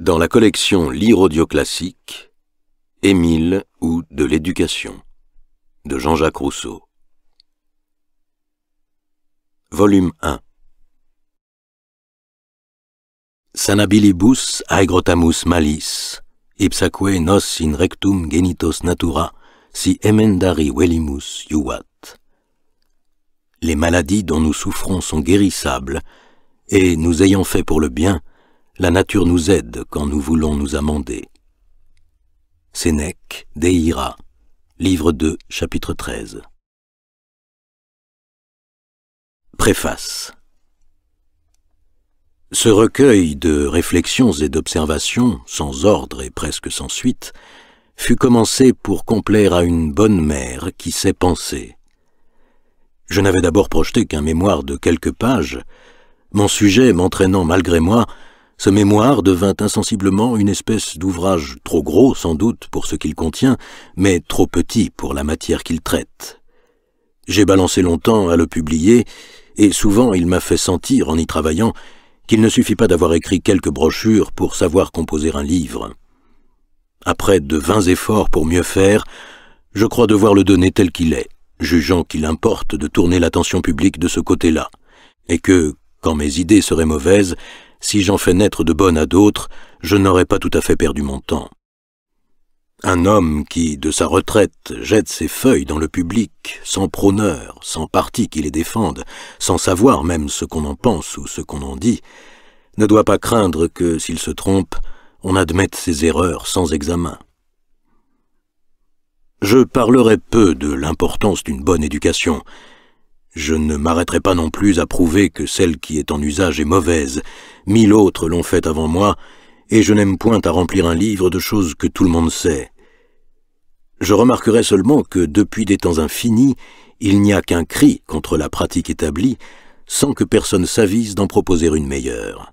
Dans la collection Lire audio classique, Émile ou de l'éducation de Jean-Jacques Rousseau. Volume 1 Sanabilibus aegrotamus malis, ipsaque nos in rectum genitos natura, si emendari velimus juvat. Les maladies dont nous souffrons sont guérissables, et nous ayant fait pour le bien, la nature nous aide quand nous voulons nous amender. Sénèque, Déira, livre 2, chapitre 13. Préface Ce recueil de réflexions et d'observations, sans ordre et presque sans suite, fut commencé pour complaire à une bonne mère qui sait penser. Je n'avais d'abord projeté qu'un mémoire de quelques pages, mon sujet m'entraînant malgré moi ce mémoire devint insensiblement une espèce d'ouvrage trop gros sans doute pour ce qu'il contient, mais trop petit pour la matière qu'il traite. J'ai balancé longtemps à le publier, et souvent il m'a fait sentir, en y travaillant, qu'il ne suffit pas d'avoir écrit quelques brochures pour savoir composer un livre. Après de vains efforts pour mieux faire, je crois devoir le donner tel qu'il est, jugeant qu'il importe de tourner l'attention publique de ce côté-là, et que, quand mes idées seraient mauvaises, si j'en fais naître de bonnes à d'autres, je n'aurais pas tout à fait perdu mon temps. Un homme qui, de sa retraite, jette ses feuilles dans le public, sans prôneur, sans parti qui les défende, sans savoir même ce qu'on en pense ou ce qu'on en dit, ne doit pas craindre que, s'il se trompe, on admette ses erreurs sans examen. Je parlerai peu de l'importance d'une bonne éducation. Je ne m'arrêterai pas non plus à prouver que celle qui est en usage est mauvaise, mille autres l'ont fait avant moi, et je n'aime point à remplir un livre de choses que tout le monde sait. Je remarquerai seulement que depuis des temps infinis, il n'y a qu'un cri contre la pratique établie, sans que personne s'avise d'en proposer une meilleure.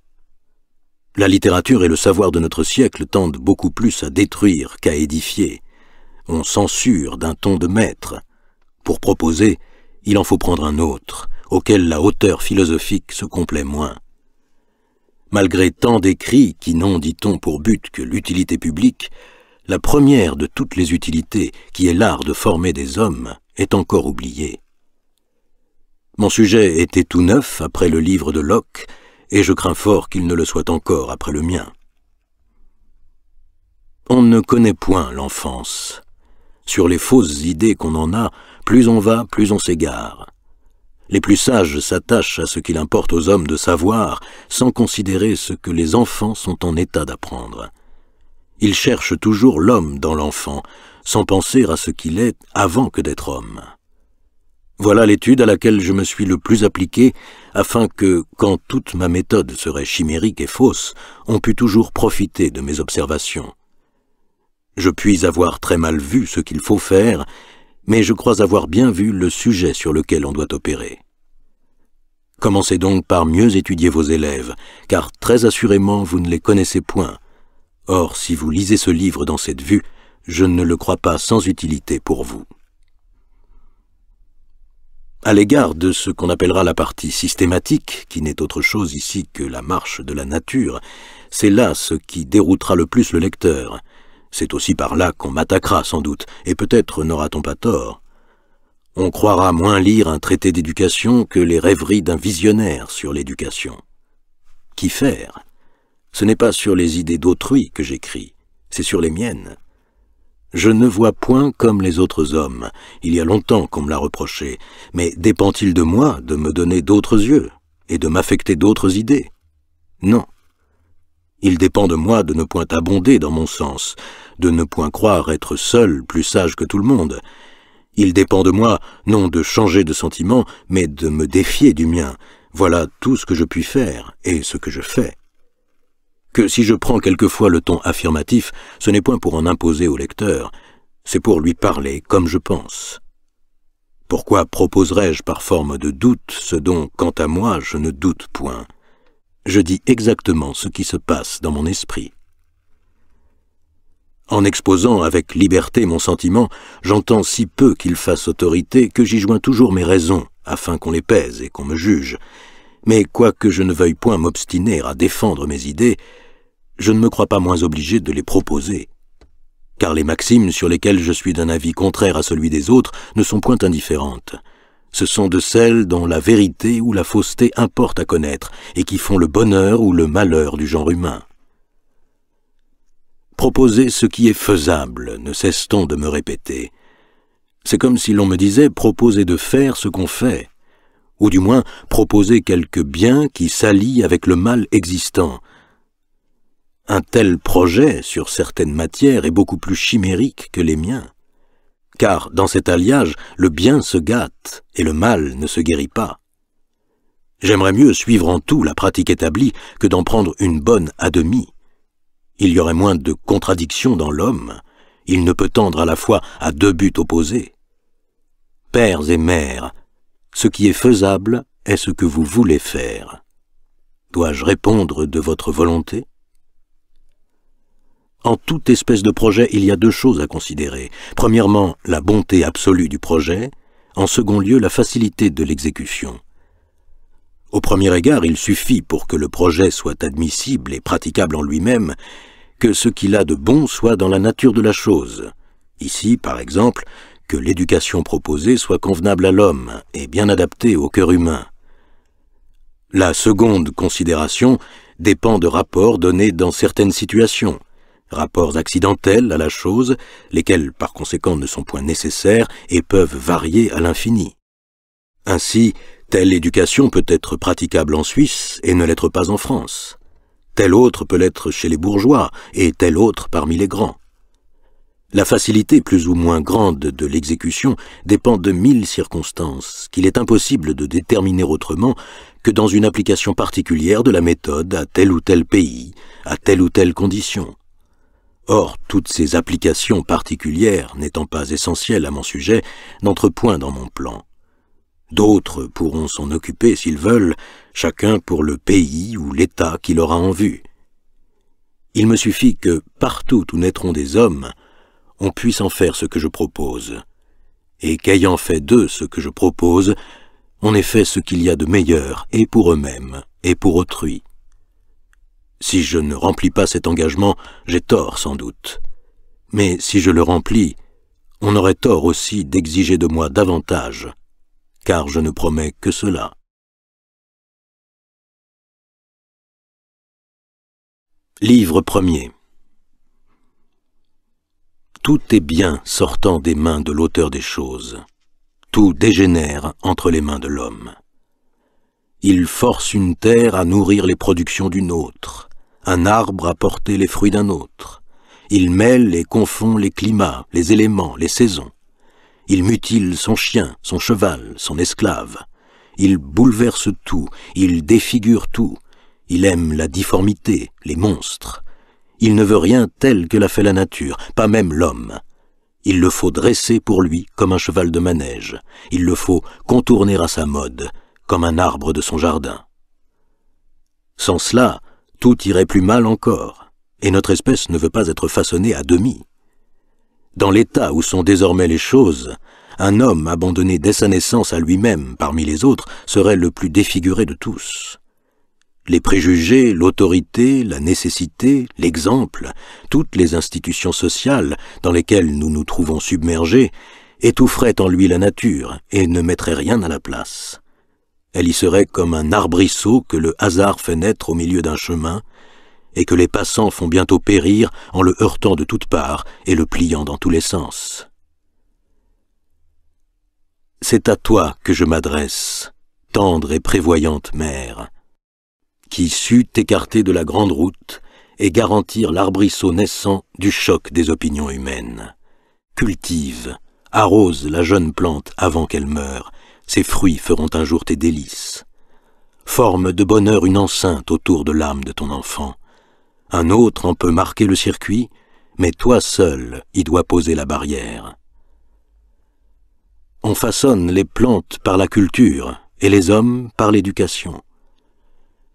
La littérature et le savoir de notre siècle tendent beaucoup plus à détruire qu'à édifier. On censure d'un ton de maître. Pour proposer, il en faut prendre un autre, auquel la hauteur philosophique se complaît moins malgré tant d'écrits qui n'ont, dit-on, pour but que l'utilité publique, la première de toutes les utilités, qui est l'art de former des hommes, est encore oubliée. Mon sujet était tout neuf après le livre de Locke, et je crains fort qu'il ne le soit encore après le mien. On ne connaît point l'enfance. Sur les fausses idées qu'on en a, plus on va, plus on s'égare. Les plus sages s'attachent à ce qu'il importe aux hommes de savoir, sans considérer ce que les enfants sont en état d'apprendre. Ils cherchent toujours l'homme dans l'enfant, sans penser à ce qu'il est avant que d'être homme. Voilà l'étude à laquelle je me suis le plus appliqué, afin que, quand toute ma méthode serait chimérique et fausse, on pût toujours profiter de mes observations. Je puis avoir très mal vu ce qu'il faut faire, mais je crois avoir bien vu le sujet sur lequel on doit opérer. Commencez donc par mieux étudier vos élèves, car très assurément vous ne les connaissez point. Or, si vous lisez ce livre dans cette vue, je ne le crois pas sans utilité pour vous. À l'égard de ce qu'on appellera la partie systématique, qui n'est autre chose ici que la marche de la nature, c'est là ce qui déroutera le plus le lecteur, c'est aussi par là qu'on m'attaquera sans doute, et peut-être n'aura-t-on pas tort. On croira moins lire un traité d'éducation que les rêveries d'un visionnaire sur l'éducation. Qui faire Ce n'est pas sur les idées d'autrui que j'écris, c'est sur les miennes. Je ne vois point comme les autres hommes, il y a longtemps qu'on me l'a reproché, mais dépend-il de moi de me donner d'autres yeux et de m'affecter d'autres idées Non, il dépend de moi de ne point abonder dans mon sens, de ne point croire être seul plus sage que tout le monde. Il dépend de moi non de changer de sentiment, mais de me défier du mien. Voilà tout ce que je puis faire, et ce que je fais. Que si je prends quelquefois le ton affirmatif, ce n'est point pour en imposer au lecteur, c'est pour lui parler comme je pense. Pourquoi proposerais-je par forme de doute ce dont, quant à moi, je ne doute point je dis exactement ce qui se passe dans mon esprit. En exposant avec liberté mon sentiment, j'entends si peu qu'il fasse autorité que j'y joins toujours mes raisons, afin qu'on les pèse et qu'on me juge. Mais quoique je ne veuille point m'obstiner à défendre mes idées, je ne me crois pas moins obligé de les proposer. Car les maximes sur lesquelles je suis d'un avis contraire à celui des autres ne sont point indifférentes ce sont de celles dont la vérité ou la fausseté importe à connaître et qui font le bonheur ou le malheur du genre humain. Proposer ce qui est faisable, ne cesse-t-on de me répéter. C'est comme si l'on me disait proposer de faire ce qu'on fait, ou du moins proposer quelque bien qui s'allie avec le mal existant. Un tel projet sur certaines matières est beaucoup plus chimérique que les miens car dans cet alliage, le bien se gâte et le mal ne se guérit pas. J'aimerais mieux suivre en tout la pratique établie que d'en prendre une bonne à demi. Il y aurait moins de contradictions dans l'homme, il ne peut tendre à la fois à deux buts opposés. Pères et mères, ce qui est faisable est ce que vous voulez faire. Dois-je répondre de votre volonté en toute espèce de projet, il y a deux choses à considérer. Premièrement, la bonté absolue du projet. En second lieu, la facilité de l'exécution. Au premier égard, il suffit pour que le projet soit admissible et praticable en lui-même que ce qu'il a de bon soit dans la nature de la chose. Ici, par exemple, que l'éducation proposée soit convenable à l'homme et bien adaptée au cœur humain. La seconde considération dépend de rapports donnés dans certaines situations rapports accidentels à la chose, lesquels par conséquent ne sont point nécessaires et peuvent varier à l'infini. Ainsi, telle éducation peut être praticable en Suisse et ne l'être pas en France. Telle autre peut l'être chez les bourgeois et telle autre parmi les grands. La facilité plus ou moins grande de l'exécution dépend de mille circonstances qu'il est impossible de déterminer autrement que dans une application particulière de la méthode à tel ou tel pays, à telle ou telle condition. Or, toutes ces applications particulières, n'étant pas essentielles à mon sujet, n'entrent point dans mon plan. D'autres pourront s'en occuper s'ils veulent, chacun pour le pays ou l'État qu'il aura en vue. Il me suffit que, partout où naîtront des hommes, on puisse en faire ce que je propose, et qu'ayant fait d'eux ce que je propose, on ait fait ce qu'il y a de meilleur, et pour eux-mêmes, et pour autrui. Si je ne remplis pas cet engagement, j'ai tort sans doute. Mais si je le remplis, on aurait tort aussi d'exiger de moi davantage, car je ne promets que cela. Livre premier Tout est bien sortant des mains de l'auteur des choses. Tout dégénère entre les mains de l'homme. Il force une terre à nourrir les productions d'une autre. Un arbre a porté les fruits d'un autre. Il mêle et confond les climats, les éléments, les saisons. Il mutile son chien, son cheval, son esclave. Il bouleverse tout, il défigure tout. Il aime la difformité, les monstres. Il ne veut rien tel que l'a fait la nature, pas même l'homme. Il le faut dresser pour lui comme un cheval de manège. Il le faut contourner à sa mode, comme un arbre de son jardin. Sans cela, tout irait plus mal encore, et notre espèce ne veut pas être façonnée à demi. Dans l'état où sont désormais les choses, un homme abandonné dès sa naissance à lui-même parmi les autres serait le plus défiguré de tous. Les préjugés, l'autorité, la nécessité, l'exemple, toutes les institutions sociales dans lesquelles nous nous trouvons submergés, étoufferaient en lui la nature et ne mettraient rien à la place. Elle y serait comme un arbrisseau que le hasard fait naître au milieu d'un chemin, et que les passants font bientôt périr en le heurtant de toutes parts et le pliant dans tous les sens. C'est à toi que je m'adresse, tendre et prévoyante mère, qui sut t'écarter de la grande route et garantir l'arbrisseau naissant du choc des opinions humaines. Cultive, arrose la jeune plante avant qu'elle meure, ses fruits feront un jour tes délices. Forme de bonheur une enceinte autour de l'âme de ton enfant. Un autre en peut marquer le circuit, mais toi seul y dois poser la barrière. On façonne les plantes par la culture et les hommes par l'éducation.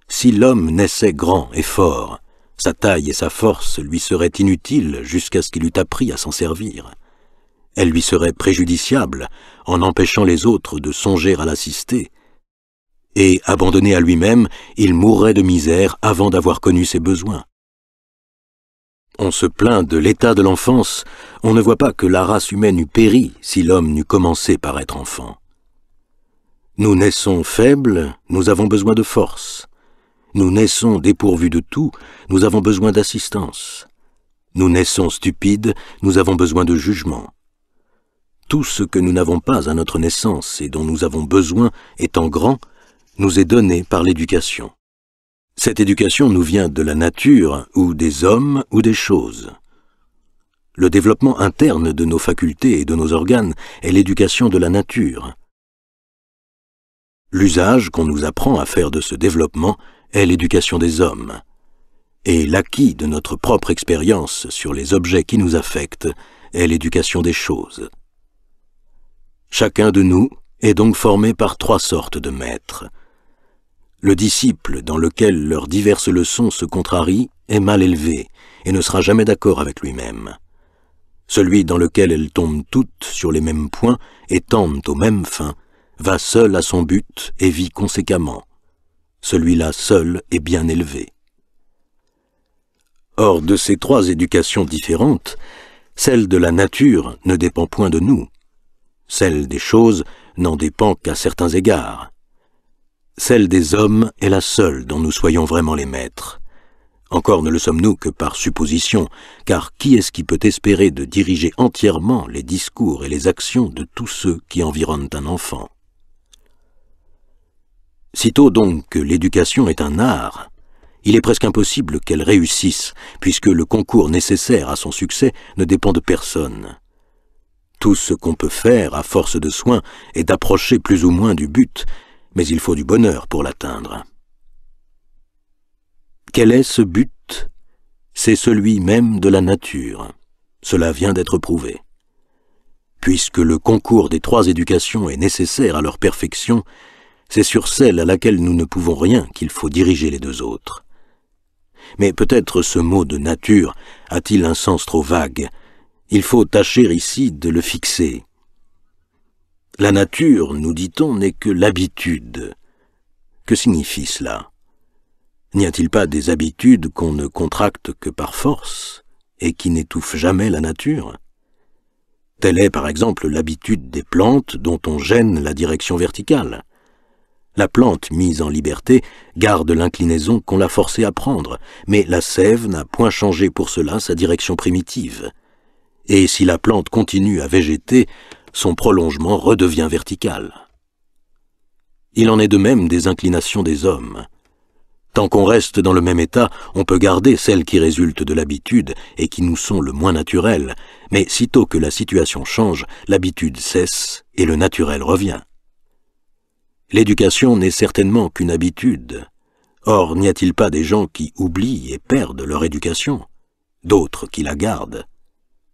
Si l'homme naissait grand et fort, sa taille et sa force lui seraient inutiles jusqu'à ce qu'il eût appris à s'en servir elle lui serait préjudiciable en empêchant les autres de songer à l'assister, et, abandonné à lui-même, il mourrait de misère avant d'avoir connu ses besoins. On se plaint de l'état de l'enfance, on ne voit pas que la race humaine eût péri si l'homme n'eût commencé par être enfant. Nous naissons faibles, nous avons besoin de force. Nous naissons dépourvus de tout, nous avons besoin d'assistance. Nous naissons stupides, nous avons besoin de jugement tout ce que nous n'avons pas à notre naissance et dont nous avons besoin, étant grand, nous est donné par l'éducation. Cette éducation nous vient de la nature, ou des hommes, ou des choses. Le développement interne de nos facultés et de nos organes est l'éducation de la nature. L'usage qu'on nous apprend à faire de ce développement est l'éducation des hommes. Et l'acquis de notre propre expérience sur les objets qui nous affectent est l'éducation des choses. Chacun de nous est donc formé par trois sortes de maîtres. Le disciple dans lequel leurs diverses leçons se contrarient est mal élevé et ne sera jamais d'accord avec lui-même. Celui dans lequel elles tombent toutes sur les mêmes points et tendent aux mêmes fins, va seul à son but et vit conséquemment. Celui-là seul est bien élevé. Or, de ces trois éducations différentes, celle de la nature ne dépend point de nous. Celle des choses n'en dépend qu'à certains égards. Celle des hommes est la seule dont nous soyons vraiment les maîtres. Encore ne le sommes-nous que par supposition, car qui est-ce qui peut espérer de diriger entièrement les discours et les actions de tous ceux qui environnent un enfant Sitôt donc que l'éducation est un art, il est presque impossible qu'elle réussisse, puisque le concours nécessaire à son succès ne dépend de personne. Tout ce qu'on peut faire à force de soins est d'approcher plus ou moins du but, mais il faut du bonheur pour l'atteindre. Quel est ce but C'est celui même de la nature. Cela vient d'être prouvé. Puisque le concours des trois éducations est nécessaire à leur perfection, c'est sur celle à laquelle nous ne pouvons rien qu'il faut diriger les deux autres. Mais peut-être ce mot de nature a-t-il un sens trop vague, il faut tâcher ici de le fixer. La nature, nous dit-on, n'est que l'habitude. Que signifie cela N'y a-t-il pas des habitudes qu'on ne contracte que par force et qui n'étouffent jamais la nature Telle est par exemple l'habitude des plantes dont on gêne la direction verticale. La plante mise en liberté garde l'inclinaison qu'on l'a forcée à prendre, mais la sève n'a point changé pour cela sa direction primitive et si la plante continue à végéter, son prolongement redevient vertical. Il en est de même des inclinations des hommes. Tant qu'on reste dans le même état, on peut garder celles qui résultent de l'habitude et qui nous sont le moins naturelles, mais sitôt que la situation change, l'habitude cesse et le naturel revient. L'éducation n'est certainement qu'une habitude. Or, n'y a-t-il pas des gens qui oublient et perdent leur éducation, d'autres qui la gardent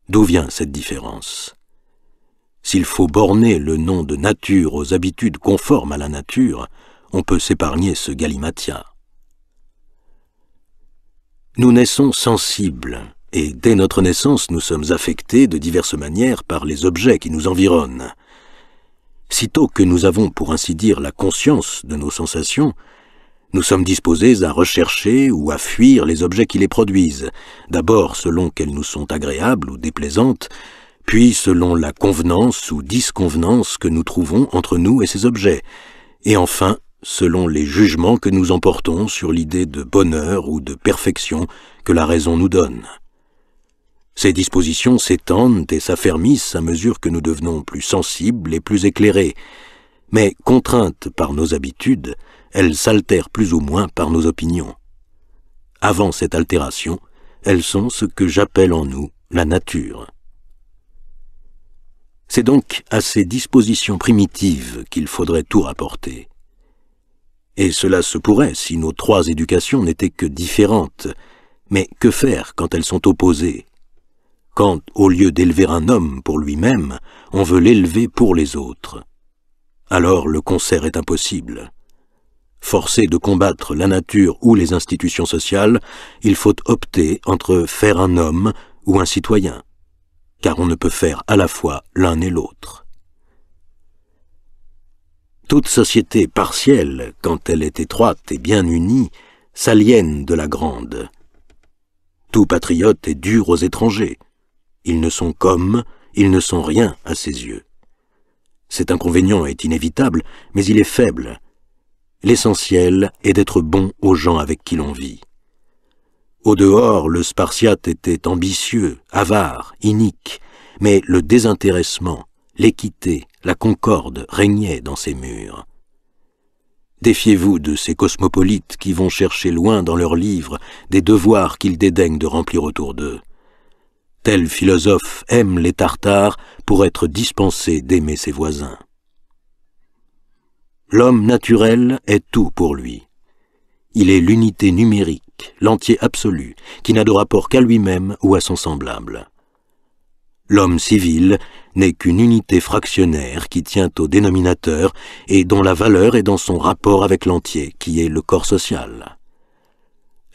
D'où vient cette différence S'il faut borner le nom de nature aux habitudes conformes à la nature, on peut s'épargner ce galimatia. Nous naissons sensibles, et dès notre naissance nous sommes affectés de diverses manières par les objets qui nous environnent. Sitôt que nous avons, pour ainsi dire, la conscience de nos sensations, nous sommes disposés à rechercher ou à fuir les objets qui les produisent, d'abord selon qu'elles nous sont agréables ou déplaisantes, puis selon la convenance ou disconvenance que nous trouvons entre nous et ces objets, et enfin selon les jugements que nous emportons sur l'idée de bonheur ou de perfection que la raison nous donne. Ces dispositions s'étendent et s'affermissent à mesure que nous devenons plus sensibles et plus éclairés, mais contraintes par nos habitudes, elles s'altèrent plus ou moins par nos opinions. Avant cette altération, elles sont ce que j'appelle en nous la nature. C'est donc à ces dispositions primitives qu'il faudrait tout rapporter. Et cela se pourrait si nos trois éducations n'étaient que différentes, mais que faire quand elles sont opposées Quand, au lieu d'élever un homme pour lui-même, on veut l'élever pour les autres. Alors le concert est impossible forcé de combattre la nature ou les institutions sociales, il faut opter entre faire un homme ou un citoyen, car on ne peut faire à la fois l'un et l'autre. Toute société partielle, quand elle est étroite et bien unie, s'aliène de la grande. Tout patriote est dur aux étrangers. Ils ne sont qu'hommes, ils ne sont rien à ses yeux. Cet inconvénient est inévitable, mais il est faible, l'essentiel est d'être bon aux gens avec qui l'on vit. Au dehors, le Spartiate était ambitieux, avare, inique, mais le désintéressement, l'équité, la concorde régnaient dans ses murs. Défiez-vous de ces cosmopolites qui vont chercher loin dans leurs livres des devoirs qu'ils dédaignent de remplir autour d'eux. Tel philosophe aime les Tartares pour être dispensé d'aimer ses voisins. L'homme naturel est tout pour lui. Il est l'unité numérique, l'entier absolu, qui n'a de rapport qu'à lui-même ou à son semblable. L'homme civil n'est qu'une unité fractionnaire qui tient au dénominateur et dont la valeur est dans son rapport avec l'entier, qui est le corps social.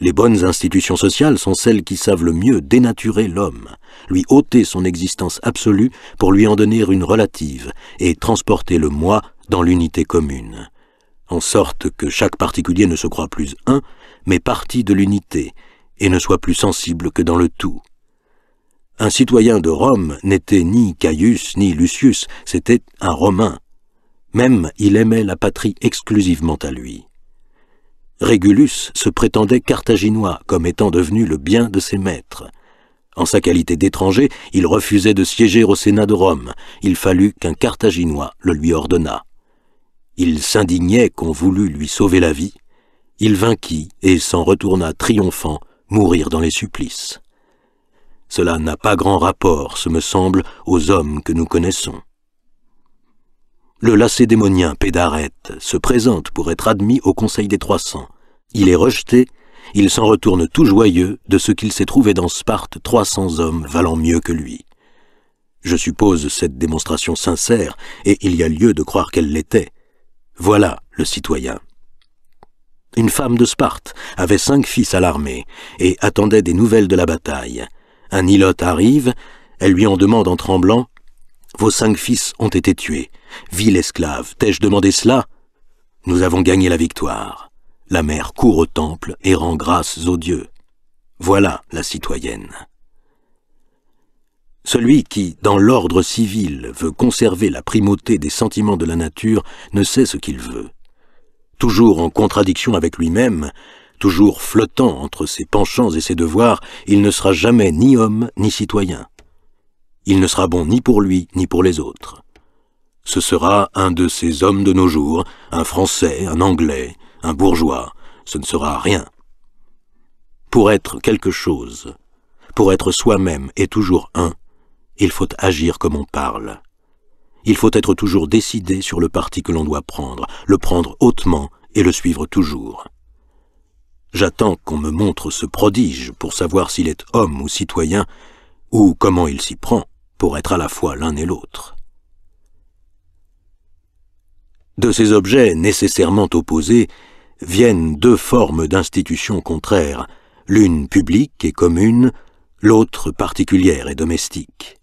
Les bonnes institutions sociales sont celles qui savent le mieux dénaturer l'homme, lui ôter son existence absolue pour lui en donner une relative, et transporter le moi dans l'unité commune, en sorte que chaque particulier ne se croit plus un, mais partie de l'unité, et ne soit plus sensible que dans le tout. Un citoyen de Rome n'était ni Caius ni Lucius, c'était un Romain. Même il aimait la patrie exclusivement à lui. Régulus se prétendait carthaginois comme étant devenu le bien de ses maîtres. En sa qualité d'étranger, il refusait de siéger au Sénat de Rome. Il fallut qu'un carthaginois le lui ordonnât. Il s'indignait qu'on voulût lui sauver la vie. Il vainquit et s'en retourna triomphant mourir dans les supplices. Cela n'a pas grand rapport, ce me semble, aux hommes que nous connaissons. Le lacédémonien Pédarète se présente pour être admis au Conseil des 300 Il est rejeté, il s'en retourne tout joyeux de ce qu'il s'est trouvé dans Sparte trois cents hommes valant mieux que lui. Je suppose cette démonstration sincère, et il y a lieu de croire qu'elle l'était. Voilà le citoyen. Une femme de Sparte avait cinq fils à l'armée et attendait des nouvelles de la bataille. Un ilote arrive, elle lui en demande en tremblant Vos cinq fils ont été tués. Ville esclave, t'ai-je demandé cela Nous avons gagné la victoire. La mère court au temple et rend grâce aux dieux. Voilà la citoyenne. Celui qui, dans l'ordre civil, veut conserver la primauté des sentiments de la nature ne sait ce qu'il veut. Toujours en contradiction avec lui-même, toujours flottant entre ses penchants et ses devoirs, il ne sera jamais ni homme ni citoyen. Il ne sera bon ni pour lui ni pour les autres. Ce sera un de ces hommes de nos jours, un Français, un Anglais, un bourgeois, ce ne sera rien. Pour être quelque chose, pour être soi-même et toujours un, il faut agir comme on parle. Il faut être toujours décidé sur le parti que l'on doit prendre, le prendre hautement et le suivre toujours. J'attends qu'on me montre ce prodige pour savoir s'il est homme ou citoyen, ou comment il s'y prend pour être à la fois l'un et l'autre. De ces objets nécessairement opposés viennent deux formes d'institutions contraires, l'une publique et commune, l'autre particulière et domestique.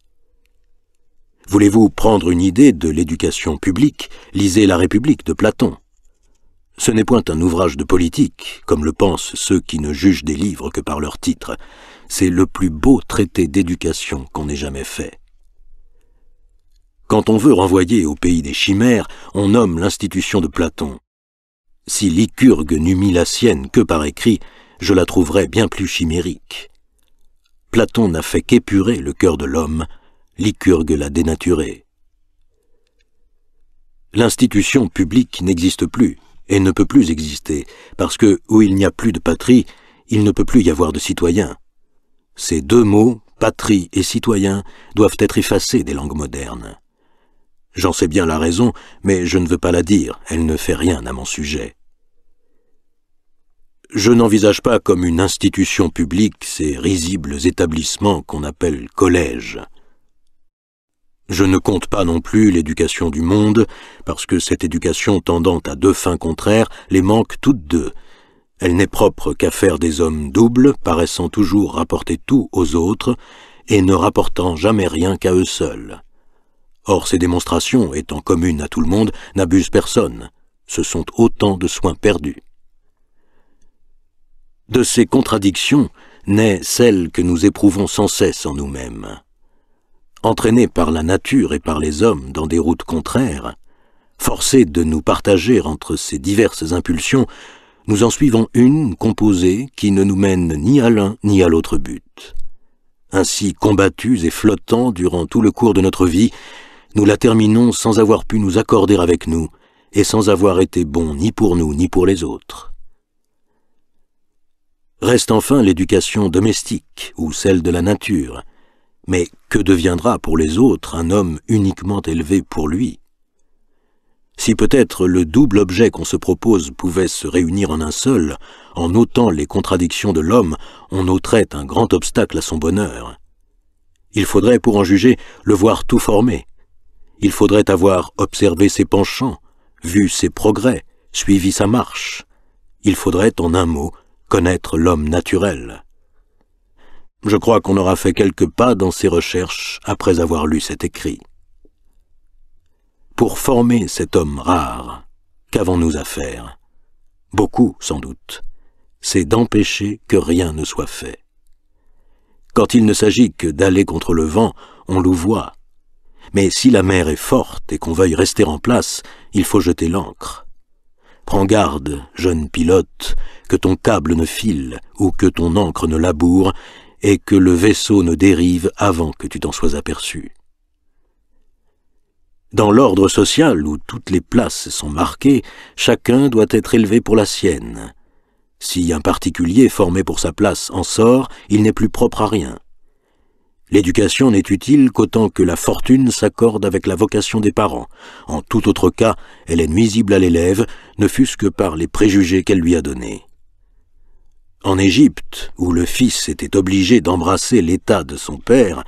Voulez-vous prendre une idée de l'éducation publique Lisez La République de Platon. Ce n'est point un ouvrage de politique, comme le pensent ceux qui ne jugent des livres que par leur titre. C'est le plus beau traité d'éducation qu'on ait jamais fait. Quand on veut renvoyer au pays des chimères, on nomme l'institution de Platon. Si Lycurgue n'eût la sienne que par écrit, je la trouverais bien plus chimérique. Platon n'a fait qu'épurer le cœur de l'homme L'icurgue l'a dénaturé. L'institution publique n'existe plus et ne peut plus exister, parce que où il n'y a plus de patrie, il ne peut plus y avoir de citoyens. Ces deux mots, patrie et citoyen, doivent être effacés des langues modernes. J'en sais bien la raison, mais je ne veux pas la dire, elle ne fait rien à mon sujet. Je n'envisage pas comme une institution publique ces risibles établissements qu'on appelle collèges. Je ne compte pas non plus l'éducation du monde, parce que cette éducation tendant à deux fins contraires les manque toutes deux. Elle n'est propre qu'à faire des hommes doubles, paraissant toujours rapporter tout aux autres, et ne rapportant jamais rien qu'à eux seuls. Or ces démonstrations, étant communes à tout le monde, n'abusent personne. Ce sont autant de soins perdus. De ces contradictions naît celle que nous éprouvons sans cesse en nous-mêmes entraînés par la nature et par les hommes dans des routes contraires, forcés de nous partager entre ces diverses impulsions, nous en suivons une composée qui ne nous mène ni à l'un ni à l'autre but. Ainsi combattus et flottants durant tout le cours de notre vie, nous la terminons sans avoir pu nous accorder avec nous et sans avoir été bons ni pour nous ni pour les autres. Reste enfin l'éducation domestique ou celle de la nature, mais que deviendra pour les autres un homme uniquement élevé pour lui Si peut-être le double objet qu'on se propose pouvait se réunir en un seul, en ôtant les contradictions de l'homme, on ôterait un grand obstacle à son bonheur. Il faudrait, pour en juger, le voir tout formé. Il faudrait avoir observé ses penchants, vu ses progrès, suivi sa marche. Il faudrait, en un mot, connaître l'homme naturel. Je crois qu'on aura fait quelques pas dans ses recherches après avoir lu cet écrit. Pour former cet homme rare, qu'avons-nous à faire Beaucoup, sans doute. C'est d'empêcher que rien ne soit fait. Quand il ne s'agit que d'aller contre le vent, on le Mais si la mer est forte et qu'on veuille rester en place, il faut jeter l'ancre. Prends garde, jeune pilote, que ton câble ne file ou que ton ancre ne laboure, et que le vaisseau ne dérive avant que tu t'en sois aperçu. Dans l'ordre social où toutes les places sont marquées, chacun doit être élevé pour la sienne. Si un particulier formé pour sa place en sort, il n'est plus propre à rien. L'éducation n'est utile qu'autant que la fortune s'accorde avec la vocation des parents. En tout autre cas, elle est nuisible à l'élève, ne fût-ce que par les préjugés qu'elle lui a donnés. En Égypte, où le fils était obligé d'embrasser l'état de son père,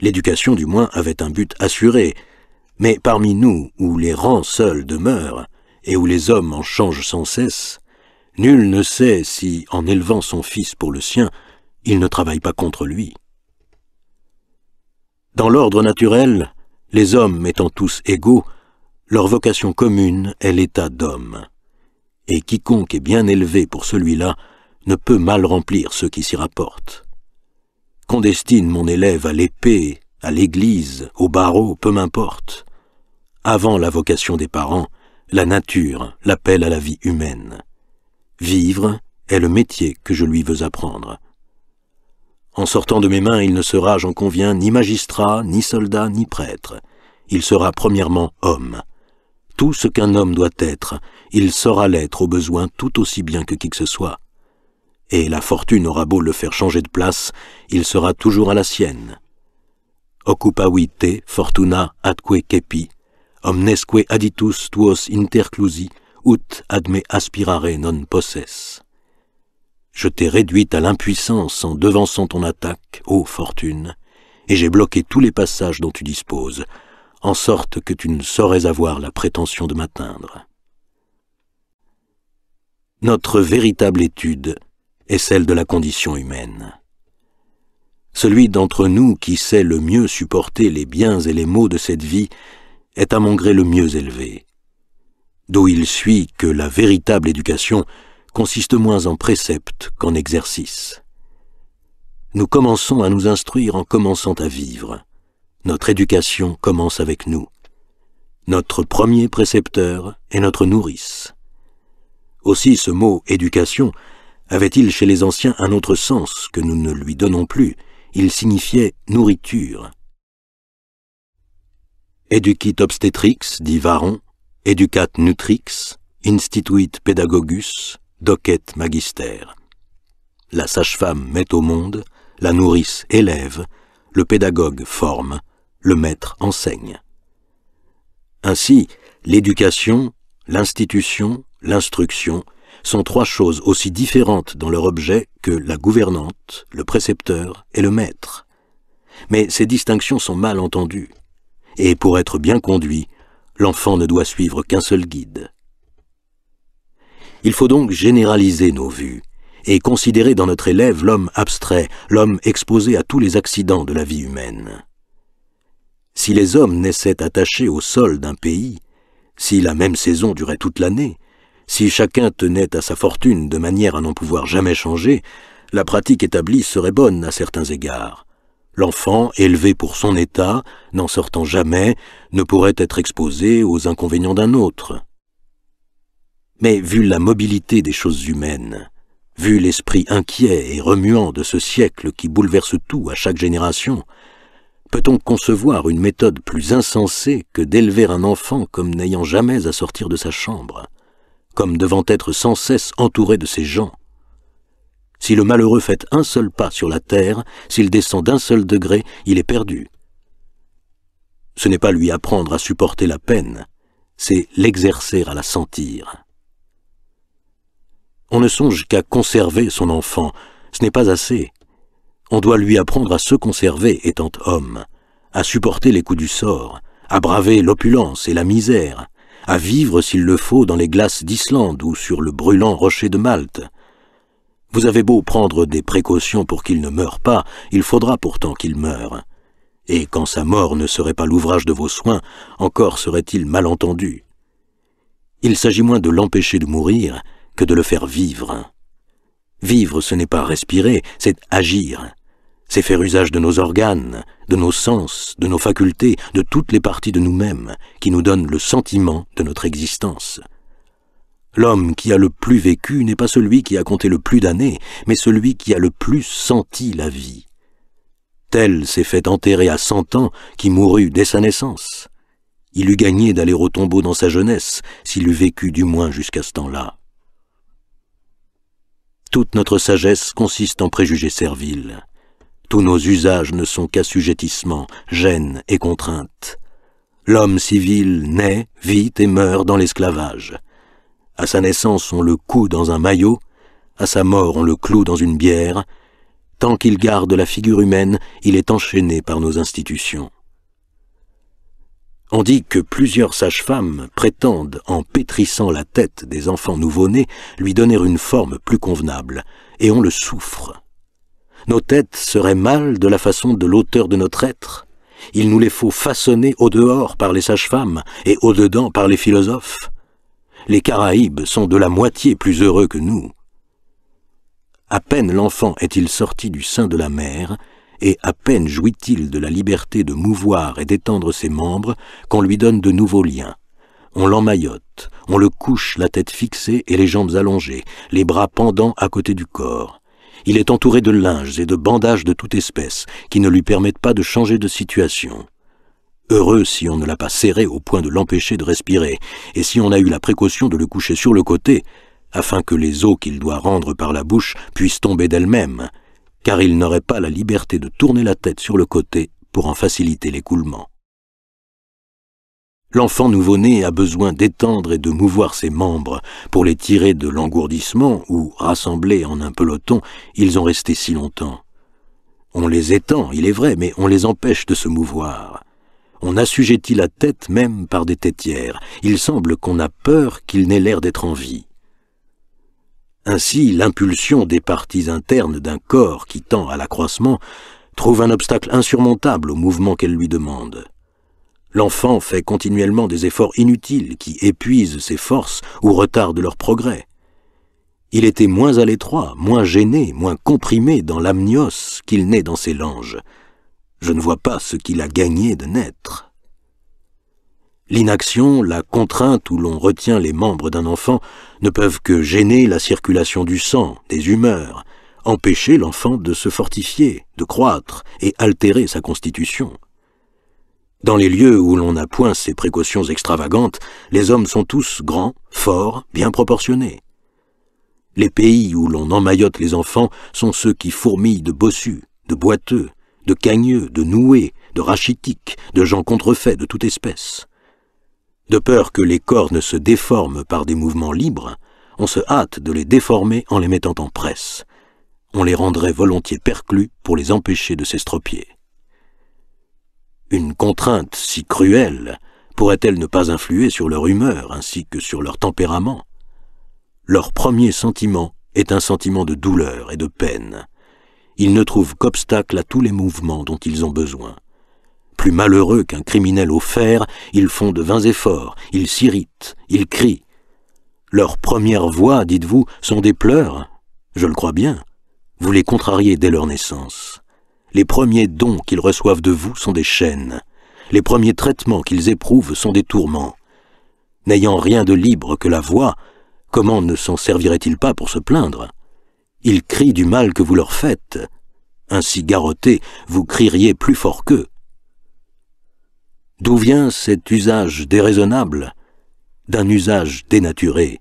l'éducation du moins avait un but assuré, mais parmi nous, où les rangs seuls demeurent, et où les hommes en changent sans cesse, nul ne sait si, en élevant son fils pour le sien, il ne travaille pas contre lui. Dans l'ordre naturel, les hommes étant tous égaux, leur vocation commune est l'état d'homme, et quiconque est bien élevé pour celui-là ne peut mal remplir ceux qui s'y rapportent. Qu'on destine mon élève à l'épée, à l'église, au barreau, peu m'importe. Avant la vocation des parents, la nature l'appelle à la vie humaine. Vivre est le métier que je lui veux apprendre. En sortant de mes mains, il ne sera, j'en conviens, ni magistrat, ni soldat, ni prêtre. Il sera premièrement homme. Tout ce qu'un homme doit être, il saura l'être au besoin tout aussi bien que qui que ce soit et la fortune aura beau le faire changer de place, il sera toujours à la sienne. Occupavit te fortuna atque cepi, omnesque aditus tuos interclusi, ut adme aspirare non posses. Je t'ai réduite à l'impuissance en devançant ton attaque, ô fortune, et j'ai bloqué tous les passages dont tu disposes, en sorte que tu ne saurais avoir la prétention de m'atteindre. Notre véritable étude est celle de la condition humaine. Celui d'entre nous qui sait le mieux supporter les biens et les maux de cette vie est à mon gré le mieux élevé. D'où il suit que la véritable éducation consiste moins en préceptes qu'en exercices. Nous commençons à nous instruire en commençant à vivre. Notre éducation commence avec nous. Notre premier précepteur est notre nourrice. Aussi ce mot éducation avait-il chez les anciens un autre sens que nous ne lui donnons plus Il signifiait nourriture. Educit obstetrix, dit Varon, educat nutrix, instituit pédagogus, docet magister. La sage-femme met au monde, la nourrice élève, le pédagogue forme, le maître enseigne. Ainsi, l'éducation, l'institution, l'instruction sont trois choses aussi différentes dans leur objet que la gouvernante, le précepteur et le maître. Mais ces distinctions sont mal entendues, et pour être bien conduit, l'enfant ne doit suivre qu'un seul guide. Il faut donc généraliser nos vues, et considérer dans notre élève l'homme abstrait, l'homme exposé à tous les accidents de la vie humaine. Si les hommes naissaient attachés au sol d'un pays, si la même saison durait toute l'année, si chacun tenait à sa fortune de manière à n'en pouvoir jamais changer, la pratique établie serait bonne à certains égards. L'enfant, élevé pour son état, n'en sortant jamais, ne pourrait être exposé aux inconvénients d'un autre. Mais vu la mobilité des choses humaines, vu l'esprit inquiet et remuant de ce siècle qui bouleverse tout à chaque génération, peut-on concevoir une méthode plus insensée que d'élever un enfant comme n'ayant jamais à sortir de sa chambre comme devant être sans cesse entouré de ses gens. Si le malheureux fait un seul pas sur la terre, s'il descend d'un seul degré, il est perdu. Ce n'est pas lui apprendre à supporter la peine, c'est l'exercer à la sentir. On ne songe qu'à conserver son enfant, ce n'est pas assez. On doit lui apprendre à se conserver étant homme, à supporter les coups du sort, à braver l'opulence et la misère, à vivre s'il le faut dans les glaces d'Islande ou sur le brûlant rocher de Malte. Vous avez beau prendre des précautions pour qu'il ne meure pas, il faudra pourtant qu'il meure. Et quand sa mort ne serait pas l'ouvrage de vos soins, encore serait-il malentendu. Il s'agit moins de l'empêcher de mourir que de le faire vivre. Vivre, ce n'est pas respirer, c'est agir c'est faire usage de nos organes, de nos sens, de nos facultés, de toutes les parties de nous-mêmes qui nous donnent le sentiment de notre existence. L'homme qui a le plus vécu n'est pas celui qui a compté le plus d'années, mais celui qui a le plus senti la vie. Tel s'est fait enterrer à cent ans qui mourut dès sa naissance. Il eût gagné d'aller au tombeau dans sa jeunesse s'il eût vécu du moins jusqu'à ce temps-là. Toute notre sagesse consiste en préjugés serviles. Tous nos usages ne sont qu'assujettissement, gêne et contraintes. L'homme civil naît, vit et meurt dans l'esclavage. À sa naissance, on le coud dans un maillot, à sa mort, on le cloue dans une bière. Tant qu'il garde la figure humaine, il est enchaîné par nos institutions. On dit que plusieurs sages-femmes prétendent, en pétrissant la tête des enfants nouveau-nés, lui donner une forme plus convenable, et on le souffre. Nos têtes seraient mal de la façon de l'auteur de notre être. Il nous les faut façonner au dehors par les sages-femmes et au dedans par les philosophes. Les Caraïbes sont de la moitié plus heureux que nous. À peine l'enfant est-il sorti du sein de la mère, et à peine jouit-il de la liberté de mouvoir et d'étendre ses membres qu'on lui donne de nouveaux liens. On l'emmaillote, on le couche la tête fixée et les jambes allongées, les bras pendants à côté du corps. Il est entouré de linges et de bandages de toute espèce qui ne lui permettent pas de changer de situation. Heureux si on ne l'a pas serré au point de l'empêcher de respirer, et si on a eu la précaution de le coucher sur le côté, afin que les eaux qu'il doit rendre par la bouche puissent tomber d'elles-mêmes, car il n'aurait pas la liberté de tourner la tête sur le côté pour en faciliter l'écoulement. L'enfant nouveau-né a besoin d'étendre et de mouvoir ses membres. Pour les tirer de l'engourdissement, où, rassemblés en un peloton, ils ont resté si longtemps. On les étend, il est vrai, mais on les empêche de se mouvoir. On assujettit la tête même par des têtières. Il semble qu'on a peur qu'il n'ait l'air d'être en vie. Ainsi, l'impulsion des parties internes d'un corps qui tend à l'accroissement trouve un obstacle insurmontable au mouvement qu'elle lui demande. L'enfant fait continuellement des efforts inutiles qui épuisent ses forces ou retardent leur progrès. Il était moins à l'étroit, moins gêné, moins comprimé dans l'amnios qu'il naît dans ses langes. Je ne vois pas ce qu'il a gagné de naître. L'inaction, la contrainte où l'on retient les membres d'un enfant ne peuvent que gêner la circulation du sang, des humeurs, empêcher l'enfant de se fortifier, de croître et altérer sa constitution. Dans les lieux où l'on n'a point ces précautions extravagantes, les hommes sont tous grands, forts, bien proportionnés. Les pays où l'on emmaillote les enfants sont ceux qui fourmillent de bossus, de boiteux, de cagneux, de noués, de rachitiques, de gens contrefaits de toute espèce. De peur que les corps ne se déforment par des mouvements libres, on se hâte de les déformer en les mettant en presse. On les rendrait volontiers perclus pour les empêcher de s'estropier. Une contrainte si cruelle pourrait-elle ne pas influer sur leur humeur ainsi que sur leur tempérament Leur premier sentiment est un sentiment de douleur et de peine. Ils ne trouvent qu'obstacles à tous les mouvements dont ils ont besoin. Plus malheureux qu'un criminel au fer, ils font de vains efforts, ils s'irritent, ils crient. Leurs premières voix, dites-vous, sont des pleurs Je le crois bien. Vous les contrariez dès leur naissance. Les premiers dons qu'ils reçoivent de vous sont des chaînes. Les premiers traitements qu'ils éprouvent sont des tourments. N'ayant rien de libre que la voix, comment ne s'en serviraient-ils pas pour se plaindre Ils crient du mal que vous leur faites. Ainsi garrottés, vous crieriez plus fort qu'eux. D'où vient cet usage déraisonnable D'un usage dénaturé.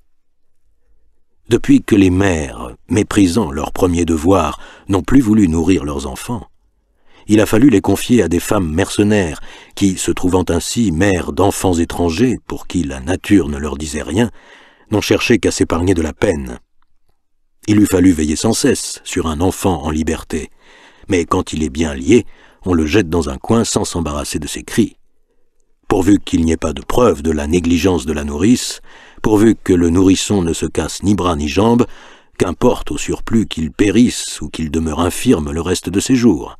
Depuis que les mères, méprisant leurs premiers devoirs, n'ont plus voulu nourrir leurs enfants, il a fallu les confier à des femmes mercenaires, qui, se trouvant ainsi mères d'enfants étrangers pour qui la nature ne leur disait rien, n'ont cherché qu'à s'épargner de la peine. Il eût fallu veiller sans cesse sur un enfant en liberté, mais quand il est bien lié, on le jette dans un coin sans s'embarrasser de ses cris. Pourvu qu'il n'y ait pas de preuve de la négligence de la nourrice, pourvu que le nourrisson ne se casse ni bras ni jambes, qu'importe au surplus qu'il périsse ou qu'il demeure infirme le reste de ses jours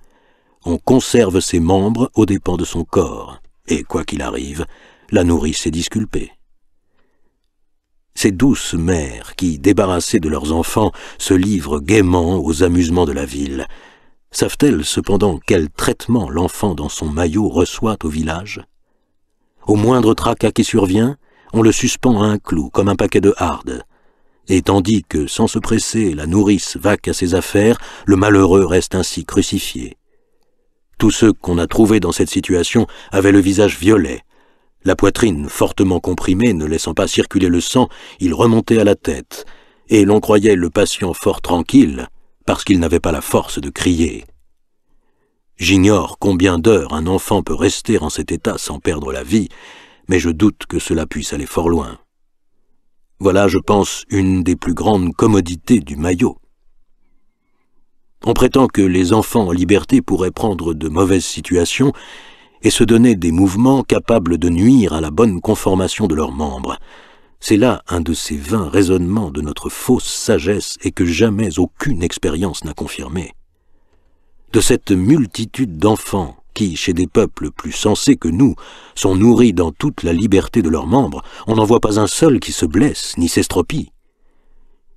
on conserve ses membres aux dépens de son corps, et quoi qu'il arrive, la nourrice est disculpée. Ces douces mères qui, débarrassées de leurs enfants, se livrent gaiement aux amusements de la ville, savent-elles cependant quel traitement l'enfant dans son maillot reçoit au village Au moindre tracas qui survient, on le suspend à un clou comme un paquet de hardes, et tandis que, sans se presser, la nourrice vaque à ses affaires, le malheureux reste ainsi crucifié, tous ceux qu'on a trouvés dans cette situation avaient le visage violet. La poitrine, fortement comprimée, ne laissant pas circuler le sang, il remontait à la tête, et l'on croyait le patient fort tranquille, parce qu'il n'avait pas la force de crier. J'ignore combien d'heures un enfant peut rester en cet état sans perdre la vie, mais je doute que cela puisse aller fort loin. Voilà, je pense, une des plus grandes commodités du maillot. On prétend que les enfants en liberté pourraient prendre de mauvaises situations et se donner des mouvements capables de nuire à la bonne conformation de leurs membres. C'est là un de ces vains raisonnements de notre fausse sagesse et que jamais aucune expérience n'a confirmé. De cette multitude d'enfants qui, chez des peuples plus sensés que nous, sont nourris dans toute la liberté de leurs membres, on n'en voit pas un seul qui se blesse ni s'estropie.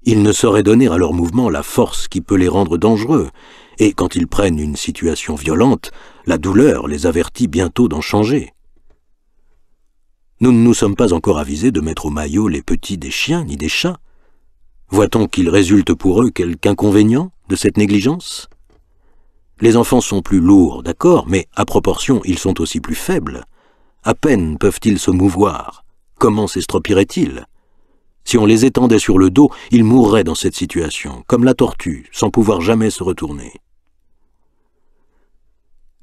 Ils ne sauraient donner à leur mouvement la force qui peut les rendre dangereux, et quand ils prennent une situation violente, la douleur les avertit bientôt d'en changer. Nous ne nous sommes pas encore avisés de mettre au maillot les petits des chiens ni des chats. Voit-on qu'il résulte pour eux quelque inconvénient de cette négligence Les enfants sont plus lourds, d'accord, mais à proportion, ils sont aussi plus faibles. À peine peuvent-ils se mouvoir. Comment s'estropiraient-ils si on les étendait sur le dos, ils mourraient dans cette situation, comme la tortue, sans pouvoir jamais se retourner.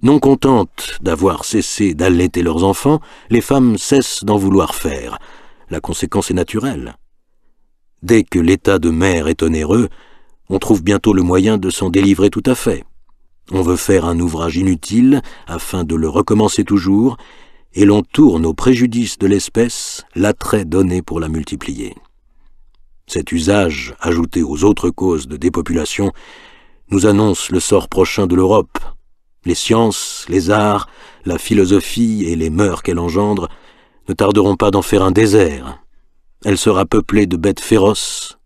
Non contentes d'avoir cessé d'allaiter leurs enfants, les femmes cessent d'en vouloir faire. La conséquence est naturelle. Dès que l'état de mère est onéreux, on trouve bientôt le moyen de s'en délivrer tout à fait. On veut faire un ouvrage inutile afin de le recommencer toujours, et l'on tourne au préjudice de l'espèce l'attrait donné pour la multiplier. Cet usage, ajouté aux autres causes de dépopulation, nous annonce le sort prochain de l'Europe. Les sciences, les arts, la philosophie et les mœurs qu'elle engendre ne tarderont pas d'en faire un désert. Elle sera peuplée de bêtes féroces,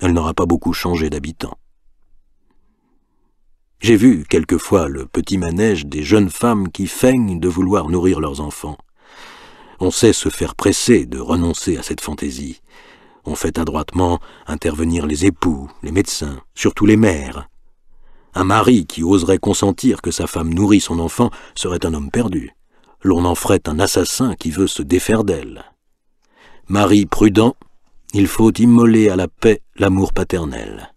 elle n'aura pas beaucoup changé d'habitants. J'ai vu quelquefois le petit manège des jeunes femmes qui feignent de vouloir nourrir leurs enfants. On sait se faire presser de renoncer à cette fantaisie. On fait adroitement intervenir les époux, les médecins, surtout les mères. Un mari qui oserait consentir que sa femme nourrit son enfant serait un homme perdu. L'on en ferait un assassin qui veut se défaire d'elle. Mari prudent, il faut immoler à la paix l'amour paternel.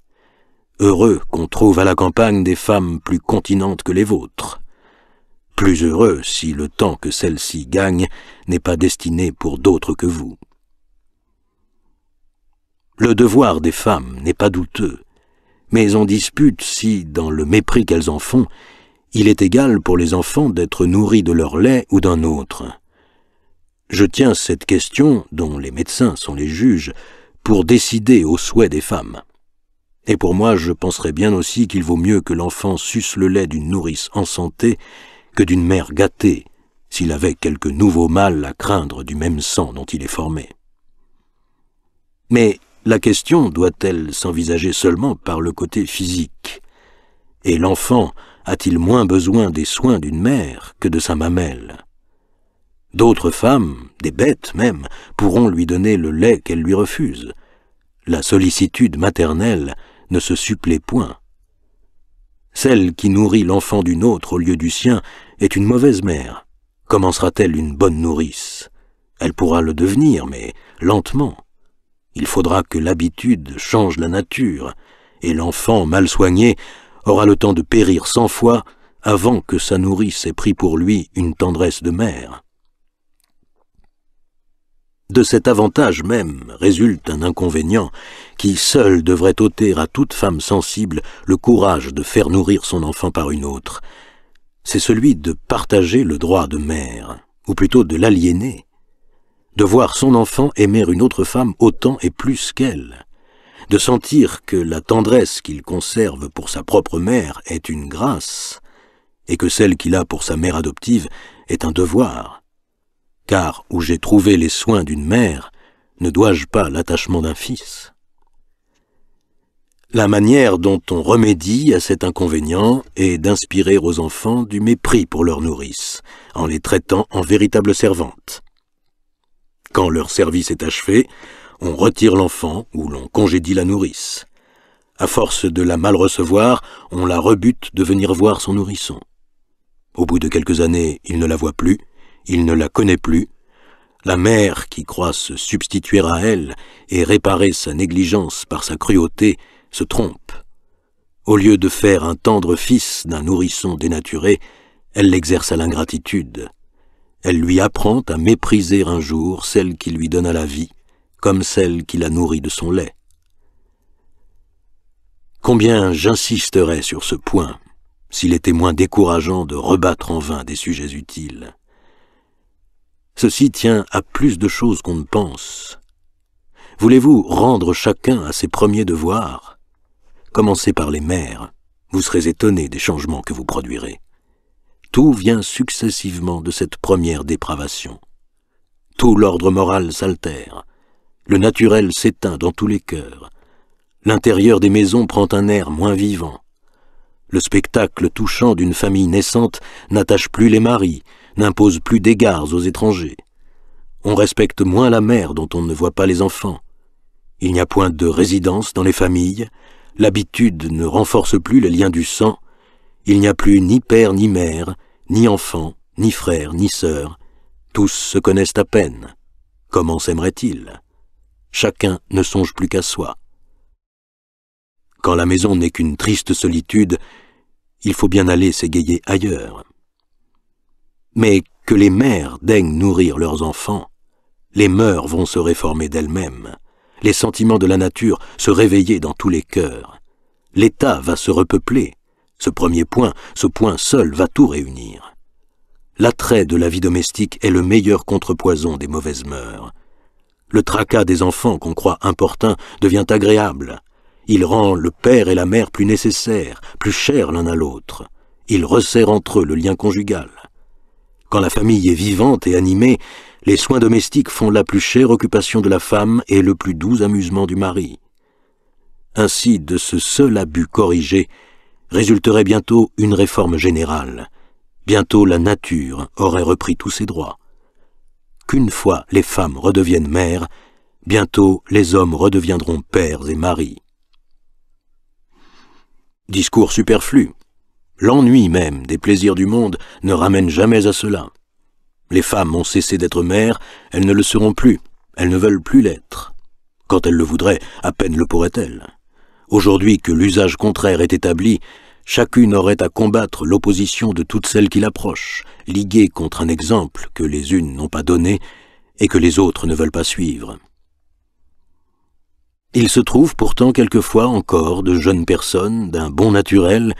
Heureux qu'on trouve à la campagne des femmes plus continentes que les vôtres. Plus heureux si le temps que celle ci gagne n'est pas destiné pour d'autres que vous. Le devoir des femmes n'est pas douteux, mais on dispute si, dans le mépris qu'elles en font, il est égal pour les enfants d'être nourris de leur lait ou d'un autre. Je tiens cette question, dont les médecins sont les juges, pour décider au souhait des femmes. Et pour moi, je penserais bien aussi qu'il vaut mieux que l'enfant suce le lait d'une nourrice en santé que d'une mère gâtée, s'il avait quelque nouveau mal à craindre du même sang dont il est formé. Mais la question doit-elle s'envisager seulement par le côté physique Et l'enfant a-t-il moins besoin des soins d'une mère que de sa mamelle D'autres femmes, des bêtes même, pourront lui donner le lait qu'elle lui refuse. La sollicitude maternelle ne se supplée point. Celle qui nourrit l'enfant d'une autre au lieu du sien est une mauvaise mère. Commencera-t-elle une bonne nourrice Elle pourra le devenir, mais lentement. Il faudra que l'habitude change la nature, et l'enfant mal soigné aura le temps de périr cent fois avant que sa nourrice ait pris pour lui une tendresse de mère. De cet avantage même résulte un inconvénient qui seul devrait ôter à toute femme sensible le courage de faire nourrir son enfant par une autre. C'est celui de partager le droit de mère, ou plutôt de l'aliéner de voir son enfant aimer une autre femme autant et plus qu'elle, de sentir que la tendresse qu'il conserve pour sa propre mère est une grâce, et que celle qu'il a pour sa mère adoptive est un devoir. Car où j'ai trouvé les soins d'une mère, ne dois-je pas l'attachement d'un fils La manière dont on remédie à cet inconvénient est d'inspirer aux enfants du mépris pour leur nourrice, en les traitant en véritables servantes. Quand leur service est achevé, on retire l'enfant ou l'on congédie la nourrice. À force de la mal recevoir, on la rebute de venir voir son nourrisson. Au bout de quelques années, il ne la voit plus, il ne la connaît plus. La mère, qui croit se substituer à elle et réparer sa négligence par sa cruauté, se trompe. Au lieu de faire un tendre fils d'un nourrisson dénaturé, elle l'exerce à l'ingratitude. Elle lui apprend à mépriser un jour celle qui lui à la vie, comme celle qui la nourrit de son lait. Combien j'insisterai sur ce point, s'il était moins décourageant de rebattre en vain des sujets utiles. Ceci tient à plus de choses qu'on ne pense. Voulez-vous rendre chacun à ses premiers devoirs Commencez par les mères, vous serez étonné des changements que vous produirez. Tout vient successivement de cette première dépravation. Tout l'ordre moral s'altère. Le naturel s'éteint dans tous les cœurs. L'intérieur des maisons prend un air moins vivant. Le spectacle touchant d'une famille naissante n'attache plus les maris, n'impose plus d'égards aux étrangers. On respecte moins la mère dont on ne voit pas les enfants. Il n'y a point de résidence dans les familles, l'habitude ne renforce plus les liens du sang, il n'y a plus ni père ni mère, ni enfant, ni frère, ni sœur. Tous se connaissent à peine. Comment s'aimeraient-ils Chacun ne songe plus qu'à soi. Quand la maison n'est qu'une triste solitude, il faut bien aller s'égayer ailleurs. Mais que les mères daignent nourrir leurs enfants, les mœurs vont se réformer d'elles-mêmes, les sentiments de la nature se réveiller dans tous les cœurs, l'État va se repeupler, ce premier point, ce point seul, va tout réunir. L'attrait de la vie domestique est le meilleur contrepoison des mauvaises mœurs. Le tracas des enfants qu'on croit importun devient agréable. Il rend le père et la mère plus nécessaires, plus chers l'un à l'autre. Il resserre entre eux le lien conjugal. Quand la famille est vivante et animée, les soins domestiques font la plus chère occupation de la femme et le plus doux amusement du mari. Ainsi, de ce seul abus corrigé résulterait bientôt une réforme générale. Bientôt la nature aurait repris tous ses droits. Qu'une fois les femmes redeviennent mères, bientôt les hommes redeviendront pères et maris. Discours superflu. L'ennui même des plaisirs du monde ne ramène jamais à cela. Les femmes ont cessé d'être mères, elles ne le seront plus, elles ne veulent plus l'être. Quand elles le voudraient, à peine le pourraient-elles. Aujourd'hui que l'usage contraire est établi, chacune aurait à combattre l'opposition de toutes celles qui l'approchent, liguées contre un exemple que les unes n'ont pas donné et que les autres ne veulent pas suivre. Il se trouve pourtant quelquefois encore de jeunes personnes, d'un bon naturel,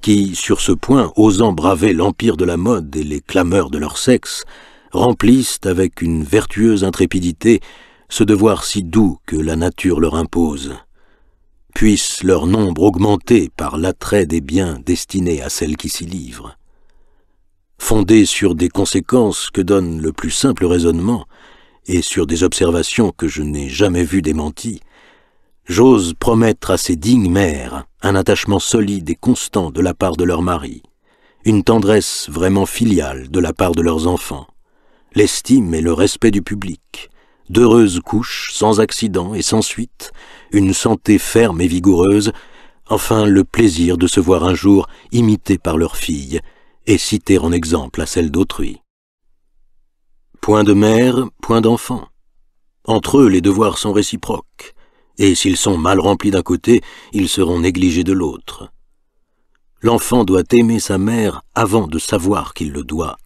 qui, sur ce point, osant braver l'empire de la mode et les clameurs de leur sexe, remplissent avec une vertueuse intrépidité ce devoir si doux que la nature leur impose puissent leur nombre augmenter par l'attrait des biens destinés à celles qui s'y livrent. Fondée sur des conséquences que donne le plus simple raisonnement, et sur des observations que je n'ai jamais vues démenties, j'ose promettre à ces dignes mères un attachement solide et constant de la part de leurs maris, une tendresse vraiment filiale de la part de leurs enfants, l'estime et le respect du public, d'heureuses couches, sans accident et sans suite, une santé ferme et vigoureuse, enfin le plaisir de se voir un jour imité par leur fille et citer en exemple à celle d'autrui. Point de mère, point d'enfant. Entre eux, les devoirs sont réciproques, et s'ils sont mal remplis d'un côté, ils seront négligés de l'autre. L'enfant doit aimer sa mère avant de savoir qu'il le doit,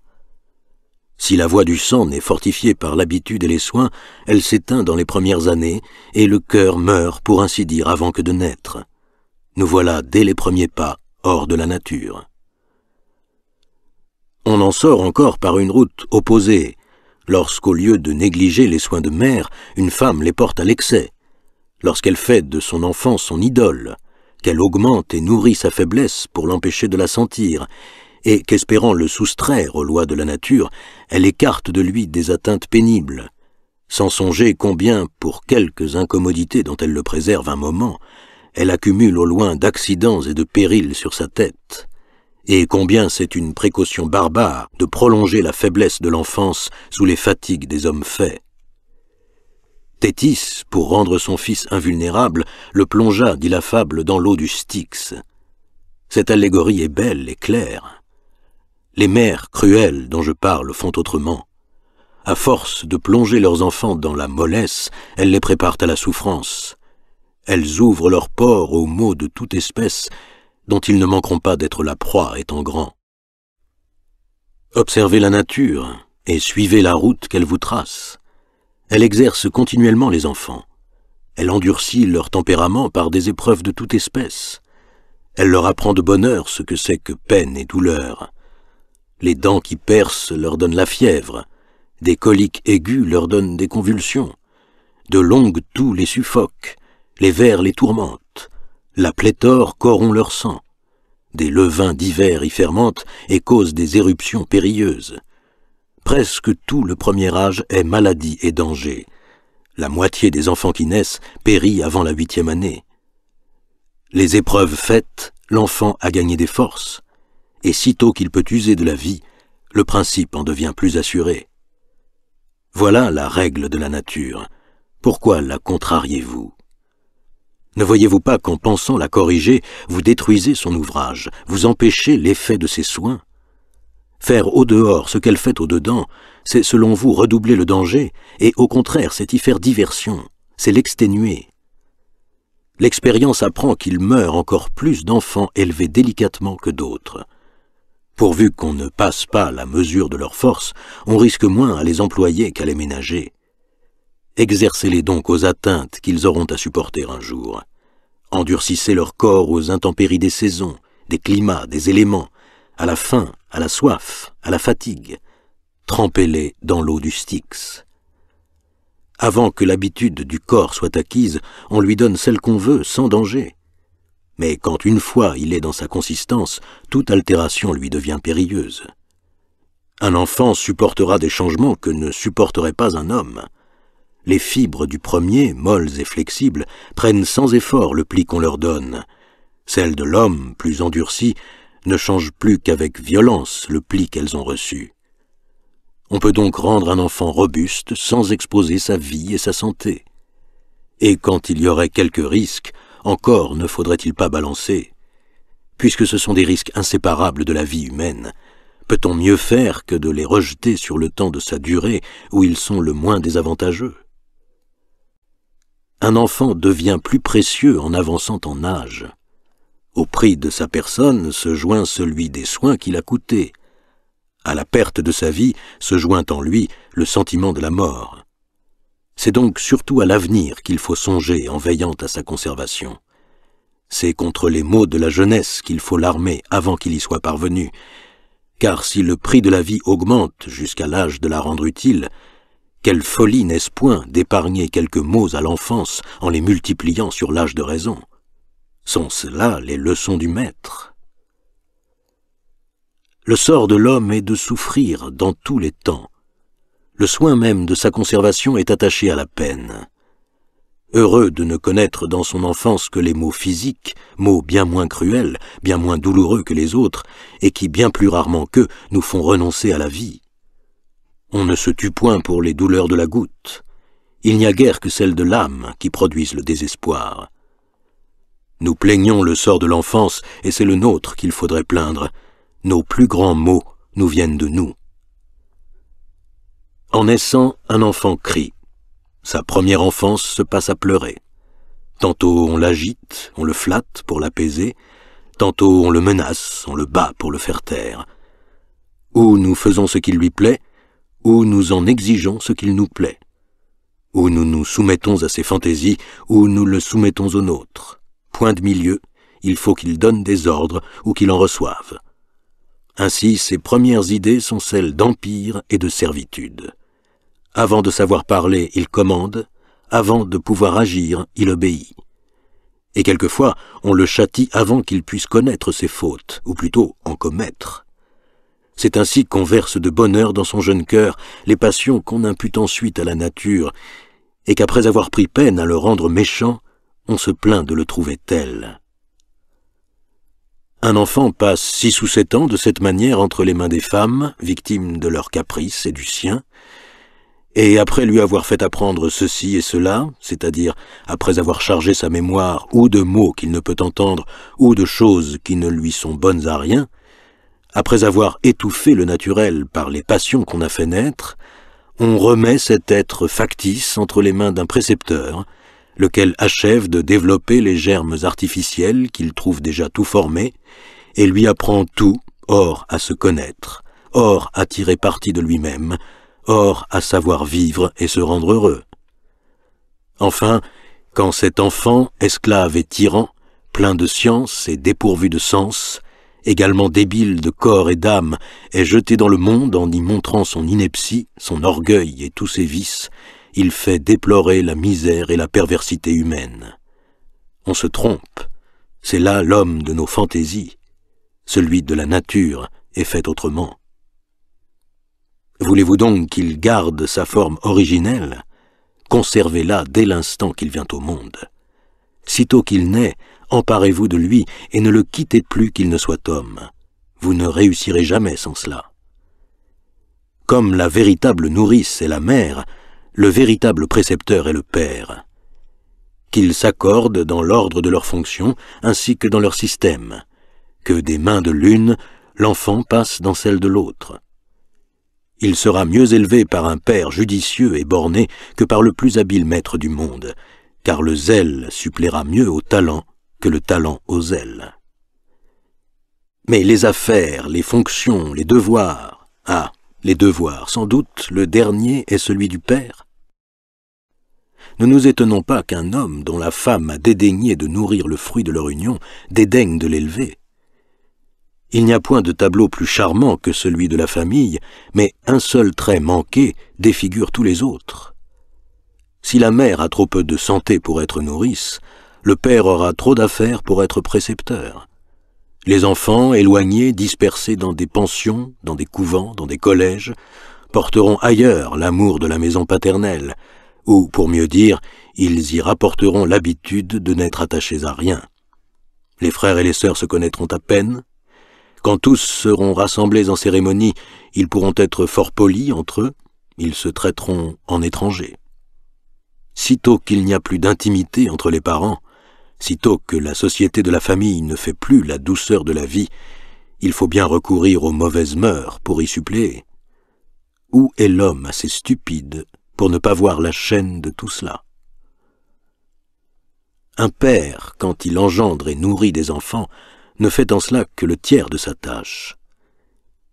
si la voie du sang n'est fortifiée par l'habitude et les soins, elle s'éteint dans les premières années, et le cœur meurt pour ainsi dire avant que de naître. Nous voilà dès les premiers pas hors de la nature. On en sort encore par une route opposée, lorsqu'au lieu de négliger les soins de mère, une femme les porte à l'excès, lorsqu'elle fait de son enfant son idole, qu'elle augmente et nourrit sa faiblesse pour l'empêcher de la sentir, et qu'espérant le soustraire aux lois de la nature, elle écarte de lui des atteintes pénibles, sans songer combien, pour quelques incommodités dont elle le préserve un moment, elle accumule au loin d'accidents et de périls sur sa tête, et combien c'est une précaution barbare de prolonger la faiblesse de l'enfance sous les fatigues des hommes faits. Tétis, pour rendre son fils invulnérable, le plongea, dit la fable, dans l'eau du Styx. Cette allégorie est belle et claire. Les mères cruelles dont je parle font autrement. À force de plonger leurs enfants dans la mollesse, elles les préparent à la souffrance. Elles ouvrent leurs pores aux maux de toute espèce, dont ils ne manqueront pas d'être la proie étant grands. Observez la nature et suivez la route qu'elle vous trace. Elle exerce continuellement les enfants. Elle endurcit leur tempérament par des épreuves de toute espèce. Elle leur apprend de bonheur ce que c'est que peine et douleur. Les dents qui percent leur donnent la fièvre. Des coliques aiguës leur donnent des convulsions. De longues toux les suffoquent. Les vers les tourmentent. La pléthore corrompt leur sang. Des levains divers y fermentent et causent des éruptions périlleuses. Presque tout le premier âge est maladie et danger. La moitié des enfants qui naissent périt avant la huitième année. Les épreuves faites, l'enfant a gagné des forces et sitôt qu'il peut user de la vie, le principe en devient plus assuré. Voilà la règle de la nature. Pourquoi la contrariez-vous Ne voyez-vous pas qu'en pensant la corriger, vous détruisez son ouvrage, vous empêchez l'effet de ses soins Faire au dehors ce qu'elle fait au dedans, c'est selon vous redoubler le danger, et au contraire c'est y faire diversion, c'est l'exténuer. L'expérience apprend qu'il meurt encore plus d'enfants élevés délicatement que d'autres. Pourvu qu'on ne passe pas la mesure de leur force, on risque moins à les employer qu'à les ménager. Exercez-les donc aux atteintes qu'ils auront à supporter un jour. Endurcissez leur corps aux intempéries des saisons, des climats, des éléments, à la faim, à la soif, à la fatigue. Trempez-les dans l'eau du Styx. Avant que l'habitude du corps soit acquise, on lui donne celle qu'on veut, sans danger mais quand une fois il est dans sa consistance, toute altération lui devient périlleuse. Un enfant supportera des changements que ne supporterait pas un homme. Les fibres du premier, molles et flexibles, prennent sans effort le pli qu'on leur donne. Celles de l'homme, plus endurcies, ne changent plus qu'avec violence le pli qu'elles ont reçu. On peut donc rendre un enfant robuste sans exposer sa vie et sa santé. Et quand il y aurait quelques risques, encore ne faudrait-il pas balancer Puisque ce sont des risques inséparables de la vie humaine, peut-on mieux faire que de les rejeter sur le temps de sa durée où ils sont le moins désavantageux Un enfant devient plus précieux en avançant en âge. Au prix de sa personne se joint celui des soins qu'il a coûtés. À la perte de sa vie se joint en lui le sentiment de la mort. C'est donc surtout à l'avenir qu'il faut songer en veillant à sa conservation. C'est contre les maux de la jeunesse qu'il faut l'armer avant qu'il y soit parvenu, car si le prix de la vie augmente jusqu'à l'âge de la rendre utile, quelle folie n'est-ce point d'épargner quelques maux à l'enfance en les multipliant sur l'âge de raison Sont-ce là les leçons du maître Le sort de l'homme est de souffrir dans tous les temps, le soin même de sa conservation est attaché à la peine. Heureux de ne connaître dans son enfance que les maux physiques, maux bien moins cruels, bien moins douloureux que les autres, et qui, bien plus rarement qu'eux, nous font renoncer à la vie. On ne se tue point pour les douleurs de la goutte. Il n'y a guère que celles de l'âme qui produisent le désespoir. Nous plaignons le sort de l'enfance, et c'est le nôtre qu'il faudrait plaindre. Nos plus grands maux nous viennent de nous. En naissant, un enfant crie. Sa première enfance se passe à pleurer. Tantôt on l'agite, on le flatte pour l'apaiser, tantôt on le menace, on le bat pour le faire taire. Ou nous faisons ce qu'il lui plaît, ou nous en exigeons ce qu'il nous plaît, ou nous nous soumettons à ses fantaisies, ou nous le soumettons aux nôtres. Point de milieu, il faut qu'il donne des ordres ou qu'il en reçoive. Ainsi, ses premières idées sont celles d'empire et de servitude. Avant de savoir parler, il commande, avant de pouvoir agir, il obéit. Et quelquefois, on le châtie avant qu'il puisse connaître ses fautes, ou plutôt en commettre. C'est ainsi qu'on verse de bonheur dans son jeune cœur les passions qu'on impute ensuite à la nature, et qu'après avoir pris peine à le rendre méchant, on se plaint de le trouver tel. Un enfant passe six ou sept ans de cette manière entre les mains des femmes, victimes de leurs caprices et du sien, et après lui avoir fait apprendre ceci et cela, c'est-à-dire après avoir chargé sa mémoire ou de mots qu'il ne peut entendre ou de choses qui ne lui sont bonnes à rien, après avoir étouffé le naturel par les passions qu'on a fait naître, on remet cet être factice entre les mains d'un précepteur, lequel achève de développer les germes artificiels qu'il trouve déjà tout formés, et lui apprend tout, or à se connaître, or à tirer parti de lui-même, or à savoir vivre et se rendre heureux. Enfin, quand cet enfant, esclave et tyran, plein de science et dépourvu de sens, également débile de corps et d'âme, est jeté dans le monde en y montrant son ineptie, son orgueil et tous ses vices, il fait déplorer la misère et la perversité humaine. On se trompe, c'est là l'homme de nos fantaisies, celui de la nature est fait autrement. Voulez-vous donc qu'il garde sa forme originelle Conservez-la dès l'instant qu'il vient au monde. Sitôt qu'il naît, emparez-vous de lui et ne le quittez plus qu'il ne soit homme. Vous ne réussirez jamais sans cela. Comme la véritable nourrice est la mère, le véritable précepteur est le père. Qu'ils s'accordent dans l'ordre de leurs fonctions ainsi que dans leur système, que des mains de l'une, l'enfant passe dans celles de l'autre. Il sera mieux élevé par un père judicieux et borné que par le plus habile maître du monde, car le zèle suppléera mieux au talent que le talent au zèle. Mais les affaires, les fonctions, les devoirs, ah, les devoirs, sans doute le dernier est celui du père. Ne nous étonnons pas qu'un homme dont la femme a dédaigné de nourrir le fruit de leur union dédaigne de l'élever. Il n'y a point de tableau plus charmant que celui de la famille, mais un seul trait manqué défigure tous les autres. Si la mère a trop peu de santé pour être nourrice, le père aura trop d'affaires pour être précepteur. Les enfants, éloignés, dispersés dans des pensions, dans des couvents, dans des collèges, porteront ailleurs l'amour de la maison paternelle, ou, pour mieux dire, ils y rapporteront l'habitude de n'être attachés à rien. Les frères et les sœurs se connaîtront à peine, quand tous seront rassemblés en cérémonie, ils pourront être fort polis entre eux, ils se traiteront en étrangers. Sitôt qu'il n'y a plus d'intimité entre les parents, sitôt que la société de la famille ne fait plus la douceur de la vie, il faut bien recourir aux mauvaises mœurs pour y suppléer. Où est l'homme assez stupide pour ne pas voir la chaîne de tout cela Un père, quand il engendre et nourrit des enfants, ne fait en cela que le tiers de sa tâche.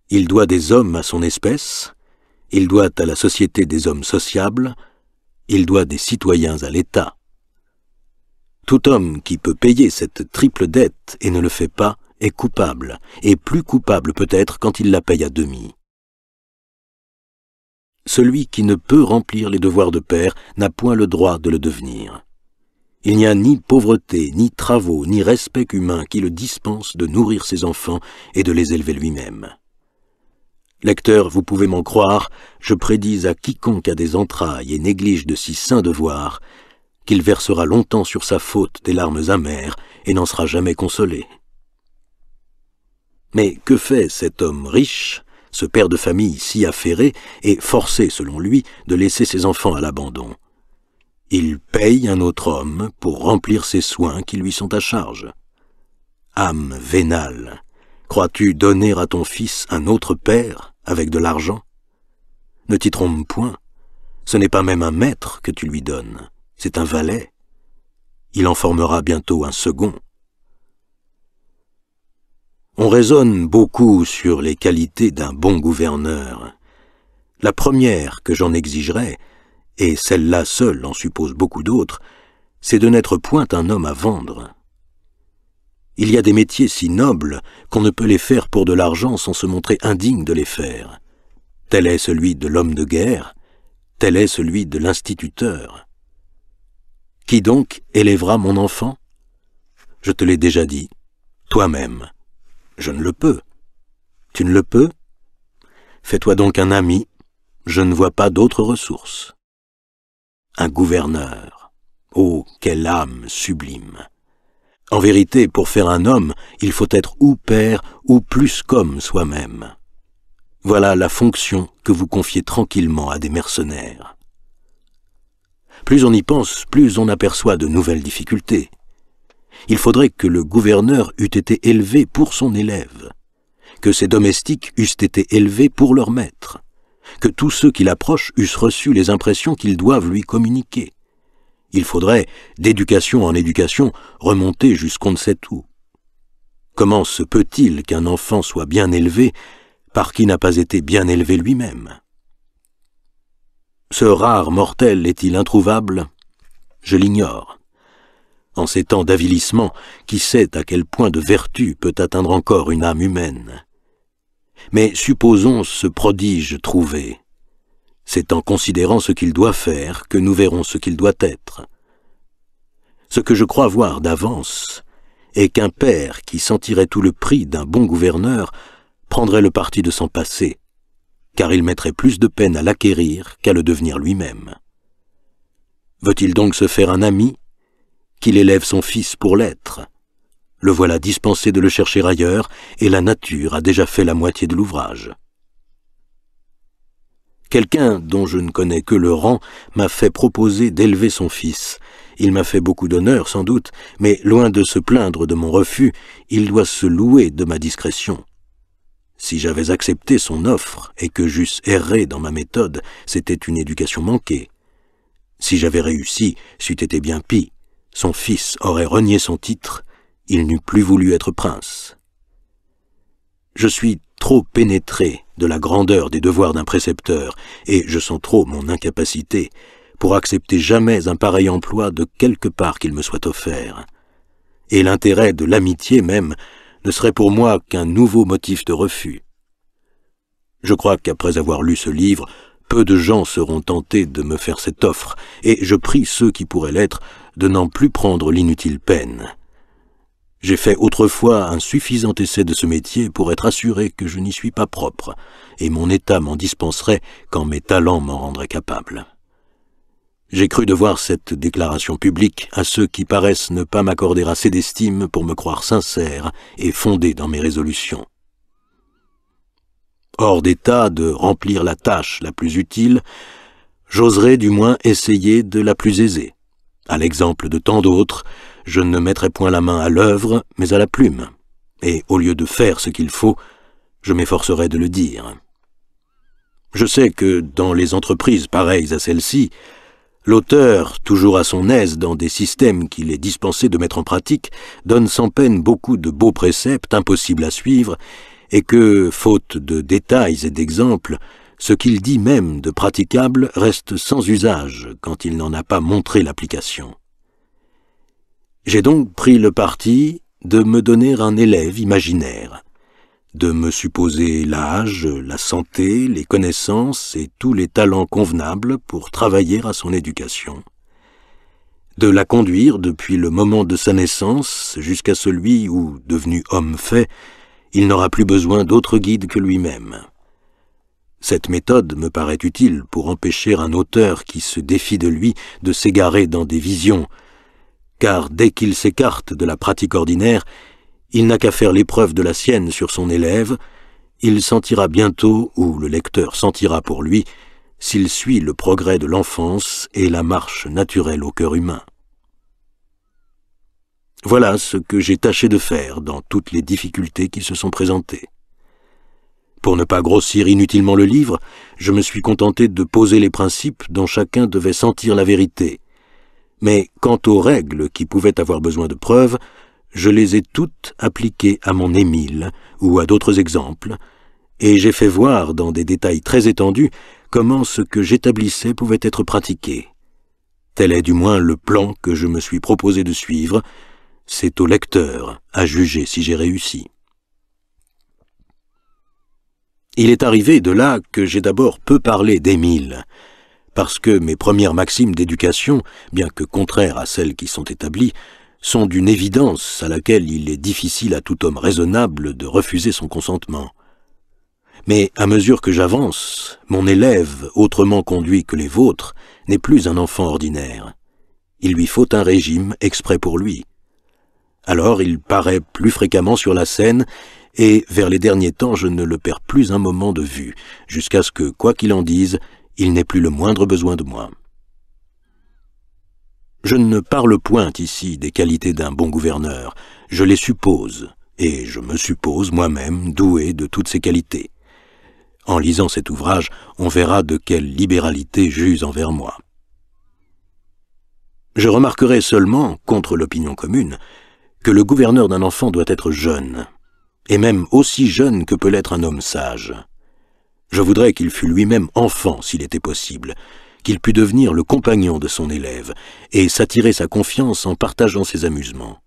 Il doit des hommes à son espèce, il doit à la société des hommes sociables, il doit des citoyens à l'État. Tout homme qui peut payer cette triple dette et ne le fait pas est coupable, et plus coupable peut-être quand il la paye à demi. Celui qui ne peut remplir les devoirs de père n'a point le droit de le devenir. Il n'y a ni pauvreté, ni travaux, ni respect humain qui le dispense de nourrir ses enfants et de les élever lui-même. Lecteur, vous pouvez m'en croire, je prédise à quiconque a des entrailles et néglige de si saints devoirs, qu'il versera longtemps sur sa faute des larmes amères et n'en sera jamais consolé. Mais que fait cet homme riche, ce père de famille si affairé, et forcé, selon lui, de laisser ses enfants à l'abandon il paye un autre homme pour remplir ses soins qui lui sont à charge. Âme vénale, crois-tu donner à ton fils un autre père avec de l'argent Ne t'y trompe point, ce n'est pas même un maître que tu lui donnes, c'est un valet. Il en formera bientôt un second. On raisonne beaucoup sur les qualités d'un bon gouverneur. La première que j'en exigerais, et celle-là seule en suppose beaucoup d'autres, c'est de n'être point un homme à vendre. Il y a des métiers si nobles qu'on ne peut les faire pour de l'argent sans se montrer indigne de les faire. Tel est celui de l'homme de guerre, tel est celui de l'instituteur. Qui donc élèvera mon enfant Je te l'ai déjà dit, toi-même. Je ne le peux. Tu ne le peux Fais-toi donc un ami, je ne vois pas d'autre ressource un gouverneur. Oh, quelle âme sublime En vérité, pour faire un homme, il faut être ou père ou plus qu'homme soi-même. Voilà la fonction que vous confiez tranquillement à des mercenaires. Plus on y pense, plus on aperçoit de nouvelles difficultés. Il faudrait que le gouverneur eût été élevé pour son élève, que ses domestiques eussent été élevés pour leur maître, que tous ceux qui l'approchent eussent reçu les impressions qu'ils doivent lui communiquer. Il faudrait, d'éducation en éducation, remonter jusqu'on ne sait où. Comment se peut-il qu'un enfant soit bien élevé par qui n'a pas été bien élevé lui-même Ce rare mortel est-il introuvable Je l'ignore. En ces temps d'avilissement, qui sait à quel point de vertu peut atteindre encore une âme humaine mais supposons ce prodige trouvé. C'est en considérant ce qu'il doit faire que nous verrons ce qu'il doit être. Ce que je crois voir d'avance est qu'un père qui sentirait tout le prix d'un bon gouverneur prendrait le parti de s'en passer, car il mettrait plus de peine à l'acquérir qu'à le devenir lui-même. Veut-il donc se faire un ami Qu'il élève son fils pour l'être le voilà dispensé de le chercher ailleurs, et la nature a déjà fait la moitié de l'ouvrage. Quelqu'un dont je ne connais que le rang m'a fait proposer d'élever son fils. Il m'a fait beaucoup d'honneur, sans doute, mais loin de se plaindre de mon refus, il doit se louer de ma discrétion. Si j'avais accepté son offre et que j'eusse erré dans ma méthode, c'était une éducation manquée. Si j'avais réussi, c'eût été bien pis. Son fils aurait renié son titre il n'eût plus voulu être prince. Je suis trop pénétré de la grandeur des devoirs d'un précepteur, et je sens trop mon incapacité pour accepter jamais un pareil emploi de quelque part qu'il me soit offert. Et l'intérêt de l'amitié même ne serait pour moi qu'un nouveau motif de refus. Je crois qu'après avoir lu ce livre, peu de gens seront tentés de me faire cette offre, et je prie ceux qui pourraient l'être de n'en plus prendre l'inutile peine. J'ai fait autrefois un suffisant essai de ce métier pour être assuré que je n'y suis pas propre, et mon état m'en dispenserait quand mes talents m'en rendraient capable. J'ai cru devoir cette déclaration publique à ceux qui paraissent ne pas m'accorder assez d'estime pour me croire sincère et fondé dans mes résolutions. Hors d'état de remplir la tâche la plus utile, j'oserais du moins essayer de la plus aisée, à l'exemple de tant d'autres, je ne mettrai point la main à l'œuvre, mais à la plume, et au lieu de faire ce qu'il faut, je m'efforcerai de le dire. Je sais que, dans les entreprises pareilles à celle-ci, l'auteur, toujours à son aise dans des systèmes qu'il est dispensé de mettre en pratique, donne sans peine beaucoup de beaux préceptes impossibles à suivre, et que, faute de détails et d'exemples, ce qu'il dit même de praticable reste sans usage quand il n'en a pas montré l'application. J'ai donc pris le parti de me donner un élève imaginaire, de me supposer l'âge, la santé, les connaissances et tous les talents convenables pour travailler à son éducation, de la conduire depuis le moment de sa naissance jusqu'à celui où, devenu homme fait, il n'aura plus besoin d'autre guide que lui-même. Cette méthode me paraît utile pour empêcher un auteur qui se défie de lui de s'égarer dans des visions, car dès qu'il s'écarte de la pratique ordinaire, il n'a qu'à faire l'épreuve de la sienne sur son élève, il sentira bientôt, ou le lecteur sentira pour lui, s'il suit le progrès de l'enfance et la marche naturelle au cœur humain. Voilà ce que j'ai tâché de faire dans toutes les difficultés qui se sont présentées. Pour ne pas grossir inutilement le livre, je me suis contenté de poser les principes dont chacun devait sentir la vérité, mais quant aux règles qui pouvaient avoir besoin de preuves, je les ai toutes appliquées à mon Émile ou à d'autres exemples, et j'ai fait voir dans des détails très étendus comment ce que j'établissais pouvait être pratiqué. Tel est du moins le plan que je me suis proposé de suivre, c'est au lecteur à juger si j'ai réussi. Il est arrivé de là que j'ai d'abord peu parlé d'Émile, parce que mes premières maximes d'éducation, bien que contraires à celles qui sont établies, sont d'une évidence à laquelle il est difficile à tout homme raisonnable de refuser son consentement. Mais à mesure que j'avance, mon élève, autrement conduit que les vôtres, n'est plus un enfant ordinaire. Il lui faut un régime exprès pour lui. Alors il paraît plus fréquemment sur la scène, et vers les derniers temps je ne le perds plus un moment de vue, jusqu'à ce que, quoi qu'il en dise, il n'est plus le moindre besoin de moi. Je ne parle point ici des qualités d'un bon gouverneur, je les suppose, et je me suppose moi-même doué de toutes ces qualités. En lisant cet ouvrage, on verra de quelle libéralité j'use envers moi. Je remarquerai seulement, contre l'opinion commune, que le gouverneur d'un enfant doit être jeune, et même aussi jeune que peut l'être un homme sage. Je voudrais qu'il fût lui-même enfant, s'il était possible, qu'il pût devenir le compagnon de son élève, et s'attirer sa confiance en partageant ses amusements.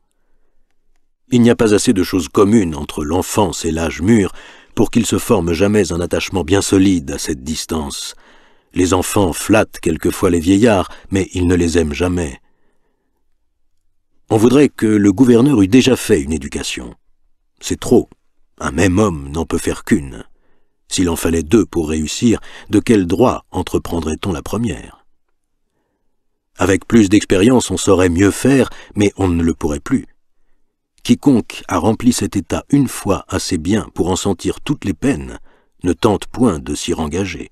Il n'y a pas assez de choses communes entre l'enfance et l'âge mûr pour qu'il se forme jamais un attachement bien solide à cette distance. Les enfants flattent quelquefois les vieillards, mais ils ne les aiment jamais. On voudrait que le gouverneur eût déjà fait une éducation. C'est trop. Un même homme n'en peut faire qu'une. S'il en fallait deux pour réussir, de quel droit entreprendrait-on la première Avec plus d'expérience, on saurait mieux faire, mais on ne le pourrait plus. Quiconque a rempli cet état une fois assez bien pour en sentir toutes les peines ne tente point de s'y engager.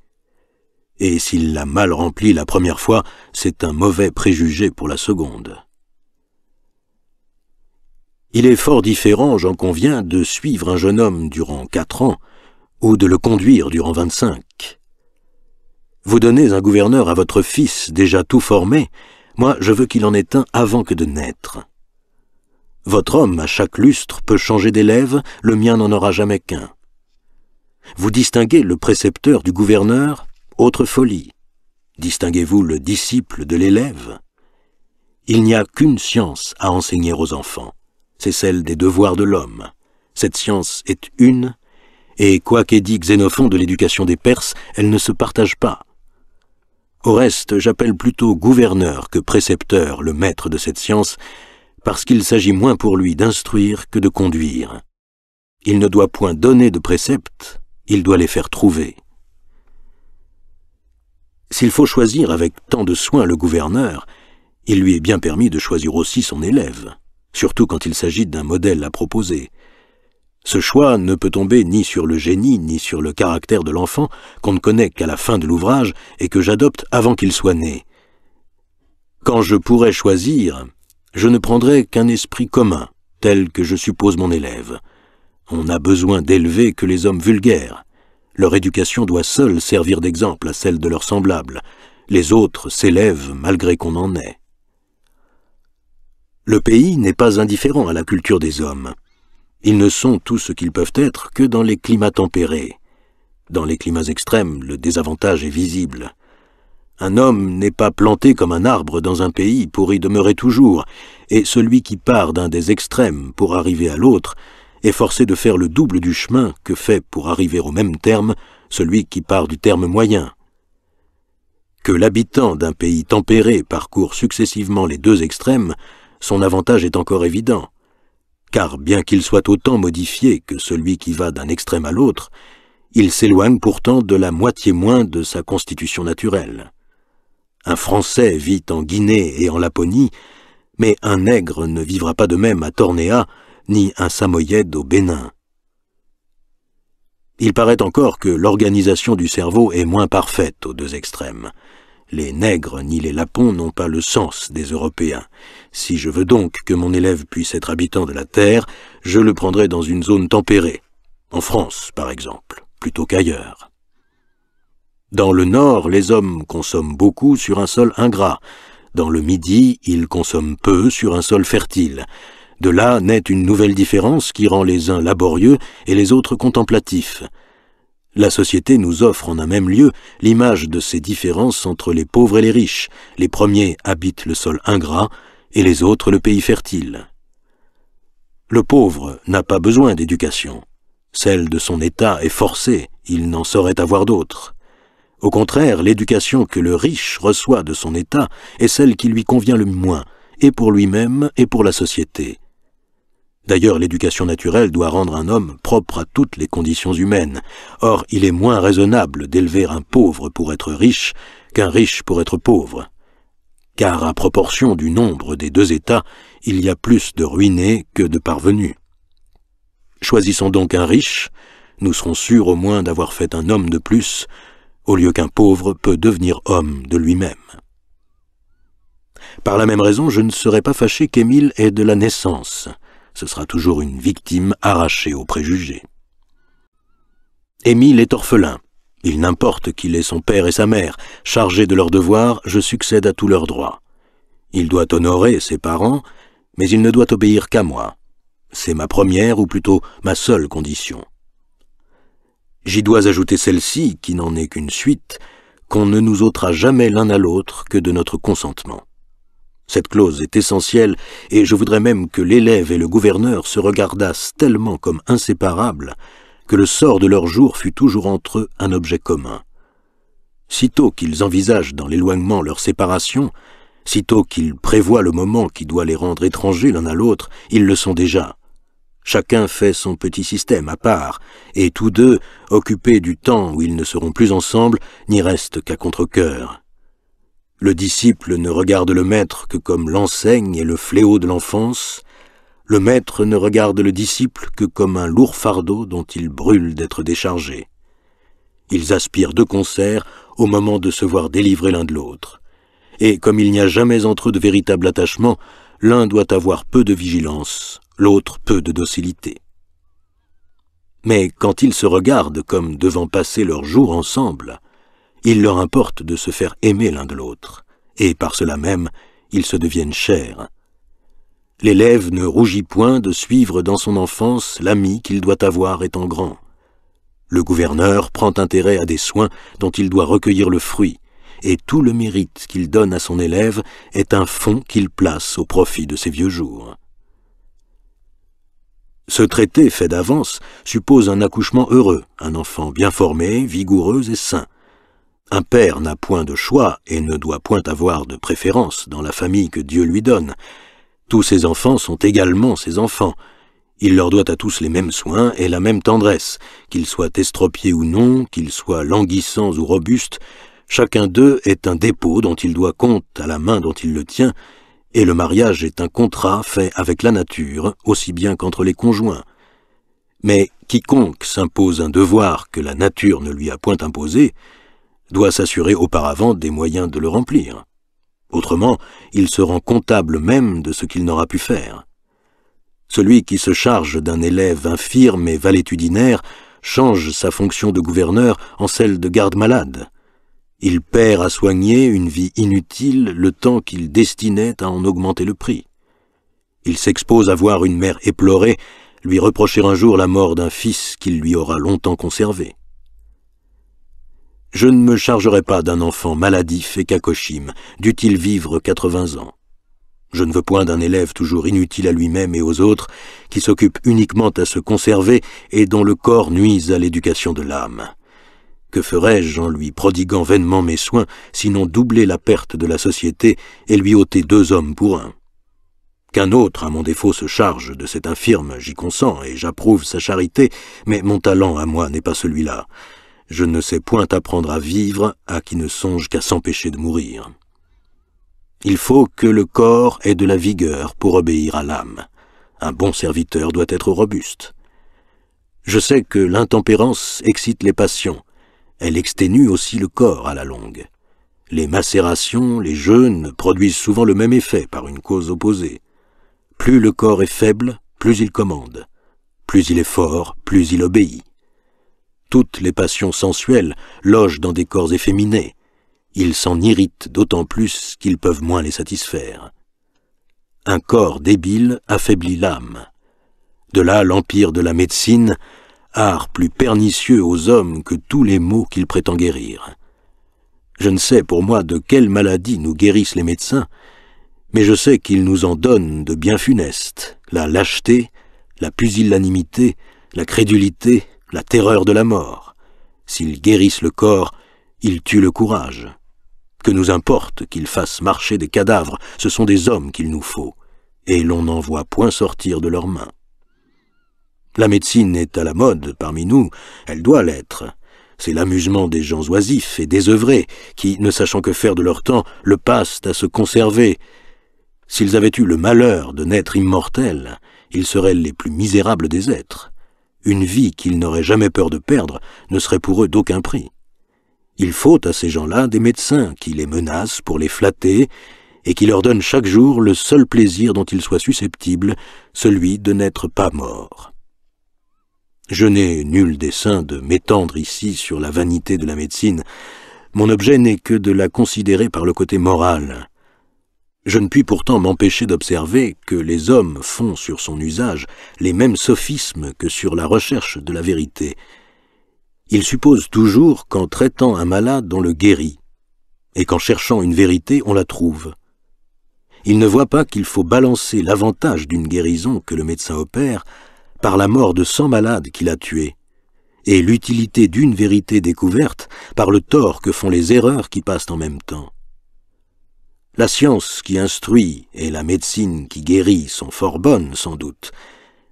Et s'il l'a mal rempli la première fois, c'est un mauvais préjugé pour la seconde. Il est fort différent, j'en conviens, de suivre un jeune homme durant quatre ans ou de le conduire durant vingt-cinq. Vous donnez un gouverneur à votre fils déjà tout formé, moi je veux qu'il en ait un avant que de naître. Votre homme à chaque lustre peut changer d'élève, le mien n'en aura jamais qu'un. Vous distinguez le précepteur du gouverneur, autre folie. Distinguez-vous le disciple de l'élève Il n'y a qu'une science à enseigner aux enfants, c'est celle des devoirs de l'homme. Cette science est une et quoi qu'ait dit Xénophon de l'éducation des Perses, elle ne se partage pas. Au reste, j'appelle plutôt gouverneur que précepteur le maître de cette science, parce qu'il s'agit moins pour lui d'instruire que de conduire. Il ne doit point donner de préceptes, il doit les faire trouver. S'il faut choisir avec tant de soin le gouverneur, il lui est bien permis de choisir aussi son élève, surtout quand il s'agit d'un modèle à proposer. Ce choix ne peut tomber ni sur le génie ni sur le caractère de l'enfant, qu'on ne connaît qu'à la fin de l'ouvrage et que j'adopte avant qu'il soit né. Quand je pourrais choisir, je ne prendrais qu'un esprit commun, tel que je suppose mon élève. On n'a besoin d'élever que les hommes vulgaires. Leur éducation doit seule servir d'exemple à celle de leurs semblables. Les autres s'élèvent malgré qu'on en ait. Le pays n'est pas indifférent à la culture des hommes. Ils ne sont tout ce qu'ils peuvent être que dans les climats tempérés. Dans les climats extrêmes, le désavantage est visible. Un homme n'est pas planté comme un arbre dans un pays pour y demeurer toujours, et celui qui part d'un des extrêmes pour arriver à l'autre est forcé de faire le double du chemin que fait pour arriver au même terme celui qui part du terme moyen. Que l'habitant d'un pays tempéré parcourt successivement les deux extrêmes, son avantage est encore évident car bien qu'il soit autant modifié que celui qui va d'un extrême à l'autre, il s'éloigne pourtant de la moitié moins de sa constitution naturelle. Un Français vit en Guinée et en Laponie, mais un nègre ne vivra pas de même à Tornéa, ni un Samoyède au Bénin. Il paraît encore que l'organisation du cerveau est moins parfaite aux deux extrêmes. Les nègres ni les lapons n'ont pas le sens des Européens, si je veux donc que mon élève puisse être habitant de la Terre, je le prendrai dans une zone tempérée, en France par exemple, plutôt qu'ailleurs. Dans le Nord, les hommes consomment beaucoup sur un sol ingrat. Dans le Midi, ils consomment peu sur un sol fertile. De là naît une nouvelle différence qui rend les uns laborieux et les autres contemplatifs. La société nous offre en un même lieu l'image de ces différences entre les pauvres et les riches. Les premiers habitent le sol ingrat, et les autres le pays fertile. Le pauvre n'a pas besoin d'éducation. Celle de son État est forcée, il n'en saurait avoir d'autre. Au contraire, l'éducation que le riche reçoit de son État est celle qui lui convient le moins, et pour lui-même et pour la société. D'ailleurs, l'éducation naturelle doit rendre un homme propre à toutes les conditions humaines. Or, il est moins raisonnable d'élever un pauvre pour être riche qu'un riche pour être pauvre car à proportion du nombre des deux États, il y a plus de ruinés que de parvenus. Choisissons donc un riche, nous serons sûrs au moins d'avoir fait un homme de plus, au lieu qu'un pauvre peut devenir homme de lui-même. Par la même raison, je ne serais pas fâché qu'Émile ait de la naissance. Ce sera toujours une victime arrachée aux préjugés. Émile est orphelin. Il n'importe qu'il ait son père et sa mère, chargés de leurs devoirs, je succède à tous leurs droits. Il doit honorer ses parents, mais il ne doit obéir qu'à moi. C'est ma première, ou plutôt ma seule condition. J'y dois ajouter celle-ci, qui n'en est qu'une suite, qu'on ne nous ôtera jamais l'un à l'autre que de notre consentement. Cette clause est essentielle, et je voudrais même que l'élève et le gouverneur se regardassent tellement comme inséparables que le sort de leur jour fut toujours entre eux un objet commun. Sitôt qu'ils envisagent dans l'éloignement leur séparation, sitôt qu'ils prévoient le moment qui doit les rendre étrangers l'un à l'autre, ils le sont déjà. Chacun fait son petit système à part, et tous deux, occupés du temps où ils ne seront plus ensemble, n'y restent qu'à contre-cœur. Le disciple ne regarde le maître que comme l'enseigne et le fléau de l'enfance, le maître ne regarde le disciple que comme un lourd fardeau dont il brûle d'être déchargé. Ils aspirent de concert au moment de se voir délivrer l'un de l'autre. Et comme il n'y a jamais entre eux de véritable attachement, l'un doit avoir peu de vigilance, l'autre peu de docilité. Mais quand ils se regardent comme devant passer leur jours ensemble, il leur importe de se faire aimer l'un de l'autre, et par cela même, ils se deviennent chers, L'élève ne rougit point de suivre dans son enfance l'ami qu'il doit avoir étant grand. Le gouverneur prend intérêt à des soins dont il doit recueillir le fruit, et tout le mérite qu'il donne à son élève est un fond qu'il place au profit de ses vieux jours. Ce traité fait d'avance suppose un accouchement heureux, un enfant bien formé, vigoureux et sain. Un père n'a point de choix et ne doit point avoir de préférence dans la famille que Dieu lui donne, tous ses enfants sont également ses enfants. Il leur doit à tous les mêmes soins et la même tendresse, qu'ils soient estropiés ou non, qu'ils soient languissants ou robustes, chacun d'eux est un dépôt dont il doit compte à la main dont il le tient, et le mariage est un contrat fait avec la nature, aussi bien qu'entre les conjoints. Mais quiconque s'impose un devoir que la nature ne lui a point imposé, doit s'assurer auparavant des moyens de le remplir. Autrement, il se rend comptable même de ce qu'il n'aura pu faire. Celui qui se charge d'un élève infirme et valétudinaire change sa fonction de gouverneur en celle de garde-malade. Il perd à soigner une vie inutile le temps qu'il destinait à en augmenter le prix. Il s'expose à voir une mère éplorée lui reprocher un jour la mort d'un fils qu'il lui aura longtemps conservé. Je ne me chargerai pas d'un enfant maladif et cacochime, dût-il vivre vingts ans. Je ne veux point d'un élève toujours inutile à lui-même et aux autres, qui s'occupe uniquement à se conserver et dont le corps nuise à l'éducation de l'âme. Que ferais-je en lui prodiguant vainement mes soins, sinon doubler la perte de la société et lui ôter deux hommes pour un Qu'un autre, à mon défaut, se charge de cet infirme, j'y consens et j'approuve sa charité, mais mon talent à moi n'est pas celui-là. Je ne sais point apprendre à vivre à qui ne songe qu'à s'empêcher de mourir. Il faut que le corps ait de la vigueur pour obéir à l'âme. Un bon serviteur doit être robuste. Je sais que l'intempérance excite les passions. Elle exténue aussi le corps à la longue. Les macérations, les jeûnes produisent souvent le même effet par une cause opposée. Plus le corps est faible, plus il commande. Plus il est fort, plus il obéit. Toutes les passions sensuelles logent dans des corps efféminés. Ils s'en irritent d'autant plus qu'ils peuvent moins les satisfaire. Un corps débile affaiblit l'âme. De là l'empire de la médecine, art plus pernicieux aux hommes que tous les maux qu'il prétend guérir. Je ne sais pour moi de quelles maladie nous guérissent les médecins, mais je sais qu'ils nous en donnent de bien funestes, la lâcheté, la pusillanimité, la crédulité, la terreur de la mort. S'ils guérissent le corps, ils tuent le courage. Que nous importe qu'ils fassent marcher des cadavres, ce sont des hommes qu'il nous faut, et l'on n'en voit point sortir de leurs mains. La médecine est à la mode parmi nous, elle doit l'être. C'est l'amusement des gens oisifs et désœuvrés, qui, ne sachant que faire de leur temps, le passent à se conserver. S'ils avaient eu le malheur de naître immortels, ils seraient les plus misérables des êtres. Une vie qu'ils n'auraient jamais peur de perdre ne serait pour eux d'aucun prix. Il faut à ces gens-là des médecins qui les menacent pour les flatter et qui leur donnent chaque jour le seul plaisir dont ils soient susceptibles, celui de n'être pas morts. Je n'ai nul dessein de m'étendre ici sur la vanité de la médecine. Mon objet n'est que de la considérer par le côté moral, je ne puis pourtant m'empêcher d'observer que les hommes font sur son usage les mêmes sophismes que sur la recherche de la vérité. Ils supposent toujours qu'en traitant un malade on le guérit, et qu'en cherchant une vérité on la trouve. Ils ne voient pas qu'il faut balancer l'avantage d'une guérison que le médecin opère par la mort de cent malades qu'il a tués, et l'utilité d'une vérité découverte par le tort que font les erreurs qui passent en même temps. La science qui instruit et la médecine qui guérit sont fort bonnes sans doute,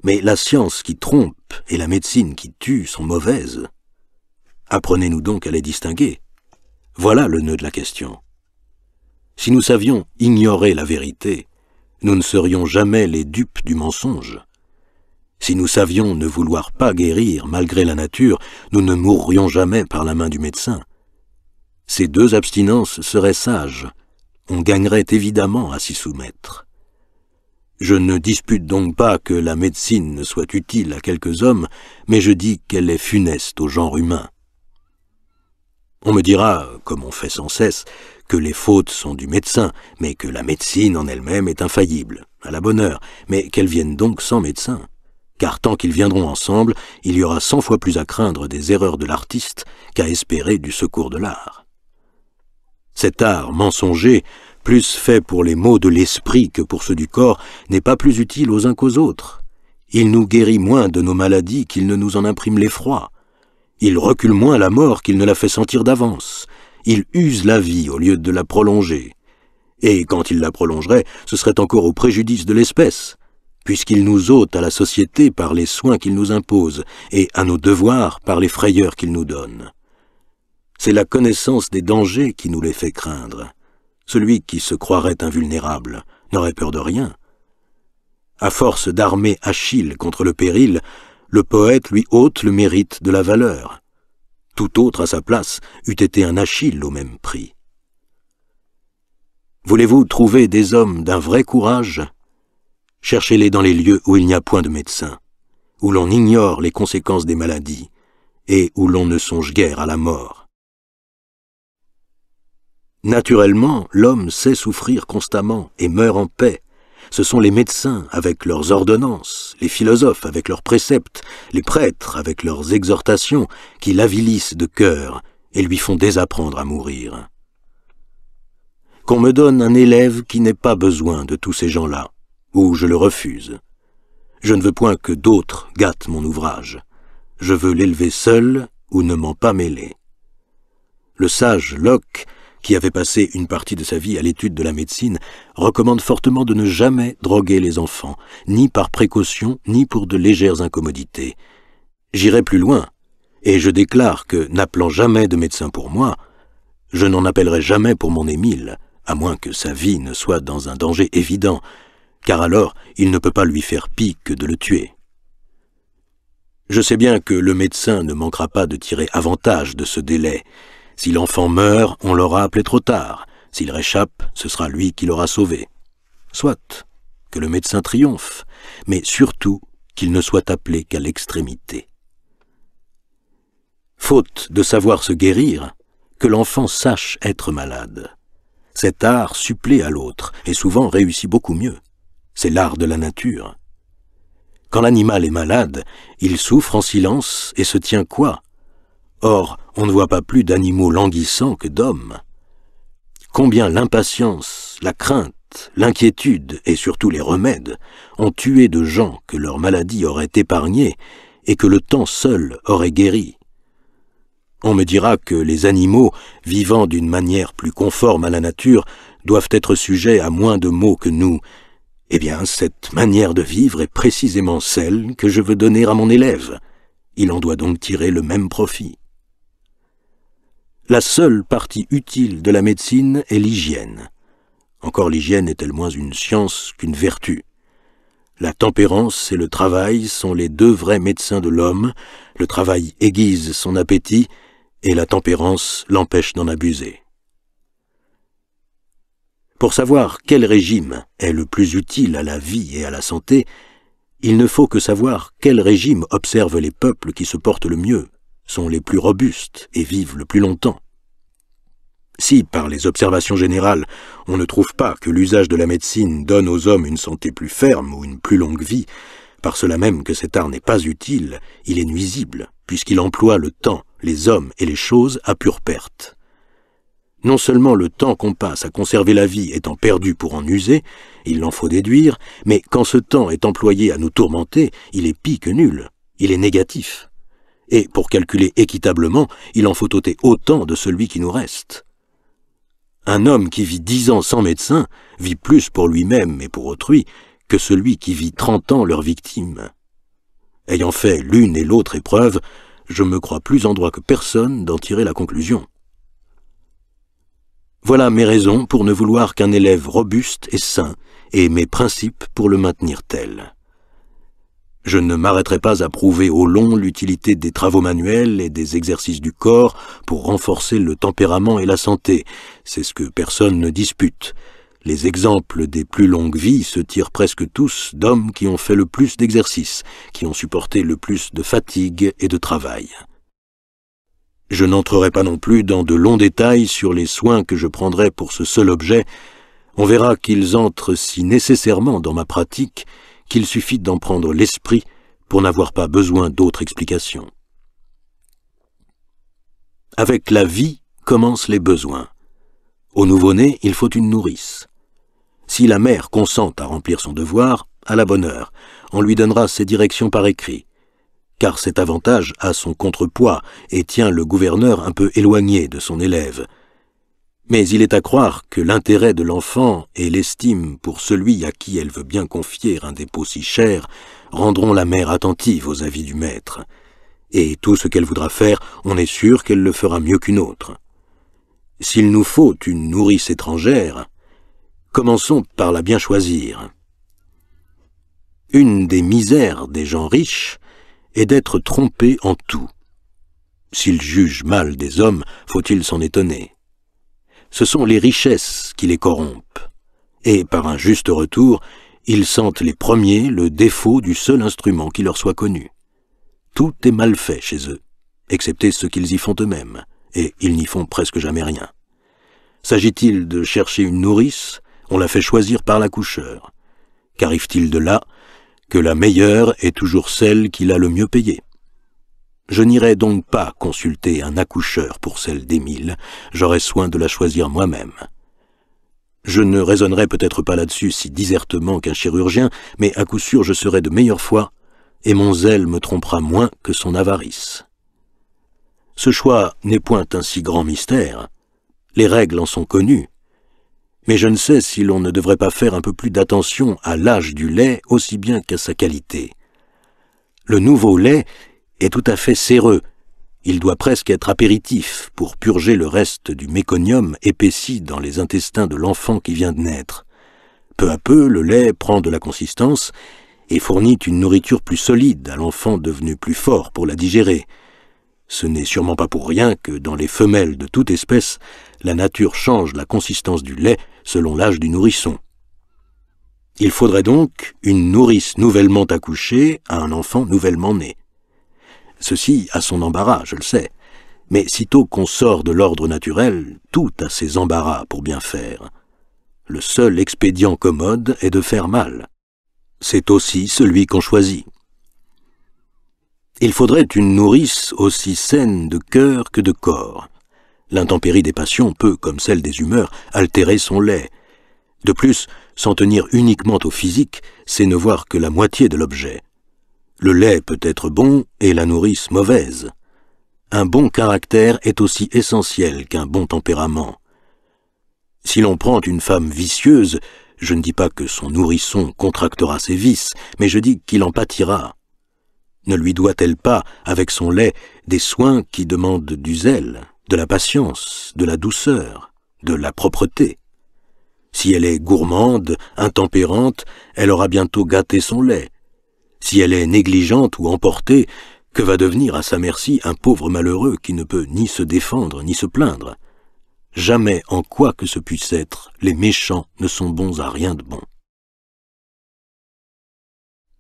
mais la science qui trompe et la médecine qui tue sont mauvaises. Apprenez-nous donc à les distinguer. Voilà le nœud de la question. Si nous savions ignorer la vérité, nous ne serions jamais les dupes du mensonge. Si nous savions ne vouloir pas guérir malgré la nature, nous ne mourrions jamais par la main du médecin. Ces deux abstinences seraient sages, on gagnerait évidemment à s'y soumettre. Je ne dispute donc pas que la médecine ne soit utile à quelques hommes, mais je dis qu'elle est funeste au genre humain. On me dira, comme on fait sans cesse, que les fautes sont du médecin, mais que la médecine en elle-même est infaillible, à la bonne heure, mais qu'elles viennent donc sans médecin. Car tant qu'ils viendront ensemble, il y aura cent fois plus à craindre des erreurs de l'artiste qu'à espérer du secours de l'art. Cet art mensonger, plus fait pour les maux de l'esprit que pour ceux du corps, n'est pas plus utile aux uns qu'aux autres. Il nous guérit moins de nos maladies qu'il ne nous en imprime l'effroi. Il recule moins la mort qu'il ne la fait sentir d'avance. Il use la vie au lieu de la prolonger. Et quand il la prolongerait, ce serait encore au préjudice de l'espèce, puisqu'il nous ôte à la société par les soins qu'il nous impose, et à nos devoirs par les frayeurs qu'il nous donne. C'est la connaissance des dangers qui nous les fait craindre. Celui qui se croirait invulnérable n'aurait peur de rien. À force d'armer Achille contre le péril, le poète lui ôte le mérite de la valeur. Tout autre à sa place eût été un Achille au même prix. Voulez-vous trouver des hommes d'un vrai courage Cherchez-les dans les lieux où il n'y a point de médecin, où l'on ignore les conséquences des maladies, et où l'on ne songe guère à la mort. Naturellement, l'homme sait souffrir constamment et meurt en paix. Ce sont les médecins avec leurs ordonnances, les philosophes avec leurs préceptes, les prêtres avec leurs exhortations qui l'avilissent de cœur et lui font désapprendre à mourir. Qu'on me donne un élève qui n'ait pas besoin de tous ces gens-là, ou je le refuse. Je ne veux point que d'autres gâtent mon ouvrage. Je veux l'élever seul ou ne m'en pas mêler. Le sage Locke qui avait passé une partie de sa vie à l'étude de la médecine, recommande fortement de ne jamais droguer les enfants, ni par précaution, ni pour de légères incommodités. J'irai plus loin, et je déclare que, n'appelant jamais de médecin pour moi, je n'en appellerai jamais pour mon Émile, à moins que sa vie ne soit dans un danger évident, car alors il ne peut pas lui faire pis que de le tuer. Je sais bien que le médecin ne manquera pas de tirer avantage de ce délai, si l'enfant meurt, on l'aura appelé trop tard. S'il réchappe, ce sera lui qui l'aura sauvé. Soit que le médecin triomphe, mais surtout qu'il ne soit appelé qu'à l'extrémité. Faute de savoir se guérir, que l'enfant sache être malade. Cet art supplée à l'autre et souvent réussit beaucoup mieux. C'est l'art de la nature. Quand l'animal est malade, il souffre en silence et se tient quoi Or, on ne voit pas plus d'animaux languissants que d'hommes. Combien l'impatience, la crainte, l'inquiétude et surtout les remèdes ont tué de gens que leur maladie aurait épargnés et que le temps seul aurait guéri. On me dira que les animaux, vivant d'une manière plus conforme à la nature, doivent être sujets à moins de maux que nous. Eh bien, cette manière de vivre est précisément celle que je veux donner à mon élève. Il en doit donc tirer le même profit. La seule partie utile de la médecine est l'hygiène. Encore l'hygiène est-elle moins une science qu'une vertu. La tempérance et le travail sont les deux vrais médecins de l'homme, le travail aiguise son appétit, et la tempérance l'empêche d'en abuser. Pour savoir quel régime est le plus utile à la vie et à la santé, il ne faut que savoir quel régime observent les peuples qui se portent le mieux sont les plus robustes et vivent le plus longtemps. Si, par les observations générales, on ne trouve pas que l'usage de la médecine donne aux hommes une santé plus ferme ou une plus longue vie, par cela même que cet art n'est pas utile, il est nuisible, puisqu'il emploie le temps, les hommes et les choses à pure perte. Non seulement le temps qu'on passe à conserver la vie étant perdu pour en user, il l'en faut déduire, mais quand ce temps est employé à nous tourmenter, il est pis que nul, il est négatif et pour calculer équitablement, il en faut ôter autant de celui qui nous reste. Un homme qui vit dix ans sans médecin vit plus pour lui-même et pour autrui que celui qui vit trente ans leur victime. Ayant fait l'une et l'autre épreuve, je me crois plus en droit que personne d'en tirer la conclusion. Voilà mes raisons pour ne vouloir qu'un élève robuste et sain, et mes principes pour le maintenir tel. Je ne m'arrêterai pas à prouver au long l'utilité des travaux manuels et des exercices du corps pour renforcer le tempérament et la santé. C'est ce que personne ne dispute. Les exemples des plus longues vies se tirent presque tous d'hommes qui ont fait le plus d'exercices, qui ont supporté le plus de fatigue et de travail. Je n'entrerai pas non plus dans de longs détails sur les soins que je prendrai pour ce seul objet. On verra qu'ils entrent si nécessairement dans ma pratique qu'il suffit d'en prendre l'esprit pour n'avoir pas besoin d'autres explications. Avec la vie commencent les besoins. Au nouveau-né, il faut une nourrice. Si la mère consente à remplir son devoir, à la bonne heure, on lui donnera ses directions par écrit, car cet avantage a son contrepoids et tient le gouverneur un peu éloigné de son élève, mais il est à croire que l'intérêt de l'enfant et l'estime pour celui à qui elle veut bien confier un dépôt si cher rendront la mère attentive aux avis du maître. Et tout ce qu'elle voudra faire, on est sûr qu'elle le fera mieux qu'une autre. S'il nous faut une nourrice étrangère, commençons par la bien choisir. Une des misères des gens riches est d'être trompés en tout. S'ils jugent mal des hommes, faut-il s'en étonner ce sont les richesses qui les corrompent. Et par un juste retour, ils sentent les premiers le défaut du seul instrument qui leur soit connu. Tout est mal fait chez eux, excepté ce qu'ils y font eux-mêmes, et ils n'y font presque jamais rien. S'agit-il de chercher une nourrice, on la fait choisir par l'accoucheur. Qu'arrive-t-il de là que la meilleure est toujours celle qu'il a le mieux payée je n'irai donc pas consulter un accoucheur pour celle d'Émile, j'aurai soin de la choisir moi-même. Je ne raisonnerai peut-être pas là-dessus si disertement qu'un chirurgien, mais à coup sûr je serai de meilleure foi, et mon zèle me trompera moins que son avarice. Ce choix n'est point un si grand mystère, les règles en sont connues, mais je ne sais si l'on ne devrait pas faire un peu plus d'attention à l'âge du lait aussi bien qu'à sa qualité. Le nouveau lait est tout à fait séreux. Il doit presque être apéritif pour purger le reste du méconium épaissi dans les intestins de l'enfant qui vient de naître. Peu à peu, le lait prend de la consistance et fournit une nourriture plus solide à l'enfant devenu plus fort pour la digérer. Ce n'est sûrement pas pour rien que dans les femelles de toute espèce, la nature change la consistance du lait selon l'âge du nourrisson. Il faudrait donc une nourrice nouvellement accouchée à un enfant nouvellement né. Ceci a son embarras, je le sais. Mais sitôt qu'on sort de l'ordre naturel, tout a ses embarras pour bien faire. Le seul expédient commode est de faire mal. C'est aussi celui qu'on choisit. Il faudrait une nourrice aussi saine de cœur que de corps. L'intempérie des passions peut, comme celle des humeurs, altérer son lait. De plus, s'en tenir uniquement au physique, c'est ne voir que la moitié de l'objet. Le lait peut être bon et la nourrice mauvaise. Un bon caractère est aussi essentiel qu'un bon tempérament. Si l'on prend une femme vicieuse, je ne dis pas que son nourrisson contractera ses vices, mais je dis qu'il en pâtira. Ne lui doit-elle pas, avec son lait, des soins qui demandent du zèle, de la patience, de la douceur, de la propreté Si elle est gourmande, intempérante, elle aura bientôt gâté son lait, si elle est négligente ou emportée, que va devenir à sa merci un pauvre malheureux qui ne peut ni se défendre ni se plaindre Jamais, en quoi que ce puisse être, les méchants ne sont bons à rien de bon.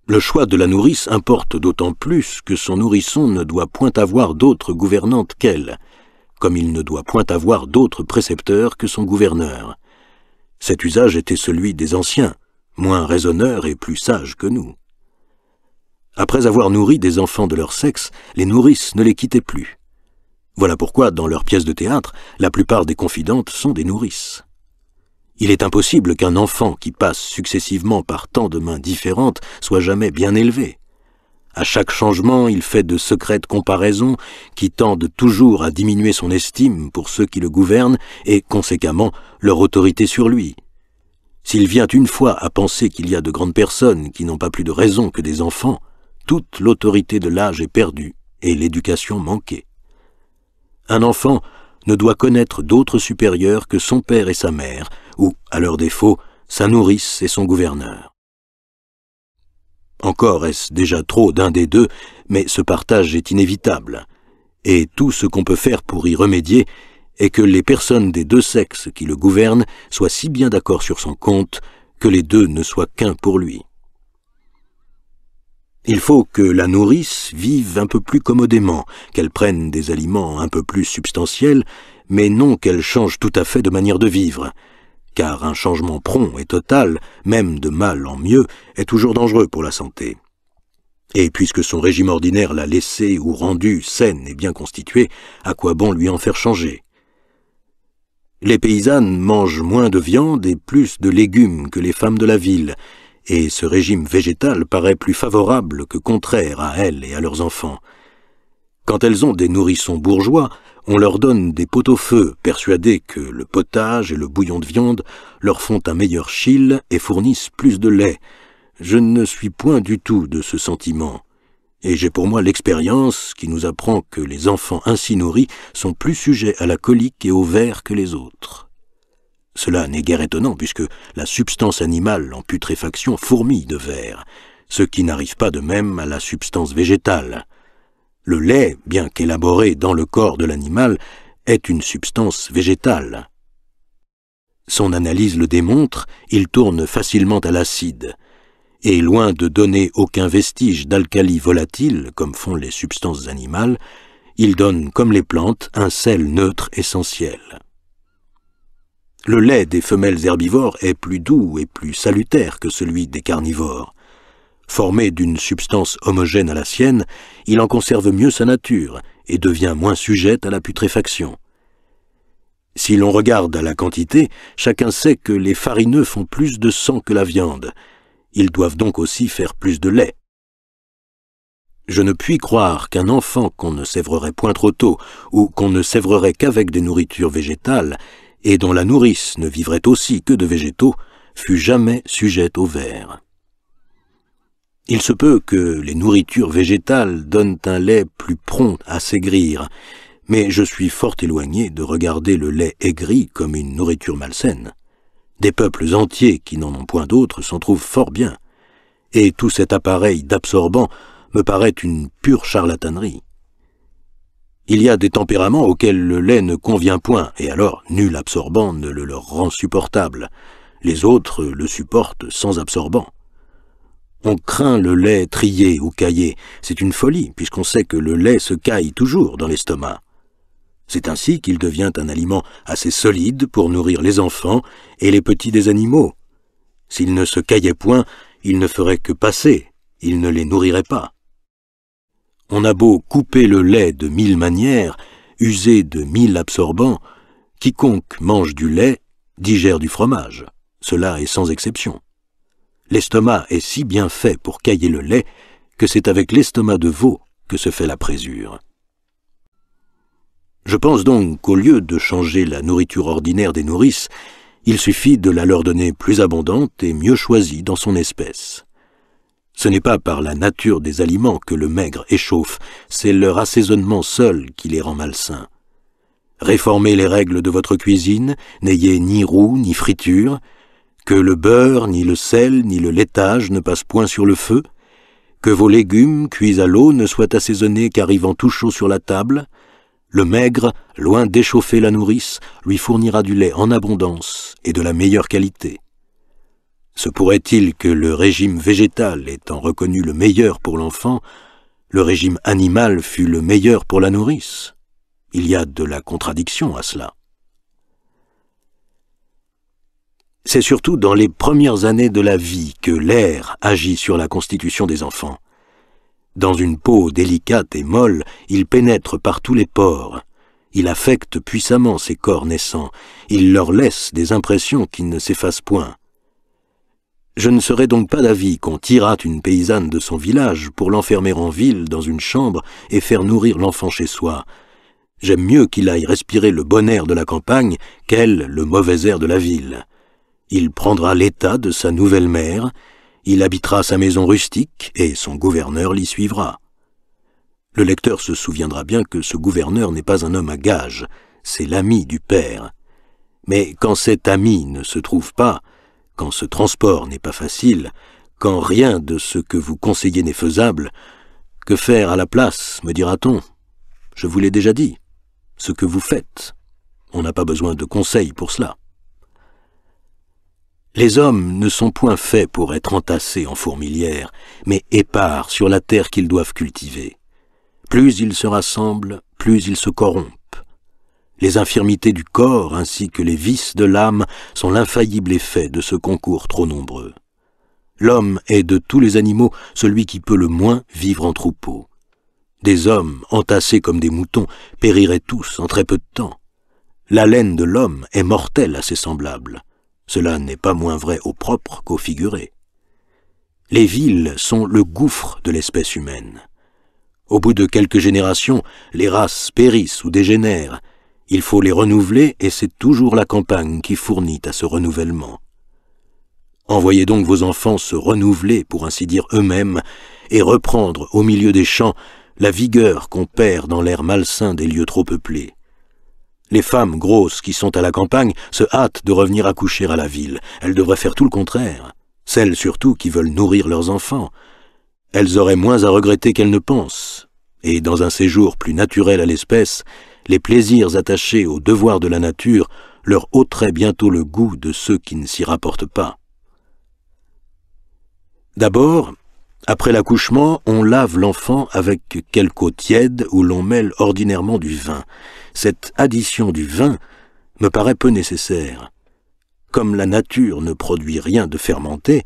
Le choix de la nourrice importe d'autant plus que son nourrisson ne doit point avoir d'autre gouvernante qu'elle, comme il ne doit point avoir d'autre précepteur que son gouverneur. Cet usage était celui des anciens, moins raisonneurs et plus sages que nous. Après avoir nourri des enfants de leur sexe, les nourrices ne les quittaient plus. Voilà pourquoi, dans leurs pièces de théâtre, la plupart des confidentes sont des nourrices. Il est impossible qu'un enfant qui passe successivement par tant de mains différentes soit jamais bien élevé. À chaque changement, il fait de secrètes comparaisons qui tendent toujours à diminuer son estime pour ceux qui le gouvernent et, conséquemment, leur autorité sur lui. S'il vient une fois à penser qu'il y a de grandes personnes qui n'ont pas plus de raison que des enfants, toute l'autorité de l'âge est perdue et l'éducation manquée. Un enfant ne doit connaître d'autres supérieurs que son père et sa mère, ou, à leur défaut, sa nourrice et son gouverneur. Encore est-ce déjà trop d'un des deux, mais ce partage est inévitable, et tout ce qu'on peut faire pour y remédier est que les personnes des deux sexes qui le gouvernent soient si bien d'accord sur son compte que les deux ne soient qu'un pour lui. Il faut que la nourrice vive un peu plus commodément, qu'elle prenne des aliments un peu plus substantiels, mais non qu'elle change tout à fait de manière de vivre. Car un changement prompt et total, même de mal en mieux, est toujours dangereux pour la santé. Et puisque son régime ordinaire l'a laissée ou rendue saine et bien constituée, à quoi bon lui en faire changer Les paysannes mangent moins de viande et plus de légumes que les femmes de la ville, et ce régime végétal paraît plus favorable que contraire à elles et à leurs enfants. Quand elles ont des nourrissons bourgeois, on leur donne des pot au feu, persuadés que le potage et le bouillon de viande leur font un meilleur chill et fournissent plus de lait. Je ne suis point du tout de ce sentiment, et j'ai pour moi l'expérience qui nous apprend que les enfants ainsi nourris sont plus sujets à la colique et au verre que les autres. Cela n'est guère étonnant, puisque la substance animale en putréfaction fourmille de verre, ce qui n'arrive pas de même à la substance végétale. Le lait, bien qu'élaboré dans le corps de l'animal, est une substance végétale. Son analyse le démontre, il tourne facilement à l'acide, et loin de donner aucun vestige d'alcali volatile, comme font les substances animales, il donne, comme les plantes, un sel neutre essentiel. Le lait des femelles herbivores est plus doux et plus salutaire que celui des carnivores. Formé d'une substance homogène à la sienne, il en conserve mieux sa nature et devient moins sujette à la putréfaction. Si l'on regarde à la quantité, chacun sait que les farineux font plus de sang que la viande. Ils doivent donc aussi faire plus de lait. Je ne puis croire qu'un enfant qu'on ne sèvrerait point trop tôt ou qu'on ne sèvrerait qu'avec des nourritures végétales et dont la nourrice ne vivrait aussi que de végétaux, fut jamais sujette au verre. Il se peut que les nourritures végétales donnent un lait plus prompt à s'aigrir, mais je suis fort éloigné de regarder le lait aigri comme une nourriture malsaine. Des peuples entiers qui n'en ont point d'autres s'en trouvent fort bien, et tout cet appareil d'absorbant me paraît une pure charlatanerie. Il y a des tempéraments auxquels le lait ne convient point, et alors nul absorbant ne le leur rend supportable. Les autres le supportent sans absorbant. On craint le lait trié ou caillé. C'est une folie, puisqu'on sait que le lait se caille toujours dans l'estomac. C'est ainsi qu'il devient un aliment assez solide pour nourrir les enfants et les petits des animaux. S'il ne se caillait point, il ne ferait que passer, il ne les nourrirait pas. On a beau couper le lait de mille manières, user de mille absorbants, quiconque mange du lait digère du fromage. Cela est sans exception. L'estomac est si bien fait pour cailler le lait que c'est avec l'estomac de veau que se fait la présure. Je pense donc qu'au lieu de changer la nourriture ordinaire des nourrices, il suffit de la leur donner plus abondante et mieux choisie dans son espèce. Ce n'est pas par la nature des aliments que le maigre échauffe, c'est leur assaisonnement seul qui les rend malsains. Réformez les règles de votre cuisine, n'ayez ni roux ni friture, que le beurre, ni le sel, ni le laitage ne passent point sur le feu, que vos légumes, cuits à l'eau, ne soient assaisonnés qu'arrivant tout chaud sur la table, le maigre, loin d'échauffer la nourrice, lui fournira du lait en abondance et de la meilleure qualité. Se pourrait-il que le régime végétal étant reconnu le meilleur pour l'enfant, le régime animal fût le meilleur pour la nourrice Il y a de la contradiction à cela. C'est surtout dans les premières années de la vie que l'air agit sur la constitution des enfants. Dans une peau délicate et molle, il pénètre par tous les pores, il affecte puissamment ces corps naissants, il leur laisse des impressions qui ne s'effacent point, je ne serais donc pas d'avis qu'on tirât une paysanne de son village pour l'enfermer en ville dans une chambre et faire nourrir l'enfant chez soi. J'aime mieux qu'il aille respirer le bon air de la campagne qu'elle le mauvais air de la ville. Il prendra l'état de sa nouvelle mère, il habitera sa maison rustique et son gouverneur l'y suivra. Le lecteur se souviendra bien que ce gouverneur n'est pas un homme à gage, c'est l'ami du père. Mais quand cet ami ne se trouve pas, quand ce transport n'est pas facile, quand rien de ce que vous conseillez n'est faisable, que faire à la place, me dira-t-on Je vous l'ai déjà dit. Ce que vous faites. On n'a pas besoin de conseils pour cela. Les hommes ne sont point faits pour être entassés en fourmilière, mais épars sur la terre qu'ils doivent cultiver. Plus ils se rassemblent, plus ils se corrompent. Les infirmités du corps ainsi que les vices de l'âme sont l'infaillible effet de ce concours trop nombreux. L'homme est de tous les animaux celui qui peut le moins vivre en troupeau. Des hommes, entassés comme des moutons, périraient tous en très peu de temps. La laine de l'homme est mortelle à ses semblables. Cela n'est pas moins vrai au propre qu'au figuré. Les villes sont le gouffre de l'espèce humaine. Au bout de quelques générations, les races périssent ou dégénèrent, il faut les renouveler et c'est toujours la campagne qui fournit à ce renouvellement. Envoyez donc vos enfants se renouveler, pour ainsi dire eux-mêmes, et reprendre, au milieu des champs, la vigueur qu'on perd dans l'air malsain des lieux trop peuplés. Les femmes grosses qui sont à la campagne se hâtent de revenir accoucher à la ville. Elles devraient faire tout le contraire. Celles surtout qui veulent nourrir leurs enfants. Elles auraient moins à regretter qu'elles ne pensent. Et dans un séjour plus naturel à l'espèce, les plaisirs attachés aux devoirs de la nature leur ôteraient bientôt le goût de ceux qui ne s'y rapportent pas. D'abord, après l'accouchement, on lave l'enfant avec quelque eau tiède où l'on mêle ordinairement du vin. Cette addition du vin me paraît peu nécessaire. Comme la nature ne produit rien de fermenté,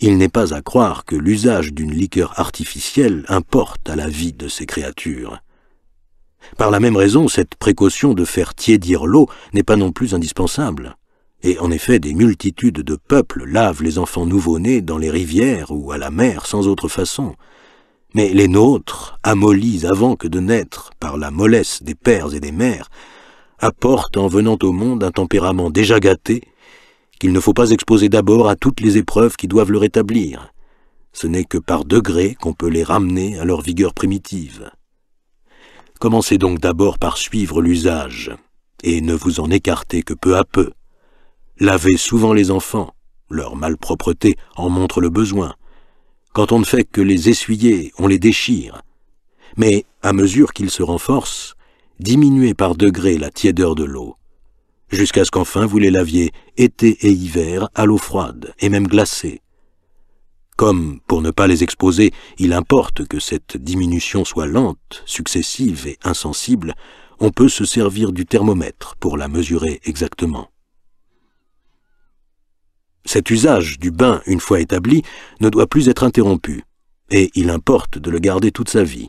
il n'est pas à croire que l'usage d'une liqueur artificielle importe à la vie de ces créatures. Par la même raison, cette précaution de faire tiédir l'eau n'est pas non plus indispensable. Et en effet, des multitudes de peuples lavent les enfants nouveau-nés dans les rivières ou à la mer sans autre façon. Mais les nôtres, amollis avant que de naître par la mollesse des pères et des mères, apportent en venant au monde un tempérament déjà gâté, qu'il ne faut pas exposer d'abord à toutes les épreuves qui doivent le rétablir. Ce n'est que par degrés qu'on peut les ramener à leur vigueur primitive. Commencez donc d'abord par suivre l'usage, et ne vous en écartez que peu à peu. Lavez souvent les enfants, leur malpropreté en montre le besoin. Quand on ne fait que les essuyer, on les déchire. Mais, à mesure qu'ils se renforcent, diminuez par degrés la tiédeur de l'eau, jusqu'à ce qu'enfin vous les laviez été et hiver à l'eau froide, et même glacée, comme, pour ne pas les exposer, il importe que cette diminution soit lente, successive et insensible, on peut se servir du thermomètre pour la mesurer exactement. Cet usage du bain, une fois établi, ne doit plus être interrompu, et il importe de le garder toute sa vie.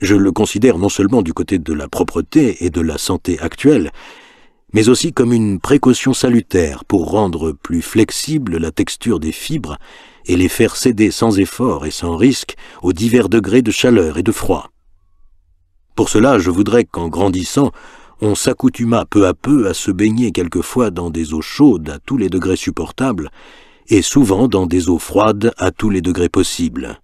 Je le considère non seulement du côté de la propreté et de la santé actuelle, mais aussi comme une précaution salutaire pour rendre plus flexible la texture des fibres et les faire céder sans effort et sans risque aux divers degrés de chaleur et de froid. Pour cela, je voudrais qu'en grandissant, on s'accoutumât peu à peu à se baigner quelquefois dans des eaux chaudes à tous les degrés supportables, et souvent dans des eaux froides à tous les degrés possibles.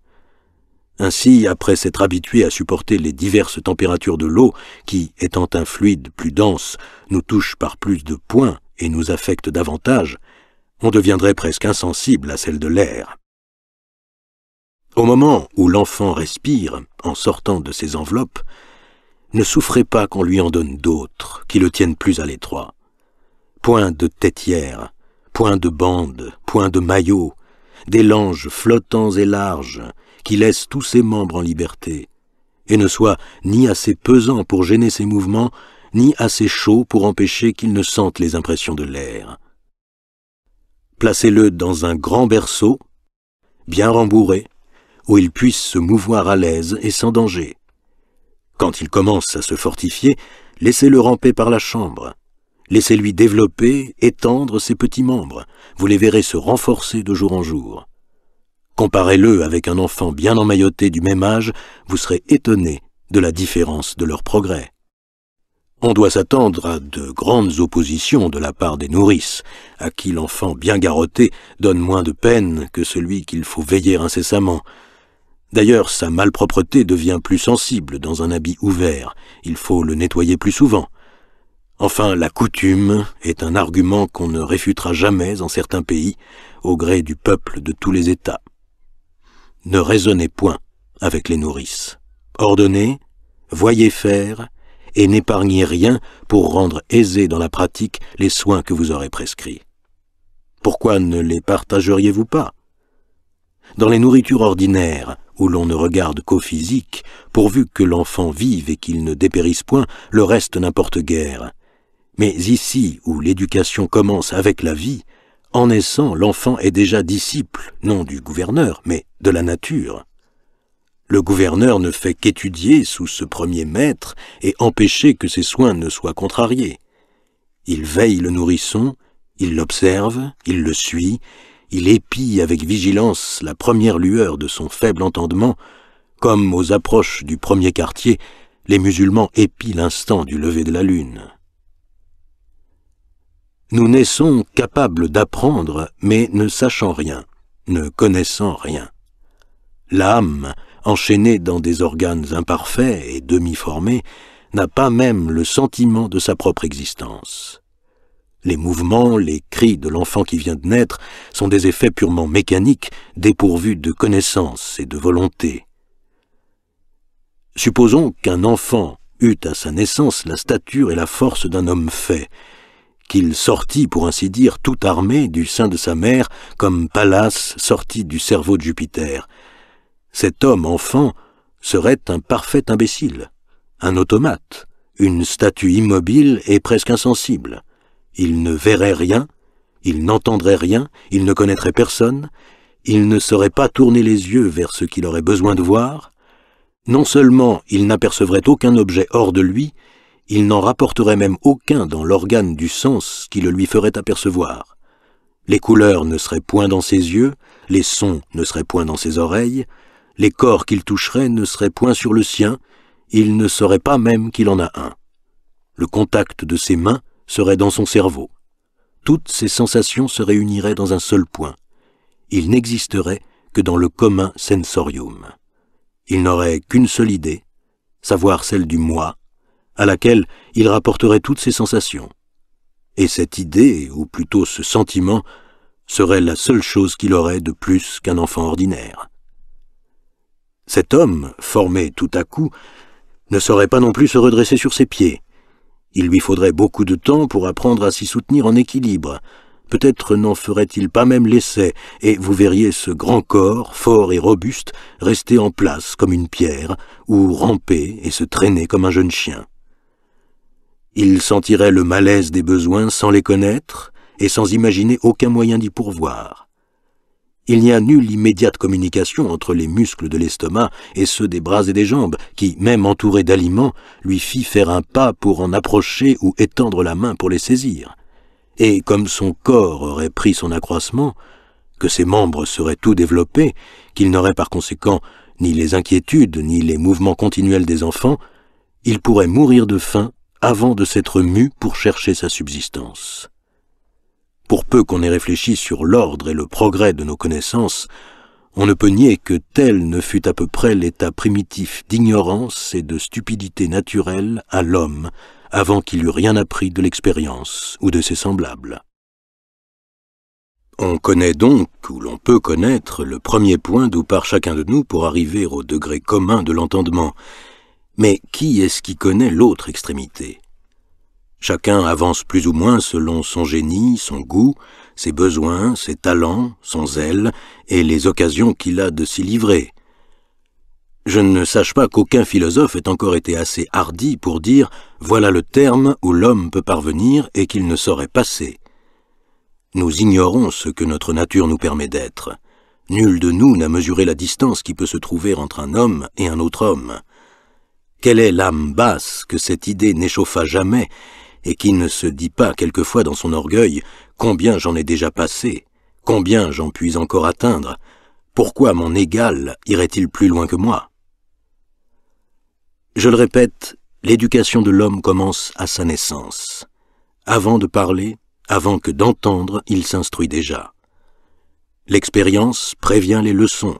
Ainsi, après s'être habitué à supporter les diverses températures de l'eau, qui, étant un fluide plus dense, nous touche par plus de points et nous affecte davantage, on deviendrait presque insensible à celle de l'air. Au moment où l'enfant respire, en sortant de ses enveloppes, ne souffrez pas qu'on lui en donne d'autres, qui le tiennent plus à l'étroit. Point de têtière, point de bande, point de maillot, des langes flottants et larges, qui laissent tous ses membres en liberté, et ne soient ni assez pesants pour gêner ses mouvements, ni assez chauds pour empêcher qu'il ne sente les impressions de l'air placez-le dans un grand berceau, bien rembourré, où il puisse se mouvoir à l'aise et sans danger. Quand il commence à se fortifier, laissez-le ramper par la chambre. Laissez-lui développer, étendre ses petits membres. Vous les verrez se renforcer de jour en jour. Comparez-le avec un enfant bien emmailloté du même âge, vous serez étonné de la différence de leur progrès on doit s'attendre à de grandes oppositions de la part des nourrices, à qui l'enfant bien garrotté donne moins de peine que celui qu'il faut veiller incessamment. D'ailleurs, sa malpropreté devient plus sensible dans un habit ouvert, il faut le nettoyer plus souvent. Enfin, la coutume est un argument qu'on ne réfutera jamais en certains pays, au gré du peuple de tous les États. Ne raisonnez point avec les nourrices. Ordonnez, voyez faire, et n'épargnez rien pour rendre aisés dans la pratique les soins que vous aurez prescrits. Pourquoi ne les partageriez-vous pas Dans les nourritures ordinaires, où l'on ne regarde qu'au physique, pourvu que l'enfant vive et qu'il ne dépérisse point, le reste n'importe guère. Mais ici, où l'éducation commence avec la vie, en naissant, l'enfant est déjà disciple, non du gouverneur, mais de la nature. Le gouverneur ne fait qu'étudier sous ce premier maître et empêcher que ses soins ne soient contrariés. Il veille le nourrisson, il l'observe, il le suit, il épie avec vigilance la première lueur de son faible entendement, comme aux approches du premier quartier, les musulmans épient l'instant du lever de la lune. Nous naissons capables d'apprendre, mais ne sachant rien, ne connaissant rien. L'âme, enchaîné dans des organes imparfaits et demi-formés, n'a pas même le sentiment de sa propre existence. Les mouvements, les cris de l'enfant qui vient de naître sont des effets purement mécaniques, dépourvus de connaissances et de volonté. Supposons qu'un enfant eût à sa naissance la stature et la force d'un homme fait, qu'il sortit, pour ainsi dire, tout armé du sein de sa mère, comme Pallas sortit du cerveau de Jupiter, cet homme enfant serait un parfait imbécile, un automate, une statue immobile et presque insensible. Il ne verrait rien, il n'entendrait rien, il ne connaîtrait personne, il ne saurait pas tourner les yeux vers ce qu'il aurait besoin de voir, non seulement il n'apercevrait aucun objet hors de lui, il n'en rapporterait même aucun dans l'organe du sens qui le lui ferait apercevoir. Les couleurs ne seraient point dans ses yeux, les sons ne seraient point dans ses oreilles, les corps qu'il toucherait ne seraient point sur le sien, il ne saurait pas même qu'il en a un. Le contact de ses mains serait dans son cerveau. Toutes ses sensations se réuniraient dans un seul point. Il n'existerait que dans le commun sensorium. Il n'aurait qu'une seule idée, savoir celle du moi, à laquelle il rapporterait toutes ses sensations. Et cette idée, ou plutôt ce sentiment, serait la seule chose qu'il aurait de plus qu'un enfant ordinaire. Cet homme, formé tout à coup, ne saurait pas non plus se redresser sur ses pieds. Il lui faudrait beaucoup de temps pour apprendre à s'y soutenir en équilibre. Peut-être n'en ferait-il pas même l'essai, et vous verriez ce grand corps, fort et robuste, rester en place comme une pierre, ou ramper et se traîner comme un jeune chien. Il sentirait le malaise des besoins sans les connaître, et sans imaginer aucun moyen d'y pourvoir. Il n'y a nulle immédiate communication entre les muscles de l'estomac et ceux des bras et des jambes, qui, même entourés d'aliments, lui fit faire un pas pour en approcher ou étendre la main pour les saisir. Et comme son corps aurait pris son accroissement, que ses membres seraient tout développés, qu'il n'aurait par conséquent ni les inquiétudes ni les mouvements continuels des enfants, il pourrait mourir de faim avant de s'être mu pour chercher sa subsistance. Pour peu qu'on ait réfléchi sur l'ordre et le progrès de nos connaissances, on ne peut nier que tel ne fut à peu près l'état primitif d'ignorance et de stupidité naturelle à l'homme avant qu'il eût rien appris de l'expérience ou de ses semblables. On connaît donc, ou l'on peut connaître, le premier point d'où part chacun de nous pour arriver au degré commun de l'entendement. Mais qui est-ce qui connaît l'autre extrémité Chacun avance plus ou moins selon son génie, son goût, ses besoins, ses talents, son zèle et les occasions qu'il a de s'y livrer. Je ne sache pas qu'aucun philosophe ait encore été assez hardi pour dire voilà le terme où l'homme peut parvenir et qu'il ne saurait passer. Nous ignorons ce que notre nature nous permet d'être. Nul de nous n'a mesuré la distance qui peut se trouver entre un homme et un autre homme. Quelle est l'âme basse que cette idée n'échauffa jamais et qui ne se dit pas quelquefois dans son orgueil combien j'en ai déjà passé, combien j'en puis encore atteindre, pourquoi mon égal irait-il plus loin que moi Je le répète, l'éducation de l'homme commence à sa naissance. Avant de parler, avant que d'entendre, il s'instruit déjà. L'expérience prévient les leçons.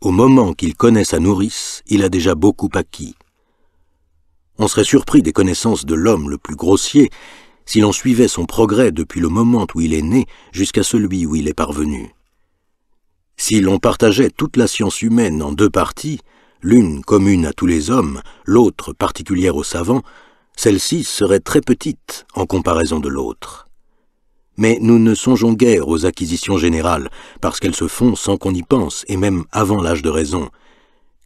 Au moment qu'il connaît sa nourrice, il a déjà beaucoup acquis. On serait surpris des connaissances de l'homme le plus grossier si l'on suivait son progrès depuis le moment où il est né jusqu'à celui où il est parvenu. Si l'on partageait toute la science humaine en deux parties, l'une commune à tous les hommes, l'autre particulière aux savants, celle-ci serait très petite en comparaison de l'autre. Mais nous ne songeons guère aux acquisitions générales, parce qu'elles se font sans qu'on y pense, et même avant l'âge de raison,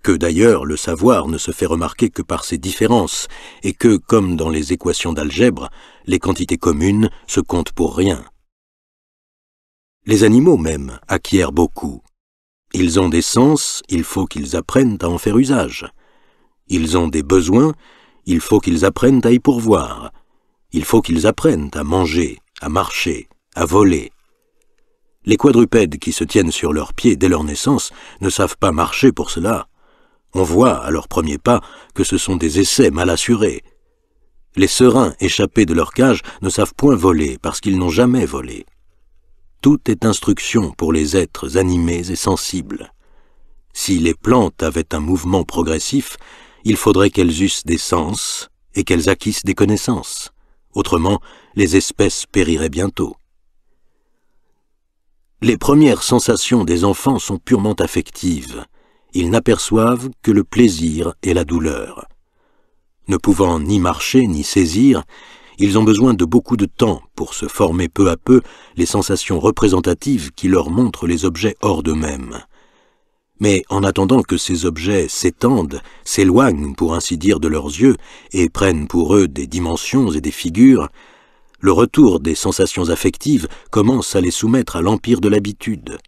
que d'ailleurs le savoir ne se fait remarquer que par ses différences, et que, comme dans les équations d'algèbre, les quantités communes se comptent pour rien. Les animaux même acquièrent beaucoup. Ils ont des sens, il faut qu'ils apprennent à en faire usage. Ils ont des besoins, il faut qu'ils apprennent à y pourvoir. Il faut qu'ils apprennent à manger, à marcher, à voler, les quadrupèdes qui se tiennent sur leurs pieds dès leur naissance ne savent pas marcher pour cela. On voit, à leurs premiers pas, que ce sont des essais mal assurés. Les serins échappés de leur cage ne savent point voler parce qu'ils n'ont jamais volé. Tout est instruction pour les êtres animés et sensibles. Si les plantes avaient un mouvement progressif, il faudrait qu'elles eussent des sens et qu'elles acquissent des connaissances. Autrement, les espèces périraient bientôt. Les premières sensations des enfants sont purement affectives ils n'aperçoivent que le plaisir et la douleur. Ne pouvant ni marcher ni saisir, ils ont besoin de beaucoup de temps pour se former peu à peu les sensations représentatives qui leur montrent les objets hors d'eux-mêmes. Mais en attendant que ces objets s'étendent, s'éloignent pour ainsi dire de leurs yeux et prennent pour eux des dimensions et des figures, le retour des sensations affectives commence à les soumettre à l'empire de l'habitude.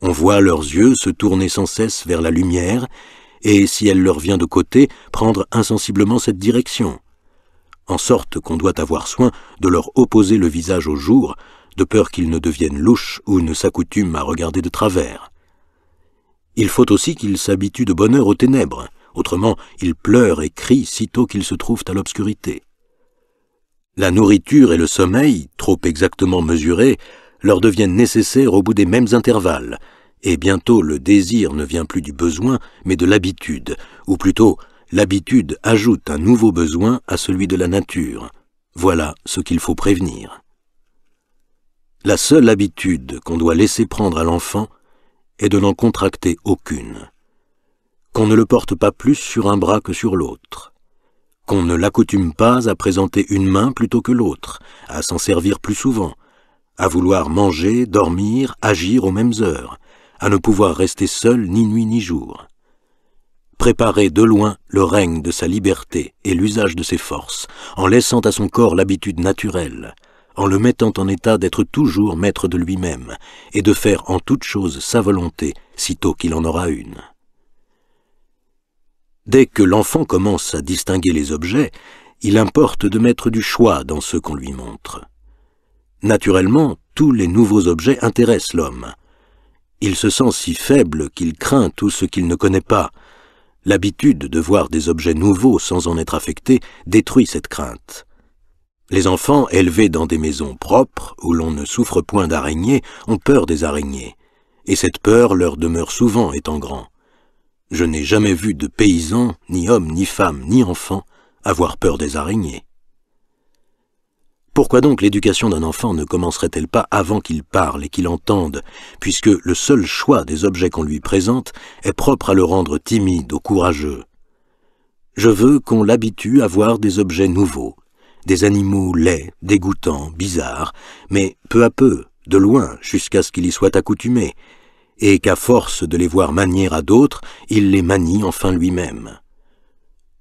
On voit leurs yeux se tourner sans cesse vers la lumière, et si elle leur vient de côté, prendre insensiblement cette direction. En sorte qu'on doit avoir soin de leur opposer le visage au jour, de peur qu'ils ne deviennent louches ou ne s'accoutument à regarder de travers. Il faut aussi qu'ils s'habituent de bonne heure aux ténèbres, autrement ils pleurent et crient sitôt qu'ils se trouvent à l'obscurité. La nourriture et le sommeil, trop exactement mesurés, leur deviennent nécessaires au bout des mêmes intervalles, et bientôt le désir ne vient plus du besoin, mais de l'habitude, ou plutôt l'habitude ajoute un nouveau besoin à celui de la nature. Voilà ce qu'il faut prévenir. La seule habitude qu'on doit laisser prendre à l'enfant est de n'en contracter aucune, qu'on ne le porte pas plus sur un bras que sur l'autre, qu'on ne l'accoutume pas à présenter une main plutôt que l'autre, à s'en servir plus souvent, à vouloir manger, dormir, agir aux mêmes heures, à ne pouvoir rester seul ni nuit ni jour. Préparer de loin le règne de sa liberté et l'usage de ses forces, en laissant à son corps l'habitude naturelle, en le mettant en état d'être toujours maître de lui-même et de faire en toute chose sa volonté sitôt qu'il en aura une. Dès que l'enfant commence à distinguer les objets, il importe de mettre du choix dans ceux qu'on lui montre. Naturellement, tous les nouveaux objets intéressent l'homme. Il se sent si faible qu'il craint tout ce qu'il ne connaît pas. L'habitude de voir des objets nouveaux sans en être affecté détruit cette crainte. Les enfants élevés dans des maisons propres, où l'on ne souffre point d'araignées, ont peur des araignées, et cette peur leur demeure souvent étant grand. Je n'ai jamais vu de paysans, ni hommes, ni femmes, ni enfants, avoir peur des araignées. Pourquoi donc l'éducation d'un enfant ne commencerait-elle pas avant qu'il parle et qu'il entende, puisque le seul choix des objets qu'on lui présente est propre à le rendre timide ou courageux Je veux qu'on l'habitue à voir des objets nouveaux, des animaux laids, dégoûtants, bizarres, mais peu à peu, de loin, jusqu'à ce qu'il y soit accoutumé, et qu'à force de les voir manier à d'autres, il les manie enfin lui-même.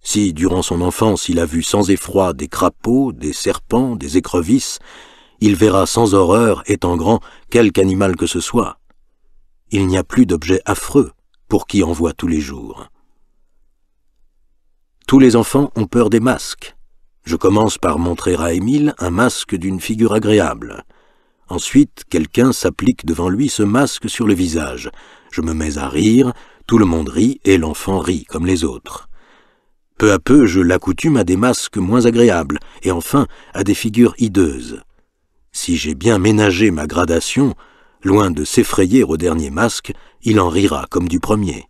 Si, durant son enfance, il a vu sans effroi des crapauds, des serpents, des écrevisses, il verra sans horreur, étant grand, quelque animal que ce soit. Il n'y a plus d'objet affreux pour qui en voit tous les jours. Tous les enfants ont peur des masques. Je commence par montrer à Émile un masque d'une figure agréable. Ensuite, quelqu'un s'applique devant lui ce masque sur le visage. Je me mets à rire, tout le monde rit et l'enfant rit comme les autres. Peu à peu, je l'accoutume à des masques moins agréables, et enfin à des figures hideuses. Si j'ai bien ménagé ma gradation, loin de s'effrayer au dernier masque, il en rira comme du premier.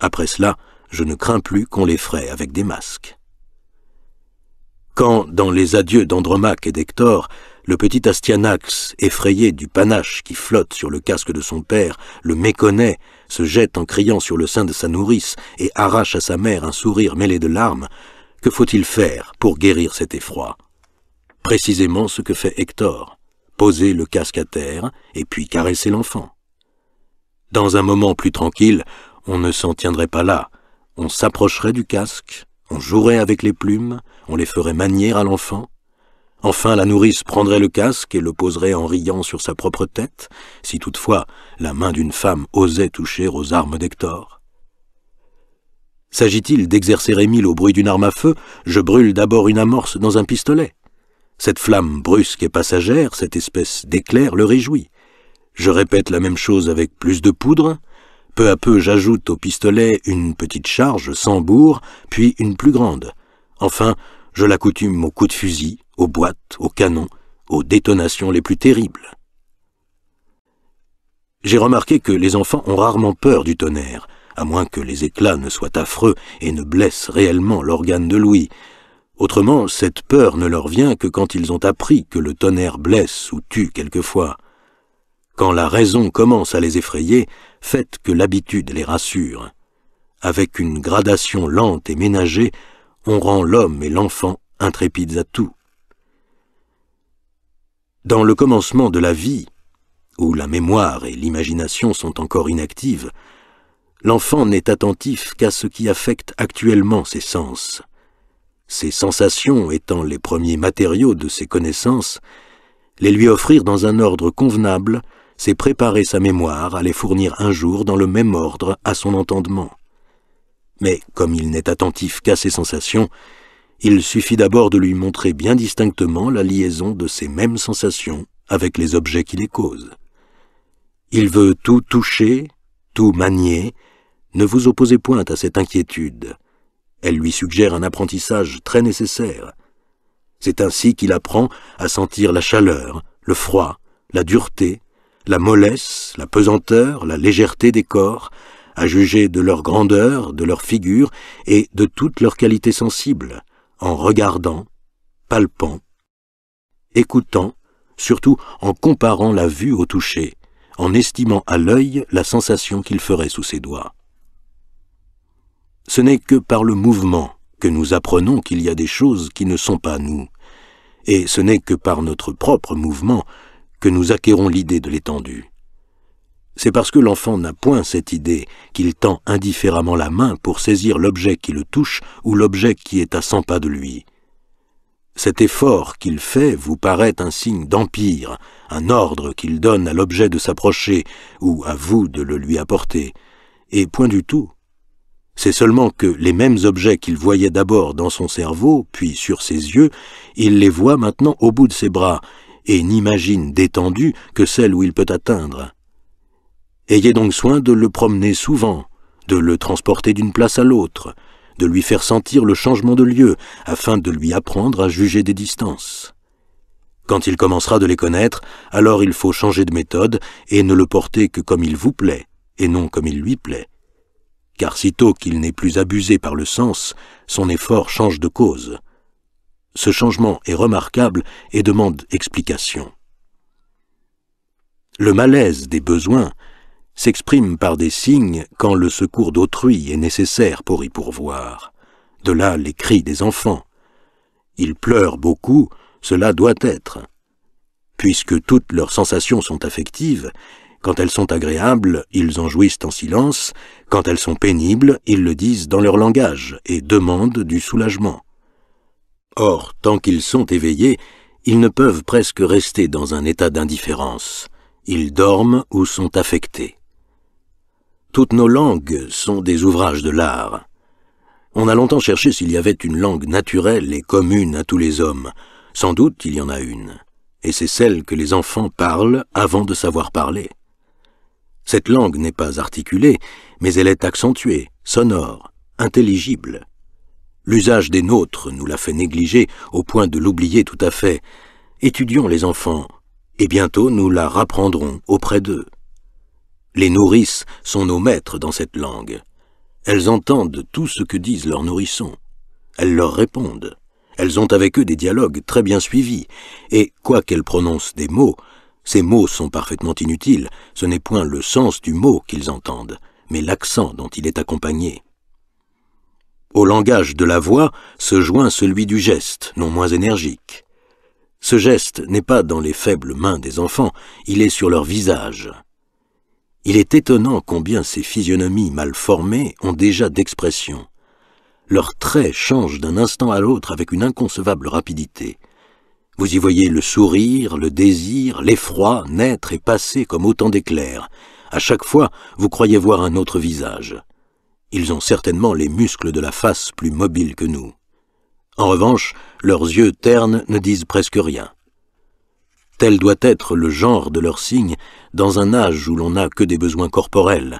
Après cela, je ne crains plus qu'on l'effraie avec des masques. Quand, dans les adieux d'Andromaque et d'Hector, le petit Astyanax, effrayé du panache qui flotte sur le casque de son père, le méconnaît se jette en criant sur le sein de sa nourrice et arrache à sa mère un sourire mêlé de larmes, que faut-il faire pour guérir cet effroi Précisément ce que fait Hector, poser le casque à terre et puis caresser l'enfant. Dans un moment plus tranquille, on ne s'en tiendrait pas là, on s'approcherait du casque, on jouerait avec les plumes, on les ferait manier à l'enfant, Enfin, la nourrice prendrait le casque et le poserait en riant sur sa propre tête, si toutefois la main d'une femme osait toucher aux armes d'Hector. S'agit-il d'exercer Émile au bruit d'une arme à feu Je brûle d'abord une amorce dans un pistolet. Cette flamme brusque et passagère, cette espèce d'éclair le réjouit. Je répète la même chose avec plus de poudre. Peu à peu, j'ajoute au pistolet une petite charge sans bourre, puis une plus grande. Enfin, je l'accoutume au coup de fusil, aux boîtes, aux canons, aux détonations les plus terribles. J'ai remarqué que les enfants ont rarement peur du tonnerre, à moins que les éclats ne soient affreux et ne blessent réellement l'organe de l'ouïe. Autrement, cette peur ne leur vient que quand ils ont appris que le tonnerre blesse ou tue quelquefois. Quand la raison commence à les effrayer, faites que l'habitude les rassure. Avec une gradation lente et ménagée, on rend l'homme et l'enfant intrépides à tout. Dans le commencement de la vie, où la mémoire et l'imagination sont encore inactives, l'enfant n'est attentif qu'à ce qui affecte actuellement ses sens. Ses sensations étant les premiers matériaux de ses connaissances, les lui offrir dans un ordre convenable, c'est préparer sa mémoire à les fournir un jour dans le même ordre à son entendement. Mais comme il n'est attentif qu'à ses sensations, il suffit d'abord de lui montrer bien distinctement la liaison de ces mêmes sensations avec les objets qui les causent. Il veut tout toucher, tout manier, ne vous opposez point à cette inquiétude. Elle lui suggère un apprentissage très nécessaire. C'est ainsi qu'il apprend à sentir la chaleur, le froid, la dureté, la mollesse, la pesanteur, la légèreté des corps, à juger de leur grandeur, de leur figure et de toutes leurs qualités sensibles, en regardant, palpant, écoutant, surtout en comparant la vue au toucher, en estimant à l'œil la sensation qu'il ferait sous ses doigts. Ce n'est que par le mouvement que nous apprenons qu'il y a des choses qui ne sont pas nous, et ce n'est que par notre propre mouvement que nous acquérons l'idée de l'étendue c'est parce que l'enfant n'a point cette idée qu'il tend indifféremment la main pour saisir l'objet qui le touche ou l'objet qui est à cent pas de lui. Cet effort qu'il fait vous paraît un signe d'empire, un ordre qu'il donne à l'objet de s'approcher ou à vous de le lui apporter, et point du tout. C'est seulement que les mêmes objets qu'il voyait d'abord dans son cerveau, puis sur ses yeux, il les voit maintenant au bout de ses bras, et n'imagine détendu que celle où il peut atteindre. Ayez donc soin de le promener souvent, de le transporter d'une place à l'autre, de lui faire sentir le changement de lieu, afin de lui apprendre à juger des distances. Quand il commencera de les connaître, alors il faut changer de méthode et ne le porter que comme il vous plaît, et non comme il lui plaît. Car sitôt qu'il n'est plus abusé par le sens, son effort change de cause. Ce changement est remarquable et demande explication. Le malaise des besoins s'exprime par des signes quand le secours d'autrui est nécessaire pour y pourvoir. De là les cris des enfants. Ils pleurent beaucoup, cela doit être. Puisque toutes leurs sensations sont affectives, quand elles sont agréables, ils en jouissent en silence, quand elles sont pénibles, ils le disent dans leur langage et demandent du soulagement. Or, tant qu'ils sont éveillés, ils ne peuvent presque rester dans un état d'indifférence. Ils dorment ou sont affectés. Toutes nos langues sont des ouvrages de l'art. On a longtemps cherché s'il y avait une langue naturelle et commune à tous les hommes. Sans doute il y en a une, et c'est celle que les enfants parlent avant de savoir parler. Cette langue n'est pas articulée, mais elle est accentuée, sonore, intelligible. L'usage des nôtres nous l'a fait négliger au point de l'oublier tout à fait. Étudions les enfants, et bientôt nous la rapprendrons auprès d'eux. Les nourrices sont nos maîtres dans cette langue. Elles entendent tout ce que disent leurs nourrissons. Elles leur répondent. Elles ont avec eux des dialogues très bien suivis, et, quoi qu'elles prononcent des mots, ces mots sont parfaitement inutiles, ce n'est point le sens du mot qu'ils entendent, mais l'accent dont il est accompagné. Au langage de la voix se joint celui du geste, non moins énergique. Ce geste n'est pas dans les faibles mains des enfants, il est sur leur visage. Il est étonnant combien ces physionomies mal formées ont déjà d'expression. Leurs traits changent d'un instant à l'autre avec une inconcevable rapidité. Vous y voyez le sourire, le désir, l'effroi naître et passer comme autant d'éclairs. À chaque fois, vous croyez voir un autre visage. Ils ont certainement les muscles de la face plus mobiles que nous. En revanche, leurs yeux ternes ne disent presque rien. Tel doit être le genre de leurs signes dans un âge où l'on n'a que des besoins corporels,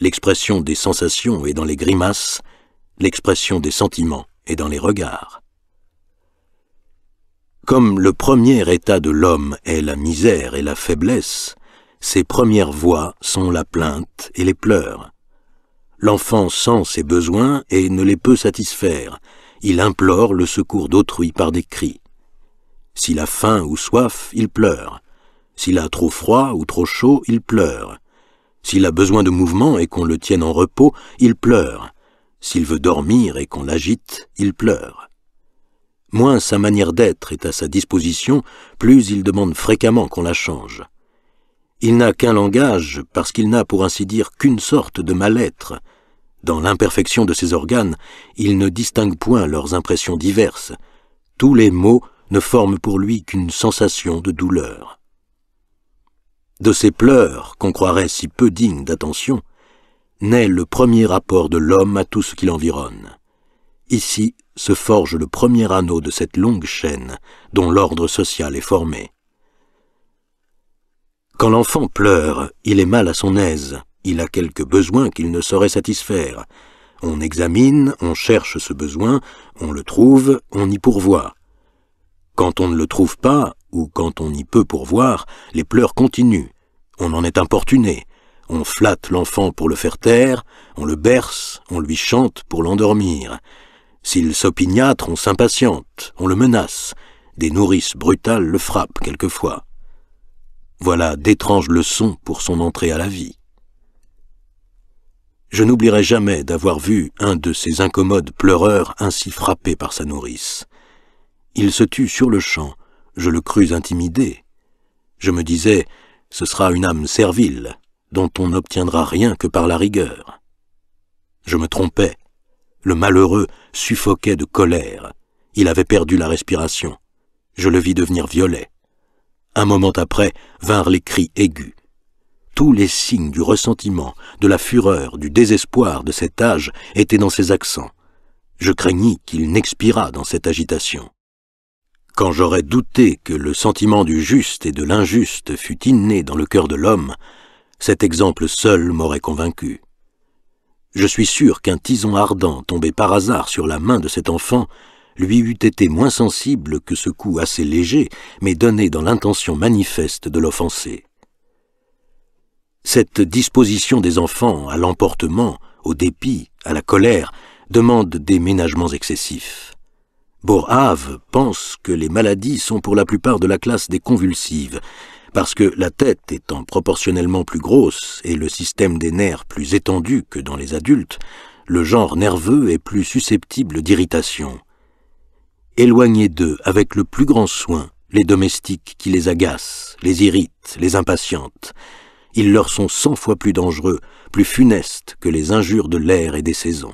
l'expression des sensations est dans les grimaces, l'expression des sentiments est dans les regards. Comme le premier état de l'homme est la misère et la faiblesse, ses premières voix sont la plainte et les pleurs. L'enfant sent ses besoins et ne les peut satisfaire, il implore le secours d'autrui par des cris. S'il a faim ou soif, il pleure. S'il a trop froid ou trop chaud, il pleure. S'il a besoin de mouvement et qu'on le tienne en repos, il pleure. S'il veut dormir et qu'on l'agite, il pleure. Moins sa manière d'être est à sa disposition, plus il demande fréquemment qu'on la change. Il n'a qu'un langage parce qu'il n'a pour ainsi dire qu'une sorte de mal-être. Dans l'imperfection de ses organes, il ne distingue point leurs impressions diverses. Tous les mots ne forme pour lui qu'une sensation de douleur. De ces pleurs, qu'on croirait si peu dignes d'attention, naît le premier rapport de l'homme à tout ce qui l'environne. Ici se forge le premier anneau de cette longue chaîne dont l'ordre social est formé. Quand l'enfant pleure, il est mal à son aise, il a quelque besoin qu'il ne saurait satisfaire. On examine, on cherche ce besoin, on le trouve, on y pourvoit. Quand on ne le trouve pas, ou quand on y peut pourvoir, les pleurs continuent. On en est importuné. On flatte l'enfant pour le faire taire, on le berce, on lui chante pour l'endormir. S'il s'opiniâtre, on s'impatiente, on le menace. Des nourrices brutales le frappent quelquefois. Voilà d'étranges leçons pour son entrée à la vie. Je n'oublierai jamais d'avoir vu un de ces incommodes pleureurs ainsi frappé par sa nourrice. Il se tut sur-le-champ, je le crus intimidé. Je me disais, ce sera une âme servile, dont on n'obtiendra rien que par la rigueur. Je me trompais. Le malheureux suffoquait de colère. Il avait perdu la respiration. Je le vis devenir violet. Un moment après vinrent les cris aigus. Tous les signes du ressentiment, de la fureur, du désespoir de cet âge étaient dans ses accents. Je craignis qu'il n'expirât dans cette agitation. Quand j'aurais douté que le sentiment du juste et de l'injuste fût inné dans le cœur de l'homme, cet exemple seul m'aurait convaincu. Je suis sûr qu'un tison ardent tombé par hasard sur la main de cet enfant lui eût été moins sensible que ce coup assez léger, mais donné dans l'intention manifeste de l'offenser. Cette disposition des enfants à l'emportement, au dépit, à la colère, demande des ménagements excessifs. Boerhaave pense que les maladies sont pour la plupart de la classe des convulsives, parce que la tête étant proportionnellement plus grosse et le système des nerfs plus étendu que dans les adultes, le genre nerveux est plus susceptible d'irritation. Éloignez d'eux avec le plus grand soin les domestiques qui les agacent, les irritent, les impatientent. Ils leur sont cent fois plus dangereux, plus funestes que les injures de l'air et des saisons.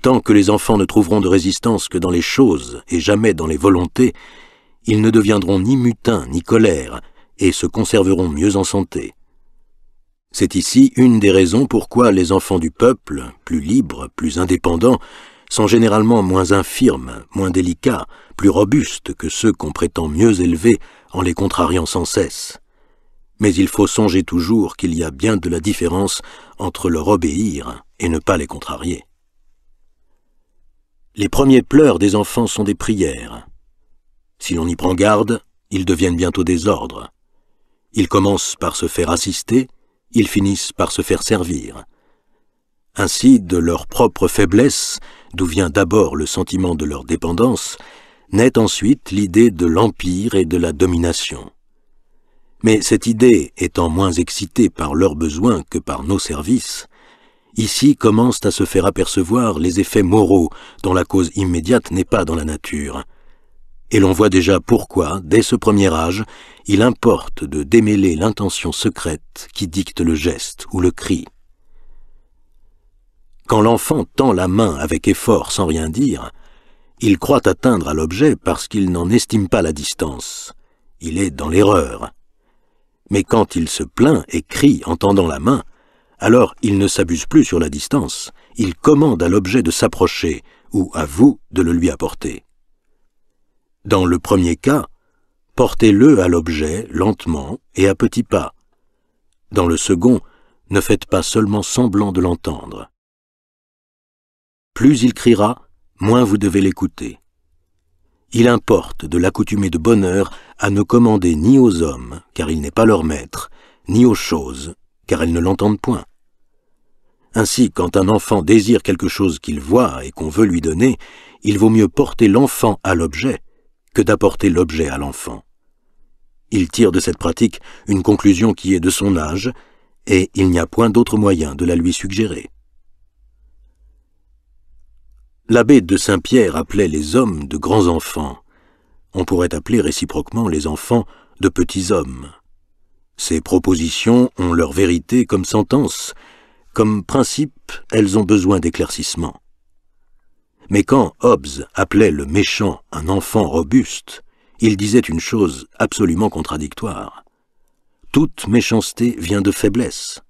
Tant que les enfants ne trouveront de résistance que dans les choses et jamais dans les volontés, ils ne deviendront ni mutins ni colères et se conserveront mieux en santé. C'est ici une des raisons pourquoi les enfants du peuple, plus libres, plus indépendants, sont généralement moins infirmes, moins délicats, plus robustes que ceux qu'on prétend mieux élever en les contrariant sans cesse. Mais il faut songer toujours qu'il y a bien de la différence entre leur obéir et ne pas les contrarier. Les premiers pleurs des enfants sont des prières. Si l'on y prend garde, ils deviennent bientôt des ordres. Ils commencent par se faire assister, ils finissent par se faire servir. Ainsi, de leur propre faiblesse, d'où vient d'abord le sentiment de leur dépendance, naît ensuite l'idée de l'empire et de la domination. Mais cette idée étant moins excitée par leurs besoins que par nos services, Ici commencent à se faire apercevoir les effets moraux dont la cause immédiate n'est pas dans la nature. Et l'on voit déjà pourquoi, dès ce premier âge, il importe de démêler l'intention secrète qui dicte le geste ou le cri. Quand l'enfant tend la main avec effort sans rien dire, il croit atteindre à l'objet parce qu'il n'en estime pas la distance. Il est dans l'erreur. Mais quand il se plaint et crie en tendant la main, alors il ne s'abuse plus sur la distance, il commande à l'objet de s'approcher, ou à vous de le lui apporter. Dans le premier cas, portez-le à l'objet lentement et à petits pas. Dans le second, ne faites pas seulement semblant de l'entendre. Plus il criera, moins vous devez l'écouter. Il importe de l'accoutumer de bonne heure à ne commander ni aux hommes, car il n'est pas leur maître, ni aux choses, car elles ne l'entendent point. Ainsi, quand un enfant désire quelque chose qu'il voit et qu'on veut lui donner, il vaut mieux porter l'enfant à l'objet que d'apporter l'objet à l'enfant. Il tire de cette pratique une conclusion qui est de son âge, et il n'y a point d'autre moyen de la lui suggérer. L'abbé de Saint-Pierre appelait les hommes de grands enfants. On pourrait appeler réciproquement les enfants de petits hommes. Ces propositions ont leur vérité comme sentence, comme principe, elles ont besoin d'éclaircissement. Mais quand Hobbes appelait le méchant un enfant robuste, il disait une chose absolument contradictoire. Toute méchanceté vient de faiblesse.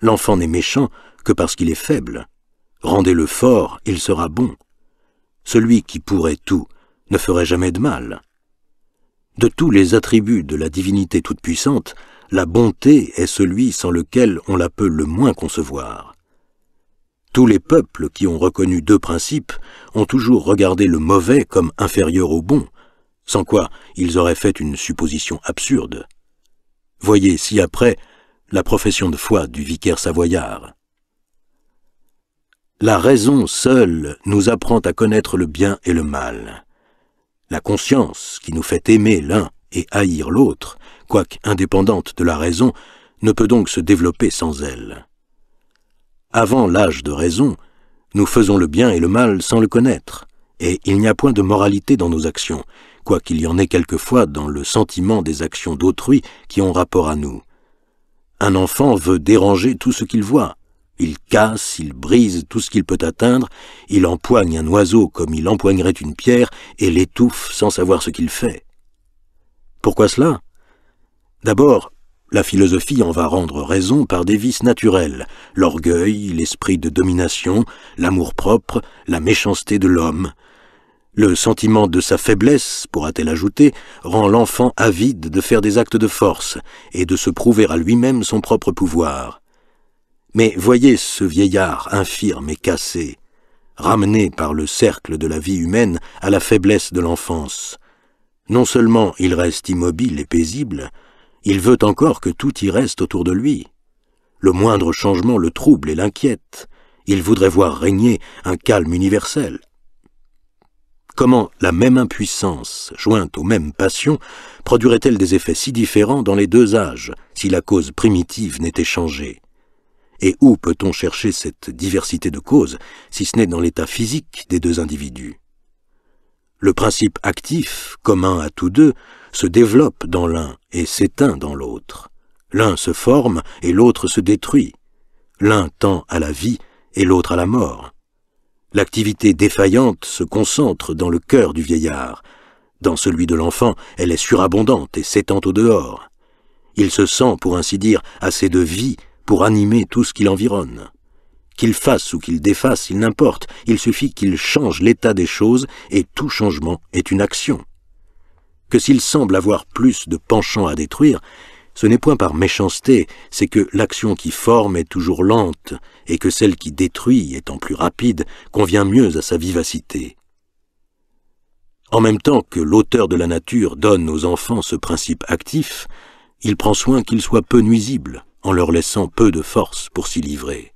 L'enfant n'est méchant que parce qu'il est faible. Rendez-le fort, il sera bon. Celui qui pourrait tout ne ferait jamais de mal. De tous les attributs de la divinité toute-puissante, la bonté est celui sans lequel on la peut le moins concevoir. Tous les peuples qui ont reconnu deux principes ont toujours regardé le mauvais comme inférieur au bon, sans quoi ils auraient fait une supposition absurde. Voyez si après la profession de foi du vicaire savoyard. La raison seule nous apprend à connaître le bien et le mal. La conscience, qui nous fait aimer l'un et haïr l'autre, quoique indépendante de la raison, ne peut donc se développer sans elle. Avant l'âge de raison, nous faisons le bien et le mal sans le connaître, et il n'y a point de moralité dans nos actions, quoiqu'il y en ait quelquefois dans le sentiment des actions d'autrui qui ont rapport à nous. Un enfant veut déranger tout ce qu'il voit. Il casse, il brise tout ce qu'il peut atteindre, il empoigne un oiseau comme il empoignerait une pierre et l'étouffe sans savoir ce qu'il fait. Pourquoi cela D'abord, la philosophie en va rendre raison par des vices naturels, l'orgueil, l'esprit de domination, l'amour-propre, la méchanceté de l'homme. Le sentiment de sa faiblesse, pourra-t-elle ajouter, rend l'enfant avide de faire des actes de force et de se prouver à lui-même son propre pouvoir. Mais voyez ce vieillard infirme et cassé, ramené par le cercle de la vie humaine à la faiblesse de l'enfance. Non seulement il reste immobile et paisible, il veut encore que tout y reste autour de lui. Le moindre changement le trouble et l'inquiète. Il voudrait voir régner un calme universel. Comment la même impuissance, jointe aux mêmes passions, produirait-elle des effets si différents dans les deux âges, si la cause primitive n'était changée Et où peut-on chercher cette diversité de causes, si ce n'est dans l'état physique des deux individus Le principe actif, commun à tous deux, se développe dans l'un et s'éteint dans l'autre. L'un se forme et l'autre se détruit. L'un tend à la vie et l'autre à la mort. L'activité défaillante se concentre dans le cœur du vieillard. Dans celui de l'enfant, elle est surabondante et s'étend au dehors. Il se sent, pour ainsi dire, assez de vie pour animer tout ce qui l'environne. Qu'il fasse ou qu'il défasse, il n'importe, il suffit qu'il change l'état des choses et tout changement est une action que s'il semble avoir plus de penchant à détruire, ce n'est point par méchanceté, c'est que l'action qui forme est toujours lente, et que celle qui détruit, étant plus rapide, convient mieux à sa vivacité. En même temps que l'auteur de la nature donne aux enfants ce principe actif, il prend soin qu'il soit peu nuisible, en leur laissant peu de force pour s'y livrer.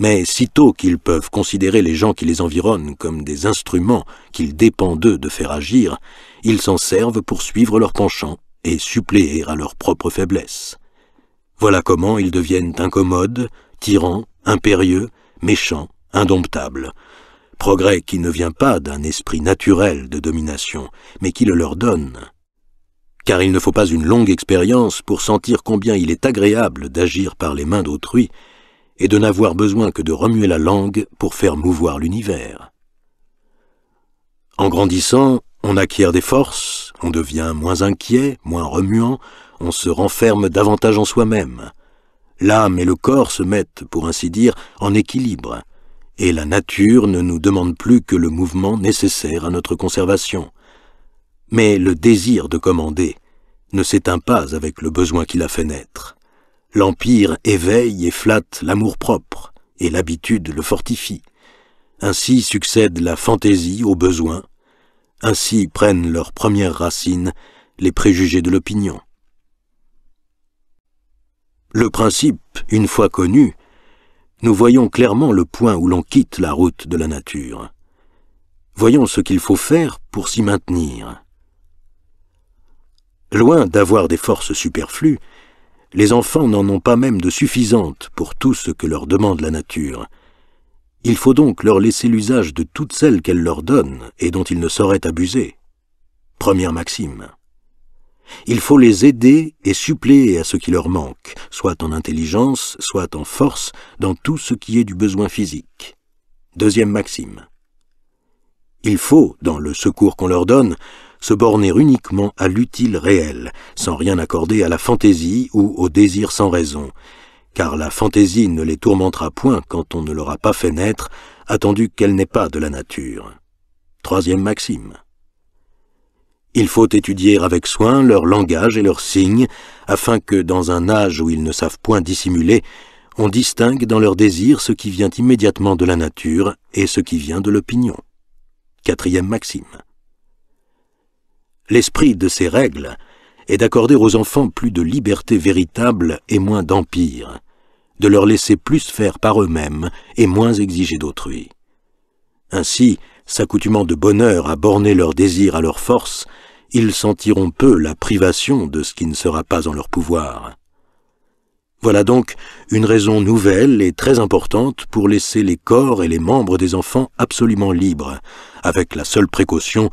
Mais sitôt qu'ils peuvent considérer les gens qui les environnent comme des instruments qu'il dépend d'eux de faire agir, ils s'en servent pour suivre leurs penchants et suppléer à leur propre faiblesse. Voilà comment ils deviennent incommodes, tyrans, impérieux, méchants, indomptables. Progrès qui ne vient pas d'un esprit naturel de domination, mais qui le leur donne. Car il ne faut pas une longue expérience pour sentir combien il est agréable d'agir par les mains d'autrui, et de n'avoir besoin que de remuer la langue pour faire mouvoir l'univers. En grandissant, on acquiert des forces, on devient moins inquiet, moins remuant, on se renferme davantage en soi-même. L'âme et le corps se mettent, pour ainsi dire, en équilibre, et la nature ne nous demande plus que le mouvement nécessaire à notre conservation. Mais le désir de commander ne s'éteint pas avec le besoin qui l'a fait naître. L'empire éveille et flatte l'amour-propre, et l'habitude le fortifie. Ainsi succède la fantaisie au besoin, ainsi prennent leurs premières racines les préjugés de l'opinion. Le principe, une fois connu, nous voyons clairement le point où l'on quitte la route de la nature. Voyons ce qu'il faut faire pour s'y maintenir. Loin d'avoir des forces superflues, les enfants n'en ont pas même de suffisantes pour tout ce que leur demande la nature, il faut donc leur laisser l'usage de toutes celles qu'elles leur donnent et dont ils ne sauraient abuser. Première maxime. Il faut les aider et suppléer à ce qui leur manque, soit en intelligence, soit en force, dans tout ce qui est du besoin physique. Deuxième maxime. Il faut, dans le secours qu'on leur donne, se borner uniquement à l'utile réel, sans rien accorder à la fantaisie ou au désir sans raison, car la fantaisie ne les tourmentera point quand on ne leur pas fait naître, attendu qu'elle n'est pas de la nature. Troisième maxime. Il faut étudier avec soin leur langage et leurs signes, afin que, dans un âge où ils ne savent point dissimuler, on distingue dans leurs désirs ce qui vient immédiatement de la nature et ce qui vient de l'opinion. Quatrième maxime. L'esprit de ces règles est d'accorder aux enfants plus de liberté véritable et moins d'empire, de leur laisser plus faire par eux-mêmes et moins exiger d'autrui. Ainsi, s'accoutumant de bonheur à borner leurs désirs à leur force, ils sentiront peu la privation de ce qui ne sera pas en leur pouvoir. Voilà donc une raison nouvelle et très importante pour laisser les corps et les membres des enfants absolument libres, avec la seule précaution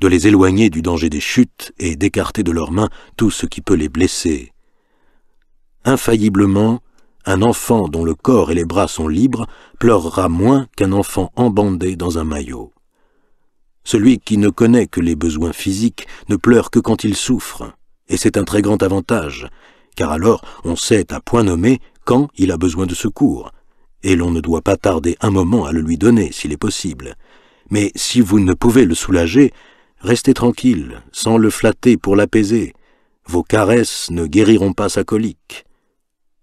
de les éloigner du danger des chutes et d'écarter de leurs mains tout ce qui peut les blesser. Infailliblement, un enfant dont le corps et les bras sont libres pleurera moins qu'un enfant embandé dans un maillot. Celui qui ne connaît que les besoins physiques ne pleure que quand il souffre, et c'est un très grand avantage, car alors on sait à point nommé quand il a besoin de secours, et l'on ne doit pas tarder un moment à le lui donner s'il est possible. Mais si vous ne pouvez le soulager, Restez tranquille, sans le flatter pour l'apaiser. Vos caresses ne guériront pas sa colique.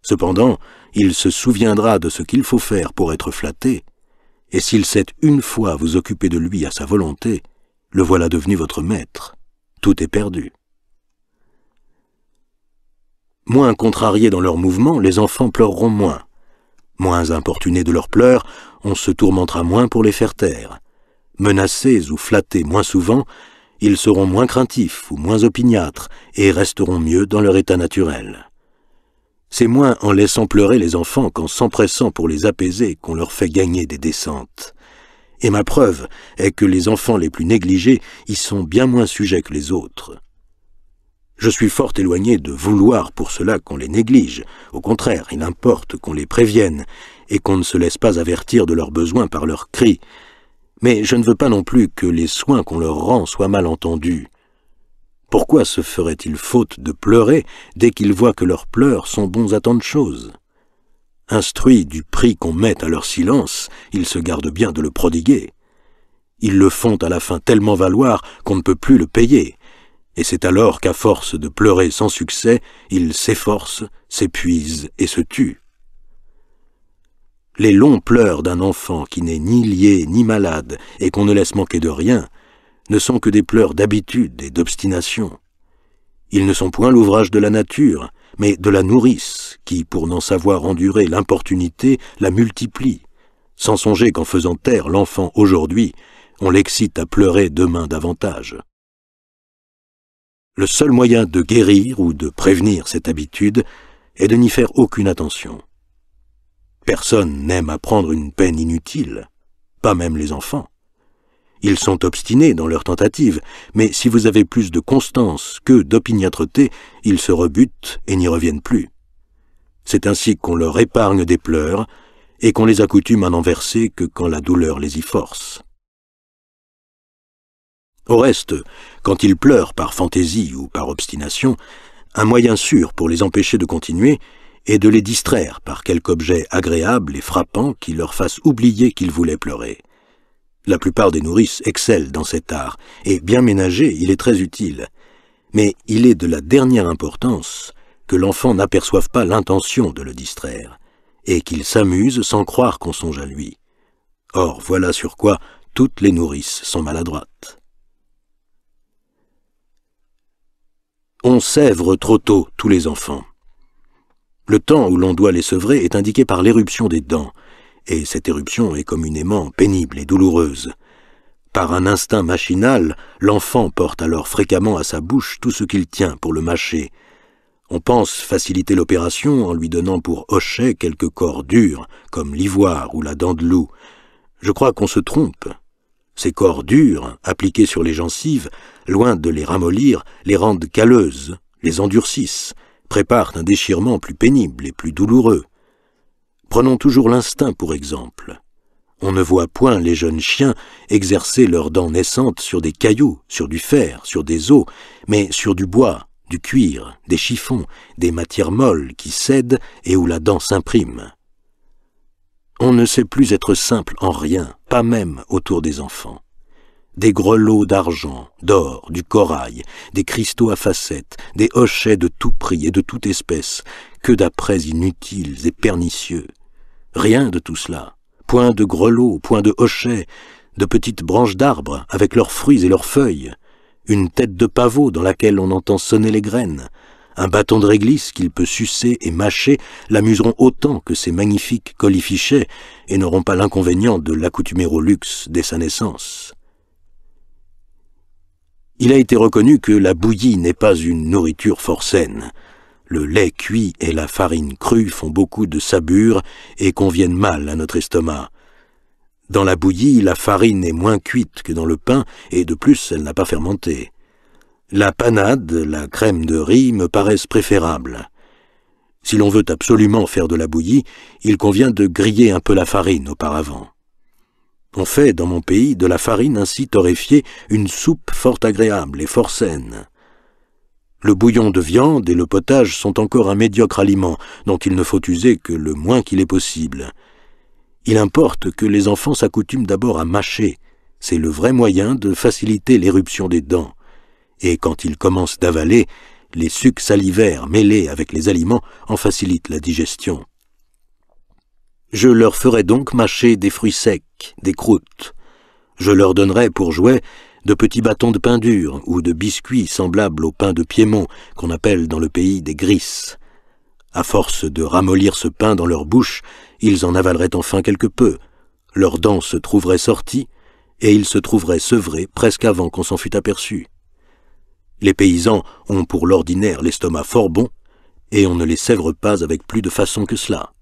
Cependant, il se souviendra de ce qu'il faut faire pour être flatté, et s'il sait une fois vous occuper de lui à sa volonté, le voilà devenu votre maître. Tout est perdu. Moins contrariés dans leurs mouvements, les enfants pleureront moins. Moins importunés de leurs pleurs, on se tourmentera moins pour les faire taire. Menacés ou flattés moins souvent, ils seront moins craintifs ou moins opiniâtres et resteront mieux dans leur état naturel. C'est moins en laissant pleurer les enfants qu'en s'empressant pour les apaiser qu'on leur fait gagner des descentes. Et ma preuve est que les enfants les plus négligés y sont bien moins sujets que les autres. Je suis fort éloigné de vouloir pour cela qu'on les néglige. Au contraire, il importe qu'on les prévienne et qu'on ne se laisse pas avertir de leurs besoins par leurs cris, mais je ne veux pas non plus que les soins qu'on leur rend soient mal entendus. Pourquoi se ferait-il faute de pleurer dès qu'ils voient que leurs pleurs sont bons à tant de choses Instruits du prix qu'on met à leur silence, ils se gardent bien de le prodiguer. Ils le font à la fin tellement valoir qu'on ne peut plus le payer, et c'est alors qu'à force de pleurer sans succès, ils s'efforcent, s'épuisent et se tuent les longs pleurs d'un enfant qui n'est ni lié ni malade et qu'on ne laisse manquer de rien, ne sont que des pleurs d'habitude et d'obstination. Ils ne sont point l'ouvrage de la nature, mais de la nourrice, qui, pour n'en savoir endurer l'importunité, la multiplie, sans songer qu'en faisant taire l'enfant aujourd'hui, on l'excite à pleurer demain davantage. Le seul moyen de guérir ou de prévenir cette habitude est de n'y faire aucune attention. Personne n'aime apprendre une peine inutile, pas même les enfants. Ils sont obstinés dans leurs tentatives, mais si vous avez plus de constance que d'opiniâtreté, ils se rebutent et n'y reviennent plus. C'est ainsi qu'on leur épargne des pleurs et qu'on les accoutume à n'en verser que quand la douleur les y force. Au reste, quand ils pleurent par fantaisie ou par obstination, un moyen sûr pour les empêcher de continuer et de les distraire par quelque objet agréable et frappant qui leur fasse oublier qu'ils voulaient pleurer. La plupart des nourrices excellent dans cet art, et bien ménagé, il est très utile. Mais il est de la dernière importance que l'enfant n'aperçoive pas l'intention de le distraire, et qu'il s'amuse sans croire qu'on songe à lui. Or, voilà sur quoi toutes les nourrices sont maladroites. On sèvre trop tôt tous les enfants. Le temps où l'on doit les sevrer est indiqué par l'éruption des dents, et cette éruption est communément pénible et douloureuse. Par un instinct machinal, l'enfant porte alors fréquemment à sa bouche tout ce qu'il tient pour le mâcher. On pense faciliter l'opération en lui donnant pour hochet quelques corps durs, comme l'ivoire ou la dent de loup. Je crois qu'on se trompe. Ces corps durs, appliqués sur les gencives, loin de les ramollir, les rendent calleuses, les endurcissent, préparent un déchirement plus pénible et plus douloureux. Prenons toujours l'instinct pour exemple. On ne voit point les jeunes chiens exercer leurs dents naissantes sur des cailloux, sur du fer, sur des os, mais sur du bois, du cuir, des chiffons, des matières molles qui cèdent et où la dent s'imprime. On ne sait plus être simple en rien, pas même autour des enfants des grelots d'argent, d'or, du corail, des cristaux à facettes, des hochets de tout prix et de toute espèce, que d'après inutiles et pernicieux. Rien de tout cela, point de grelots, point de hochets, de petites branches d'arbres avec leurs fruits et leurs feuilles, une tête de pavot dans laquelle on entend sonner les graines, un bâton de réglisse qu'il peut sucer et mâcher l'amuseront autant que ces magnifiques colifichets et n'auront pas l'inconvénient de l'accoutumer au luxe dès sa naissance il a été reconnu que la bouillie n'est pas une nourriture fort saine. Le lait cuit et la farine crue font beaucoup de sabure et conviennent mal à notre estomac. Dans la bouillie, la farine est moins cuite que dans le pain, et de plus, elle n'a pas fermenté. La panade, la crème de riz, me paraissent préférables. Si l'on veut absolument faire de la bouillie, il convient de griller un peu la farine auparavant. On fait, dans mon pays, de la farine ainsi torréfiée, une soupe fort agréable et fort saine. Le bouillon de viande et le potage sont encore un médiocre aliment, dont il ne faut user que le moins qu'il est possible. Il importe que les enfants s'accoutument d'abord à mâcher, c'est le vrai moyen de faciliter l'éruption des dents. Et quand ils commencent d'avaler, les sucs salivaires mêlés avec les aliments en facilitent la digestion. Je leur ferai donc mâcher des fruits secs, des croûtes. Je leur donnerai pour jouet de petits bâtons de pain dur ou de biscuits semblables au pain de Piémont qu'on appelle dans le pays des grisses. À force de ramollir ce pain dans leur bouche, ils en avaleraient enfin quelque peu. Leurs dents se trouveraient sorties, et ils se trouveraient sevrés presque avant qu'on s'en fût aperçu. Les paysans ont pour l'ordinaire l'estomac fort bon, et on ne les sèvre pas avec plus de façon que cela.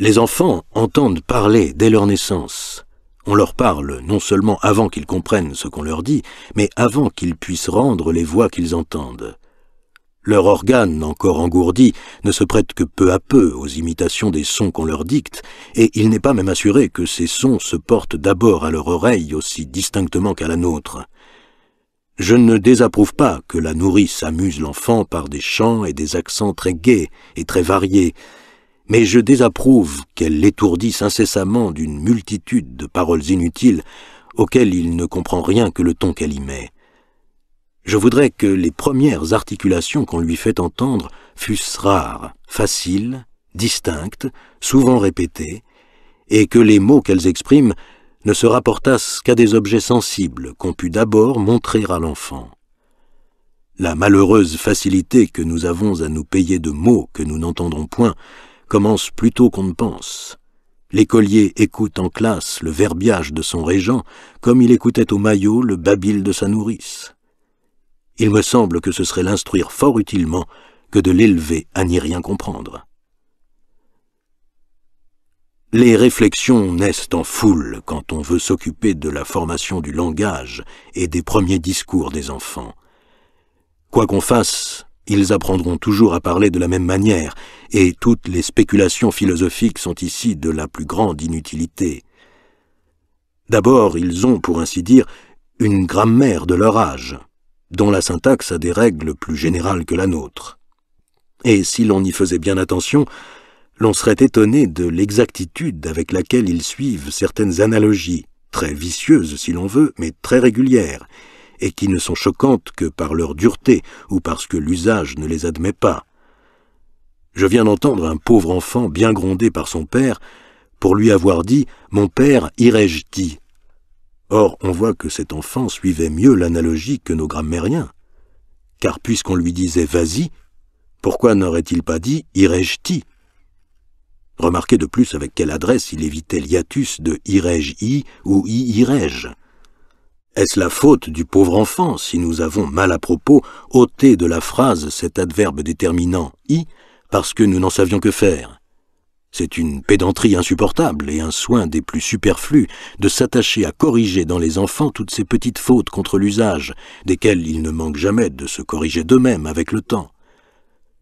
Les enfants entendent parler dès leur naissance. On leur parle non seulement avant qu'ils comprennent ce qu'on leur dit, mais avant qu'ils puissent rendre les voix qu'ils entendent. Leur organe, encore engourdi, ne se prête que peu à peu aux imitations des sons qu'on leur dicte, et il n'est pas même assuré que ces sons se portent d'abord à leur oreille aussi distinctement qu'à la nôtre. Je ne désapprouve pas que la nourrice amuse l'enfant par des chants et des accents très gais et très variés, mais je désapprouve qu'elle l'étourdisse incessamment d'une multitude de paroles inutiles auxquelles il ne comprend rien que le ton qu'elle y met. Je voudrais que les premières articulations qu'on lui fait entendre fussent rares, faciles, distinctes, souvent répétées, et que les mots qu'elles expriment ne se rapportassent qu'à des objets sensibles qu'on pût d'abord montrer à l'enfant. La malheureuse facilité que nous avons à nous payer de mots que nous n'entendons point commence plus tôt qu'on ne pense. L'écolier écoute en classe le verbiage de son régent comme il écoutait au maillot le babil de sa nourrice. Il me semble que ce serait l'instruire fort utilement que de l'élever à n'y rien comprendre. Les réflexions naissent en foule quand on veut s'occuper de la formation du langage et des premiers discours des enfants. Quoi qu'on fasse, ils apprendront toujours à parler de la même manière, et toutes les spéculations philosophiques sont ici de la plus grande inutilité. D'abord, ils ont, pour ainsi dire, une grammaire de leur âge, dont la syntaxe a des règles plus générales que la nôtre. Et si l'on y faisait bien attention, l'on serait étonné de l'exactitude avec laquelle ils suivent certaines analogies, très vicieuses si l'on veut, mais très régulières, et qui ne sont choquantes que par leur dureté ou parce que l'usage ne les admet pas. Je viens d'entendre un pauvre enfant bien grondé par son père pour lui avoir dit « Mon père, irais-je ti Or, on voit que cet enfant suivait mieux l'analogie que nos grammairiens. Car puisqu'on lui disait « Vas-y », pourquoi n'aurait-il pas dit « Irais-je ti » Remarquez de plus avec quelle adresse il évitait l'hiatus de « Irais-je i » ou « I irais-je ». Est-ce la faute du pauvre enfant si nous avons mal à propos ôté de la phrase cet adverbe déterminant i parce que nous n'en savions que faire C'est une pédanterie insupportable et un soin des plus superflus de s'attacher à corriger dans les enfants toutes ces petites fautes contre l'usage, desquelles ils ne manquent jamais de se corriger d'eux-mêmes avec le temps.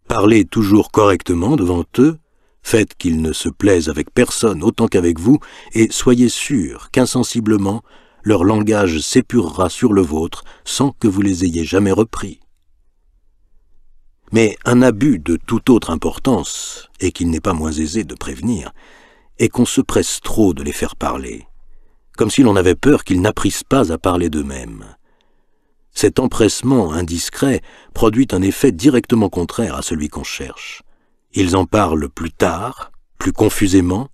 Parlez toujours correctement devant eux, faites qu'ils ne se plaisent avec personne autant qu'avec vous, et soyez sûr qu'insensiblement, leur langage s'épurera sur le vôtre sans que vous les ayez jamais repris. Mais un abus de toute autre importance, et qu'il n'est pas moins aisé de prévenir, est qu'on se presse trop de les faire parler, comme si l'on avait peur qu'ils n'apprissent pas à parler d'eux-mêmes. Cet empressement indiscret produit un effet directement contraire à celui qu'on cherche. Ils en parlent plus tard, plus confusément,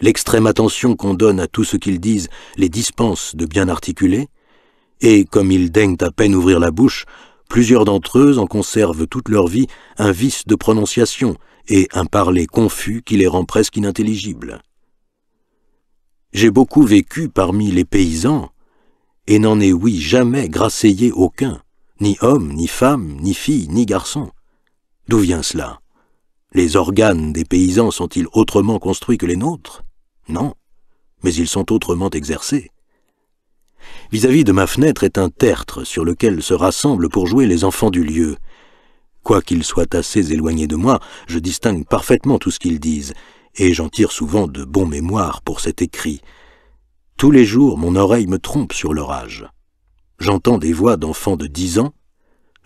l'extrême attention qu'on donne à tout ce qu'ils disent les dispense de bien articuler, et comme ils daignent à peine ouvrir la bouche, plusieurs d'entre eux en conservent toute leur vie un vice de prononciation et un parler confus qui les rend presque inintelligibles. J'ai beaucoup vécu parmi les paysans, et n'en ai, oui, jamais grasseillé aucun, ni homme, ni femme, ni fille, ni garçon. D'où vient cela? Les organes des paysans sont-ils autrement construits que les nôtres non, mais ils sont autrement exercés. Vis-à-vis de ma fenêtre est un tertre sur lequel se rassemblent pour jouer les enfants du lieu. Quoiqu'ils soient assez éloignés de moi, je distingue parfaitement tout ce qu'ils disent, et j'en tire souvent de bons mémoires pour cet écrit. Tous les jours, mon oreille me trompe sur leur âge. J'entends des voix d'enfants de dix ans,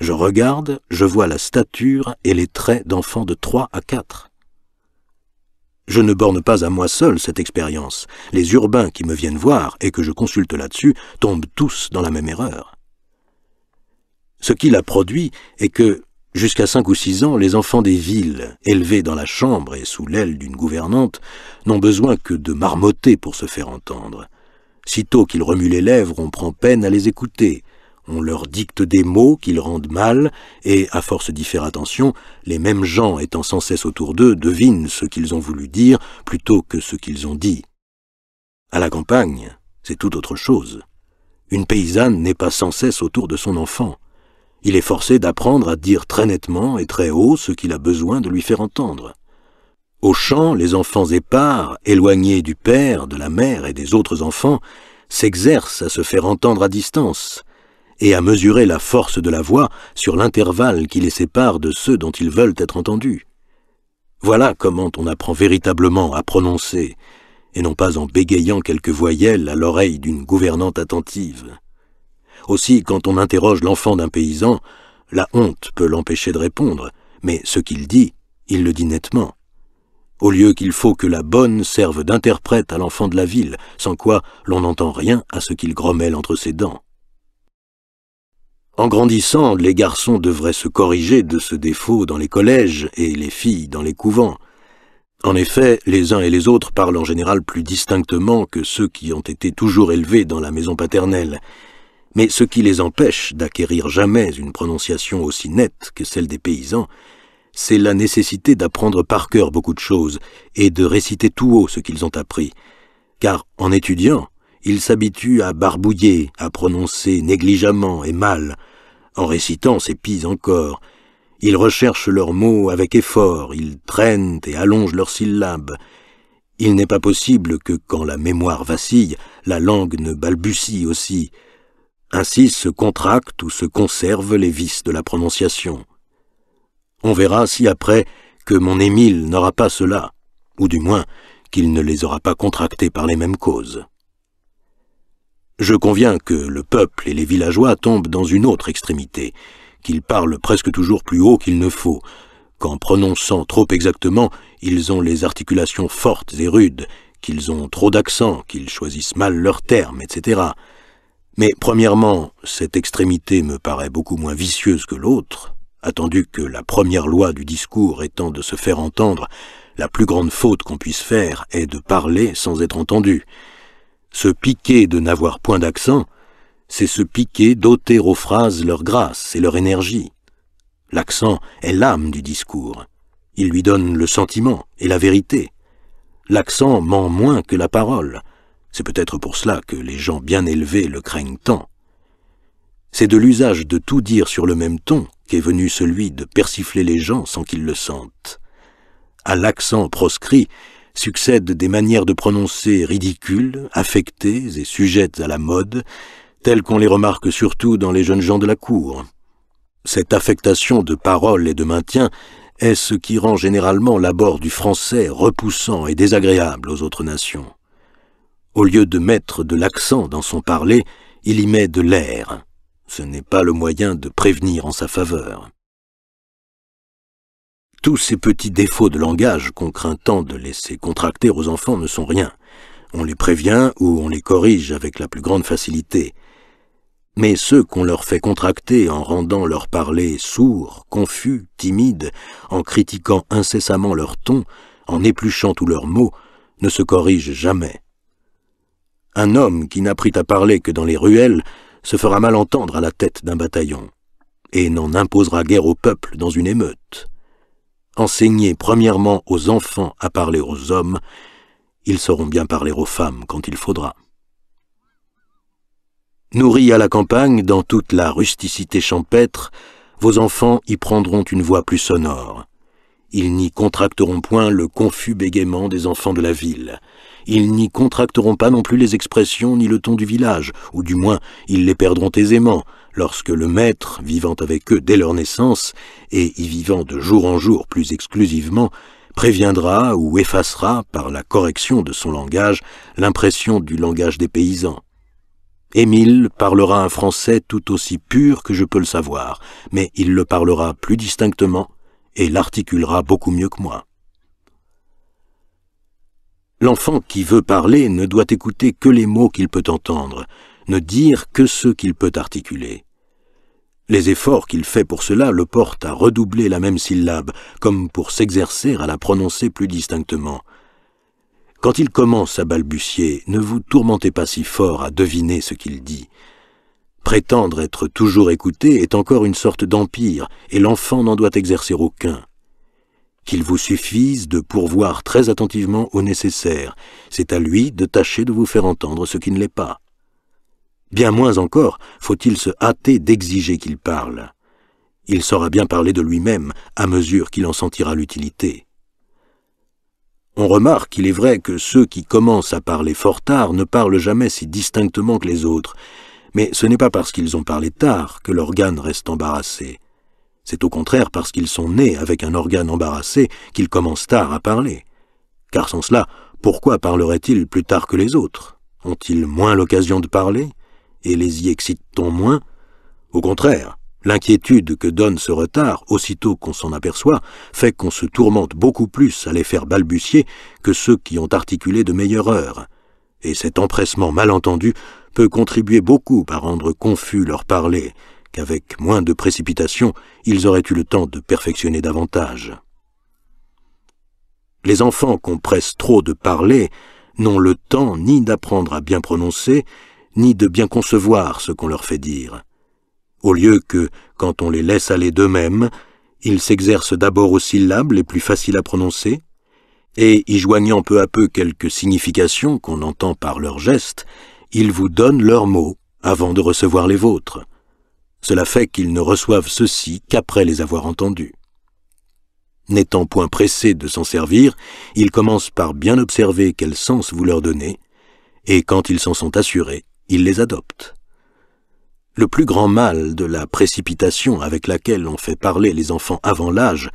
je regarde, je vois la stature et les traits d'enfants de trois à quatre. Je ne borne pas à moi seul cette expérience. Les urbains qui me viennent voir et que je consulte là-dessus tombent tous dans la même erreur. Ce qui l'a produit est que, jusqu'à cinq ou six ans, les enfants des villes, élevés dans la chambre et sous l'aile d'une gouvernante, n'ont besoin que de marmotter pour se faire entendre. Sitôt qu'ils remuent les lèvres, on prend peine à les écouter on leur dicte des mots qu'ils rendent mal, et, à force d'y faire attention, les mêmes gens étant sans cesse autour d'eux devinent ce qu'ils ont voulu dire plutôt que ce qu'ils ont dit. À la campagne, c'est tout autre chose. Une paysanne n'est pas sans cesse autour de son enfant. Il est forcé d'apprendre à dire très nettement et très haut ce qu'il a besoin de lui faire entendre. Au champ, les enfants épars, éloignés du père, de la mère et des autres enfants, s'exercent à se faire entendre à distance, et à mesurer la force de la voix sur l'intervalle qui les sépare de ceux dont ils veulent être entendus. Voilà comment on apprend véritablement à prononcer, et non pas en bégayant quelques voyelles à l'oreille d'une gouvernante attentive. Aussi, quand on interroge l'enfant d'un paysan, la honte peut l'empêcher de répondre, mais ce qu'il dit, il le dit nettement. Au lieu qu'il faut que la bonne serve d'interprète à l'enfant de la ville, sans quoi l'on n'entend rien à ce qu'il grommelle entre ses dents. En grandissant, les garçons devraient se corriger de ce défaut dans les collèges et les filles dans les couvents. En effet, les uns et les autres parlent en général plus distinctement que ceux qui ont été toujours élevés dans la maison paternelle, mais ce qui les empêche d'acquérir jamais une prononciation aussi nette que celle des paysans, c'est la nécessité d'apprendre par cœur beaucoup de choses et de réciter tout haut ce qu'ils ont appris, car en étudiant, il s'habitue à barbouiller, à prononcer négligemment et mal, en récitant ses pis encore. Ils recherchent leurs mots avec effort, ils traînent et allongent leurs syllabes. Il n'est pas possible que, quand la mémoire vacille, la langue ne balbutie aussi. Ainsi se contractent ou se conservent les vices de la prononciation. On verra si après que mon Émile n'aura pas cela, ou du moins qu'il ne les aura pas contractés par les mêmes causes. Je conviens que le peuple et les villageois tombent dans une autre extrémité, qu'ils parlent presque toujours plus haut qu'il ne faut, qu'en prononçant trop exactement, ils ont les articulations fortes et rudes, qu'ils ont trop d'accent, qu'ils choisissent mal leurs termes, etc. Mais premièrement, cette extrémité me paraît beaucoup moins vicieuse que l'autre, attendu que la première loi du discours étant de se faire entendre, la plus grande faute qu'on puisse faire est de parler sans être entendu. Se piquer de n'avoir point d'accent, c'est se piquer d'ôter aux phrases leur grâce et leur énergie. L'accent est l'âme du discours. Il lui donne le sentiment et la vérité. L'accent ment moins que la parole. C'est peut-être pour cela que les gens bien élevés le craignent tant. C'est de l'usage de tout dire sur le même ton qu'est venu celui de persifler les gens sans qu'ils le sentent. À l'accent proscrit, succèdent des manières de prononcer ridicules, affectées et sujettes à la mode, telles qu'on les remarque surtout dans les jeunes gens de la cour. Cette affectation de parole et de maintien est ce qui rend généralement l'abord du français repoussant et désagréable aux autres nations. Au lieu de mettre de l'accent dans son parler, il y met de l'air. Ce n'est pas le moyen de prévenir en sa faveur. Tous ces petits défauts de langage qu'on craint tant de laisser contracter aux enfants ne sont rien. On les prévient ou on les corrige avec la plus grande facilité. Mais ceux qu'on leur fait contracter en rendant leur parler sourd, confus, timide, en critiquant incessamment leur ton, en épluchant tous leurs mots, ne se corrigent jamais. Un homme qui n'apprit à parler que dans les ruelles se fera mal entendre à la tête d'un bataillon, et n'en imposera guère au peuple dans une émeute. Enseigner premièrement aux enfants à parler aux hommes, ils sauront bien parler aux femmes quand il faudra. Nourris à la campagne, dans toute la rusticité champêtre, vos enfants y prendront une voix plus sonore. Ils n'y contracteront point le confus bégaiement des enfants de la ville. Ils n'y contracteront pas non plus les expressions ni le ton du village, ou du moins ils les perdront aisément, lorsque le Maître, vivant avec eux dès leur naissance, et y vivant de jour en jour plus exclusivement, préviendra ou effacera, par la correction de son langage, l'impression du langage des paysans. Émile parlera un français tout aussi pur que je peux le savoir, mais il le parlera plus distinctement et l'articulera beaucoup mieux que moi. L'enfant qui veut parler ne doit écouter que les mots qu'il peut entendre, ne dire que ce qu'il peut articuler. Les efforts qu'il fait pour cela le portent à redoubler la même syllabe, comme pour s'exercer à la prononcer plus distinctement. Quand il commence à balbutier, ne vous tourmentez pas si fort à deviner ce qu'il dit. Prétendre être toujours écouté est encore une sorte d'empire, et l'enfant n'en doit exercer aucun. Qu'il vous suffise de pourvoir très attentivement au nécessaire, c'est à lui de tâcher de vous faire entendre ce qui ne l'est pas. Bien moins encore faut-il se hâter d'exiger qu'il parle. Il saura bien parler de lui-même à mesure qu'il en sentira l'utilité. On remarque, qu'il est vrai, que ceux qui commencent à parler fort tard ne parlent jamais si distinctement que les autres, mais ce n'est pas parce qu'ils ont parlé tard que l'organe reste embarrassé. C'est au contraire parce qu'ils sont nés avec un organe embarrassé qu'ils commencent tard à parler. Car sans cela, pourquoi parleraient-ils plus tard que les autres Ont-ils moins l'occasion de parler et les y excite-t-on moins Au contraire, l'inquiétude que donne ce retard, aussitôt qu'on s'en aperçoit, fait qu'on se tourmente beaucoup plus à les faire balbutier que ceux qui ont articulé de meilleures heures. Et cet empressement malentendu peut contribuer beaucoup à rendre confus leur parler, qu'avec moins de précipitation, ils auraient eu le temps de perfectionner davantage. Les enfants qu'on presse trop de parler n'ont le temps ni d'apprendre à bien prononcer, ni de bien concevoir ce qu'on leur fait dire. Au lieu que, quand on les laisse aller d'eux-mêmes, ils s'exercent d'abord aux syllabes les plus faciles à prononcer, et y joignant peu à peu quelques significations qu'on entend par leurs gestes, ils vous donnent leurs mots avant de recevoir les vôtres. Cela fait qu'ils ne reçoivent ceux-ci qu'après les avoir entendus. N'étant point pressés de s'en servir, ils commencent par bien observer quel sens vous leur donnez, et quand ils s'en sont assurés, ils les adopte. Le plus grand mal de la précipitation avec laquelle on fait parler les enfants avant l'âge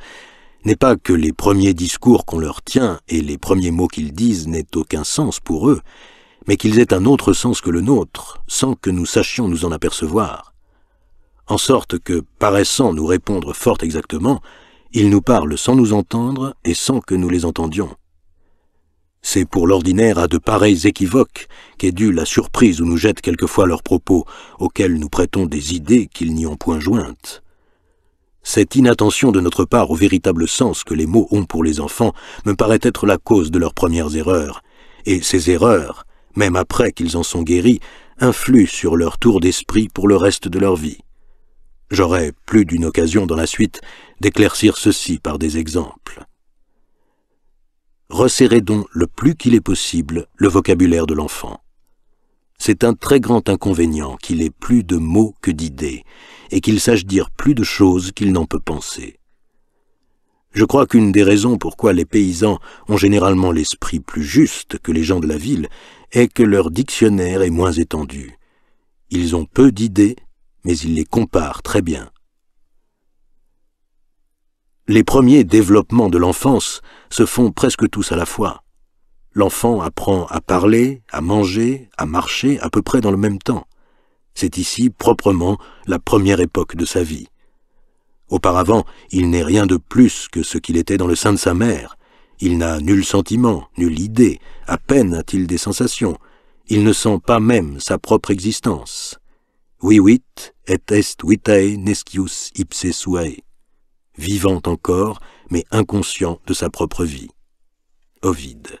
n'est pas que les premiers discours qu'on leur tient et les premiers mots qu'ils disent n'aient aucun sens pour eux, mais qu'ils aient un autre sens que le nôtre, sans que nous sachions nous en apercevoir. En sorte que, paraissant nous répondre fort exactement, ils nous parlent sans nous entendre et sans que nous les entendions. C'est pour l'ordinaire à de pareils équivoques qu'est due la surprise où nous jettent quelquefois leurs propos, auxquels nous prêtons des idées qu'ils n'y ont point jointes. Cette inattention de notre part au véritable sens que les mots ont pour les enfants me paraît être la cause de leurs premières erreurs, et ces erreurs, même après qu'ils en sont guéris, influent sur leur tour d'esprit pour le reste de leur vie. J'aurai plus d'une occasion dans la suite d'éclaircir ceci par des exemples resserrez donc le plus qu'il est possible le vocabulaire de l'enfant. C'est un très grand inconvénient qu'il ait plus de mots que d'idées, et qu'il sache dire plus de choses qu'il n'en peut penser. Je crois qu'une des raisons pourquoi les paysans ont généralement l'esprit plus juste que les gens de la ville est que leur dictionnaire est moins étendu. Ils ont peu d'idées, mais ils les comparent très bien. Les premiers développements de l'enfance se font presque tous à la fois. L'enfant apprend à parler, à manger, à marcher à peu près dans le même temps. C'est ici proprement la première époque de sa vie. Auparavant, il n'est rien de plus que ce qu'il était dans le sein de sa mère. Il n'a nul sentiment, nulle idée, à peine a-t-il des sensations. Il ne sent pas même sa propre existence. Oui, et est vitae nescius ipse suae vivant encore, mais inconscient de sa propre vie. Ovide.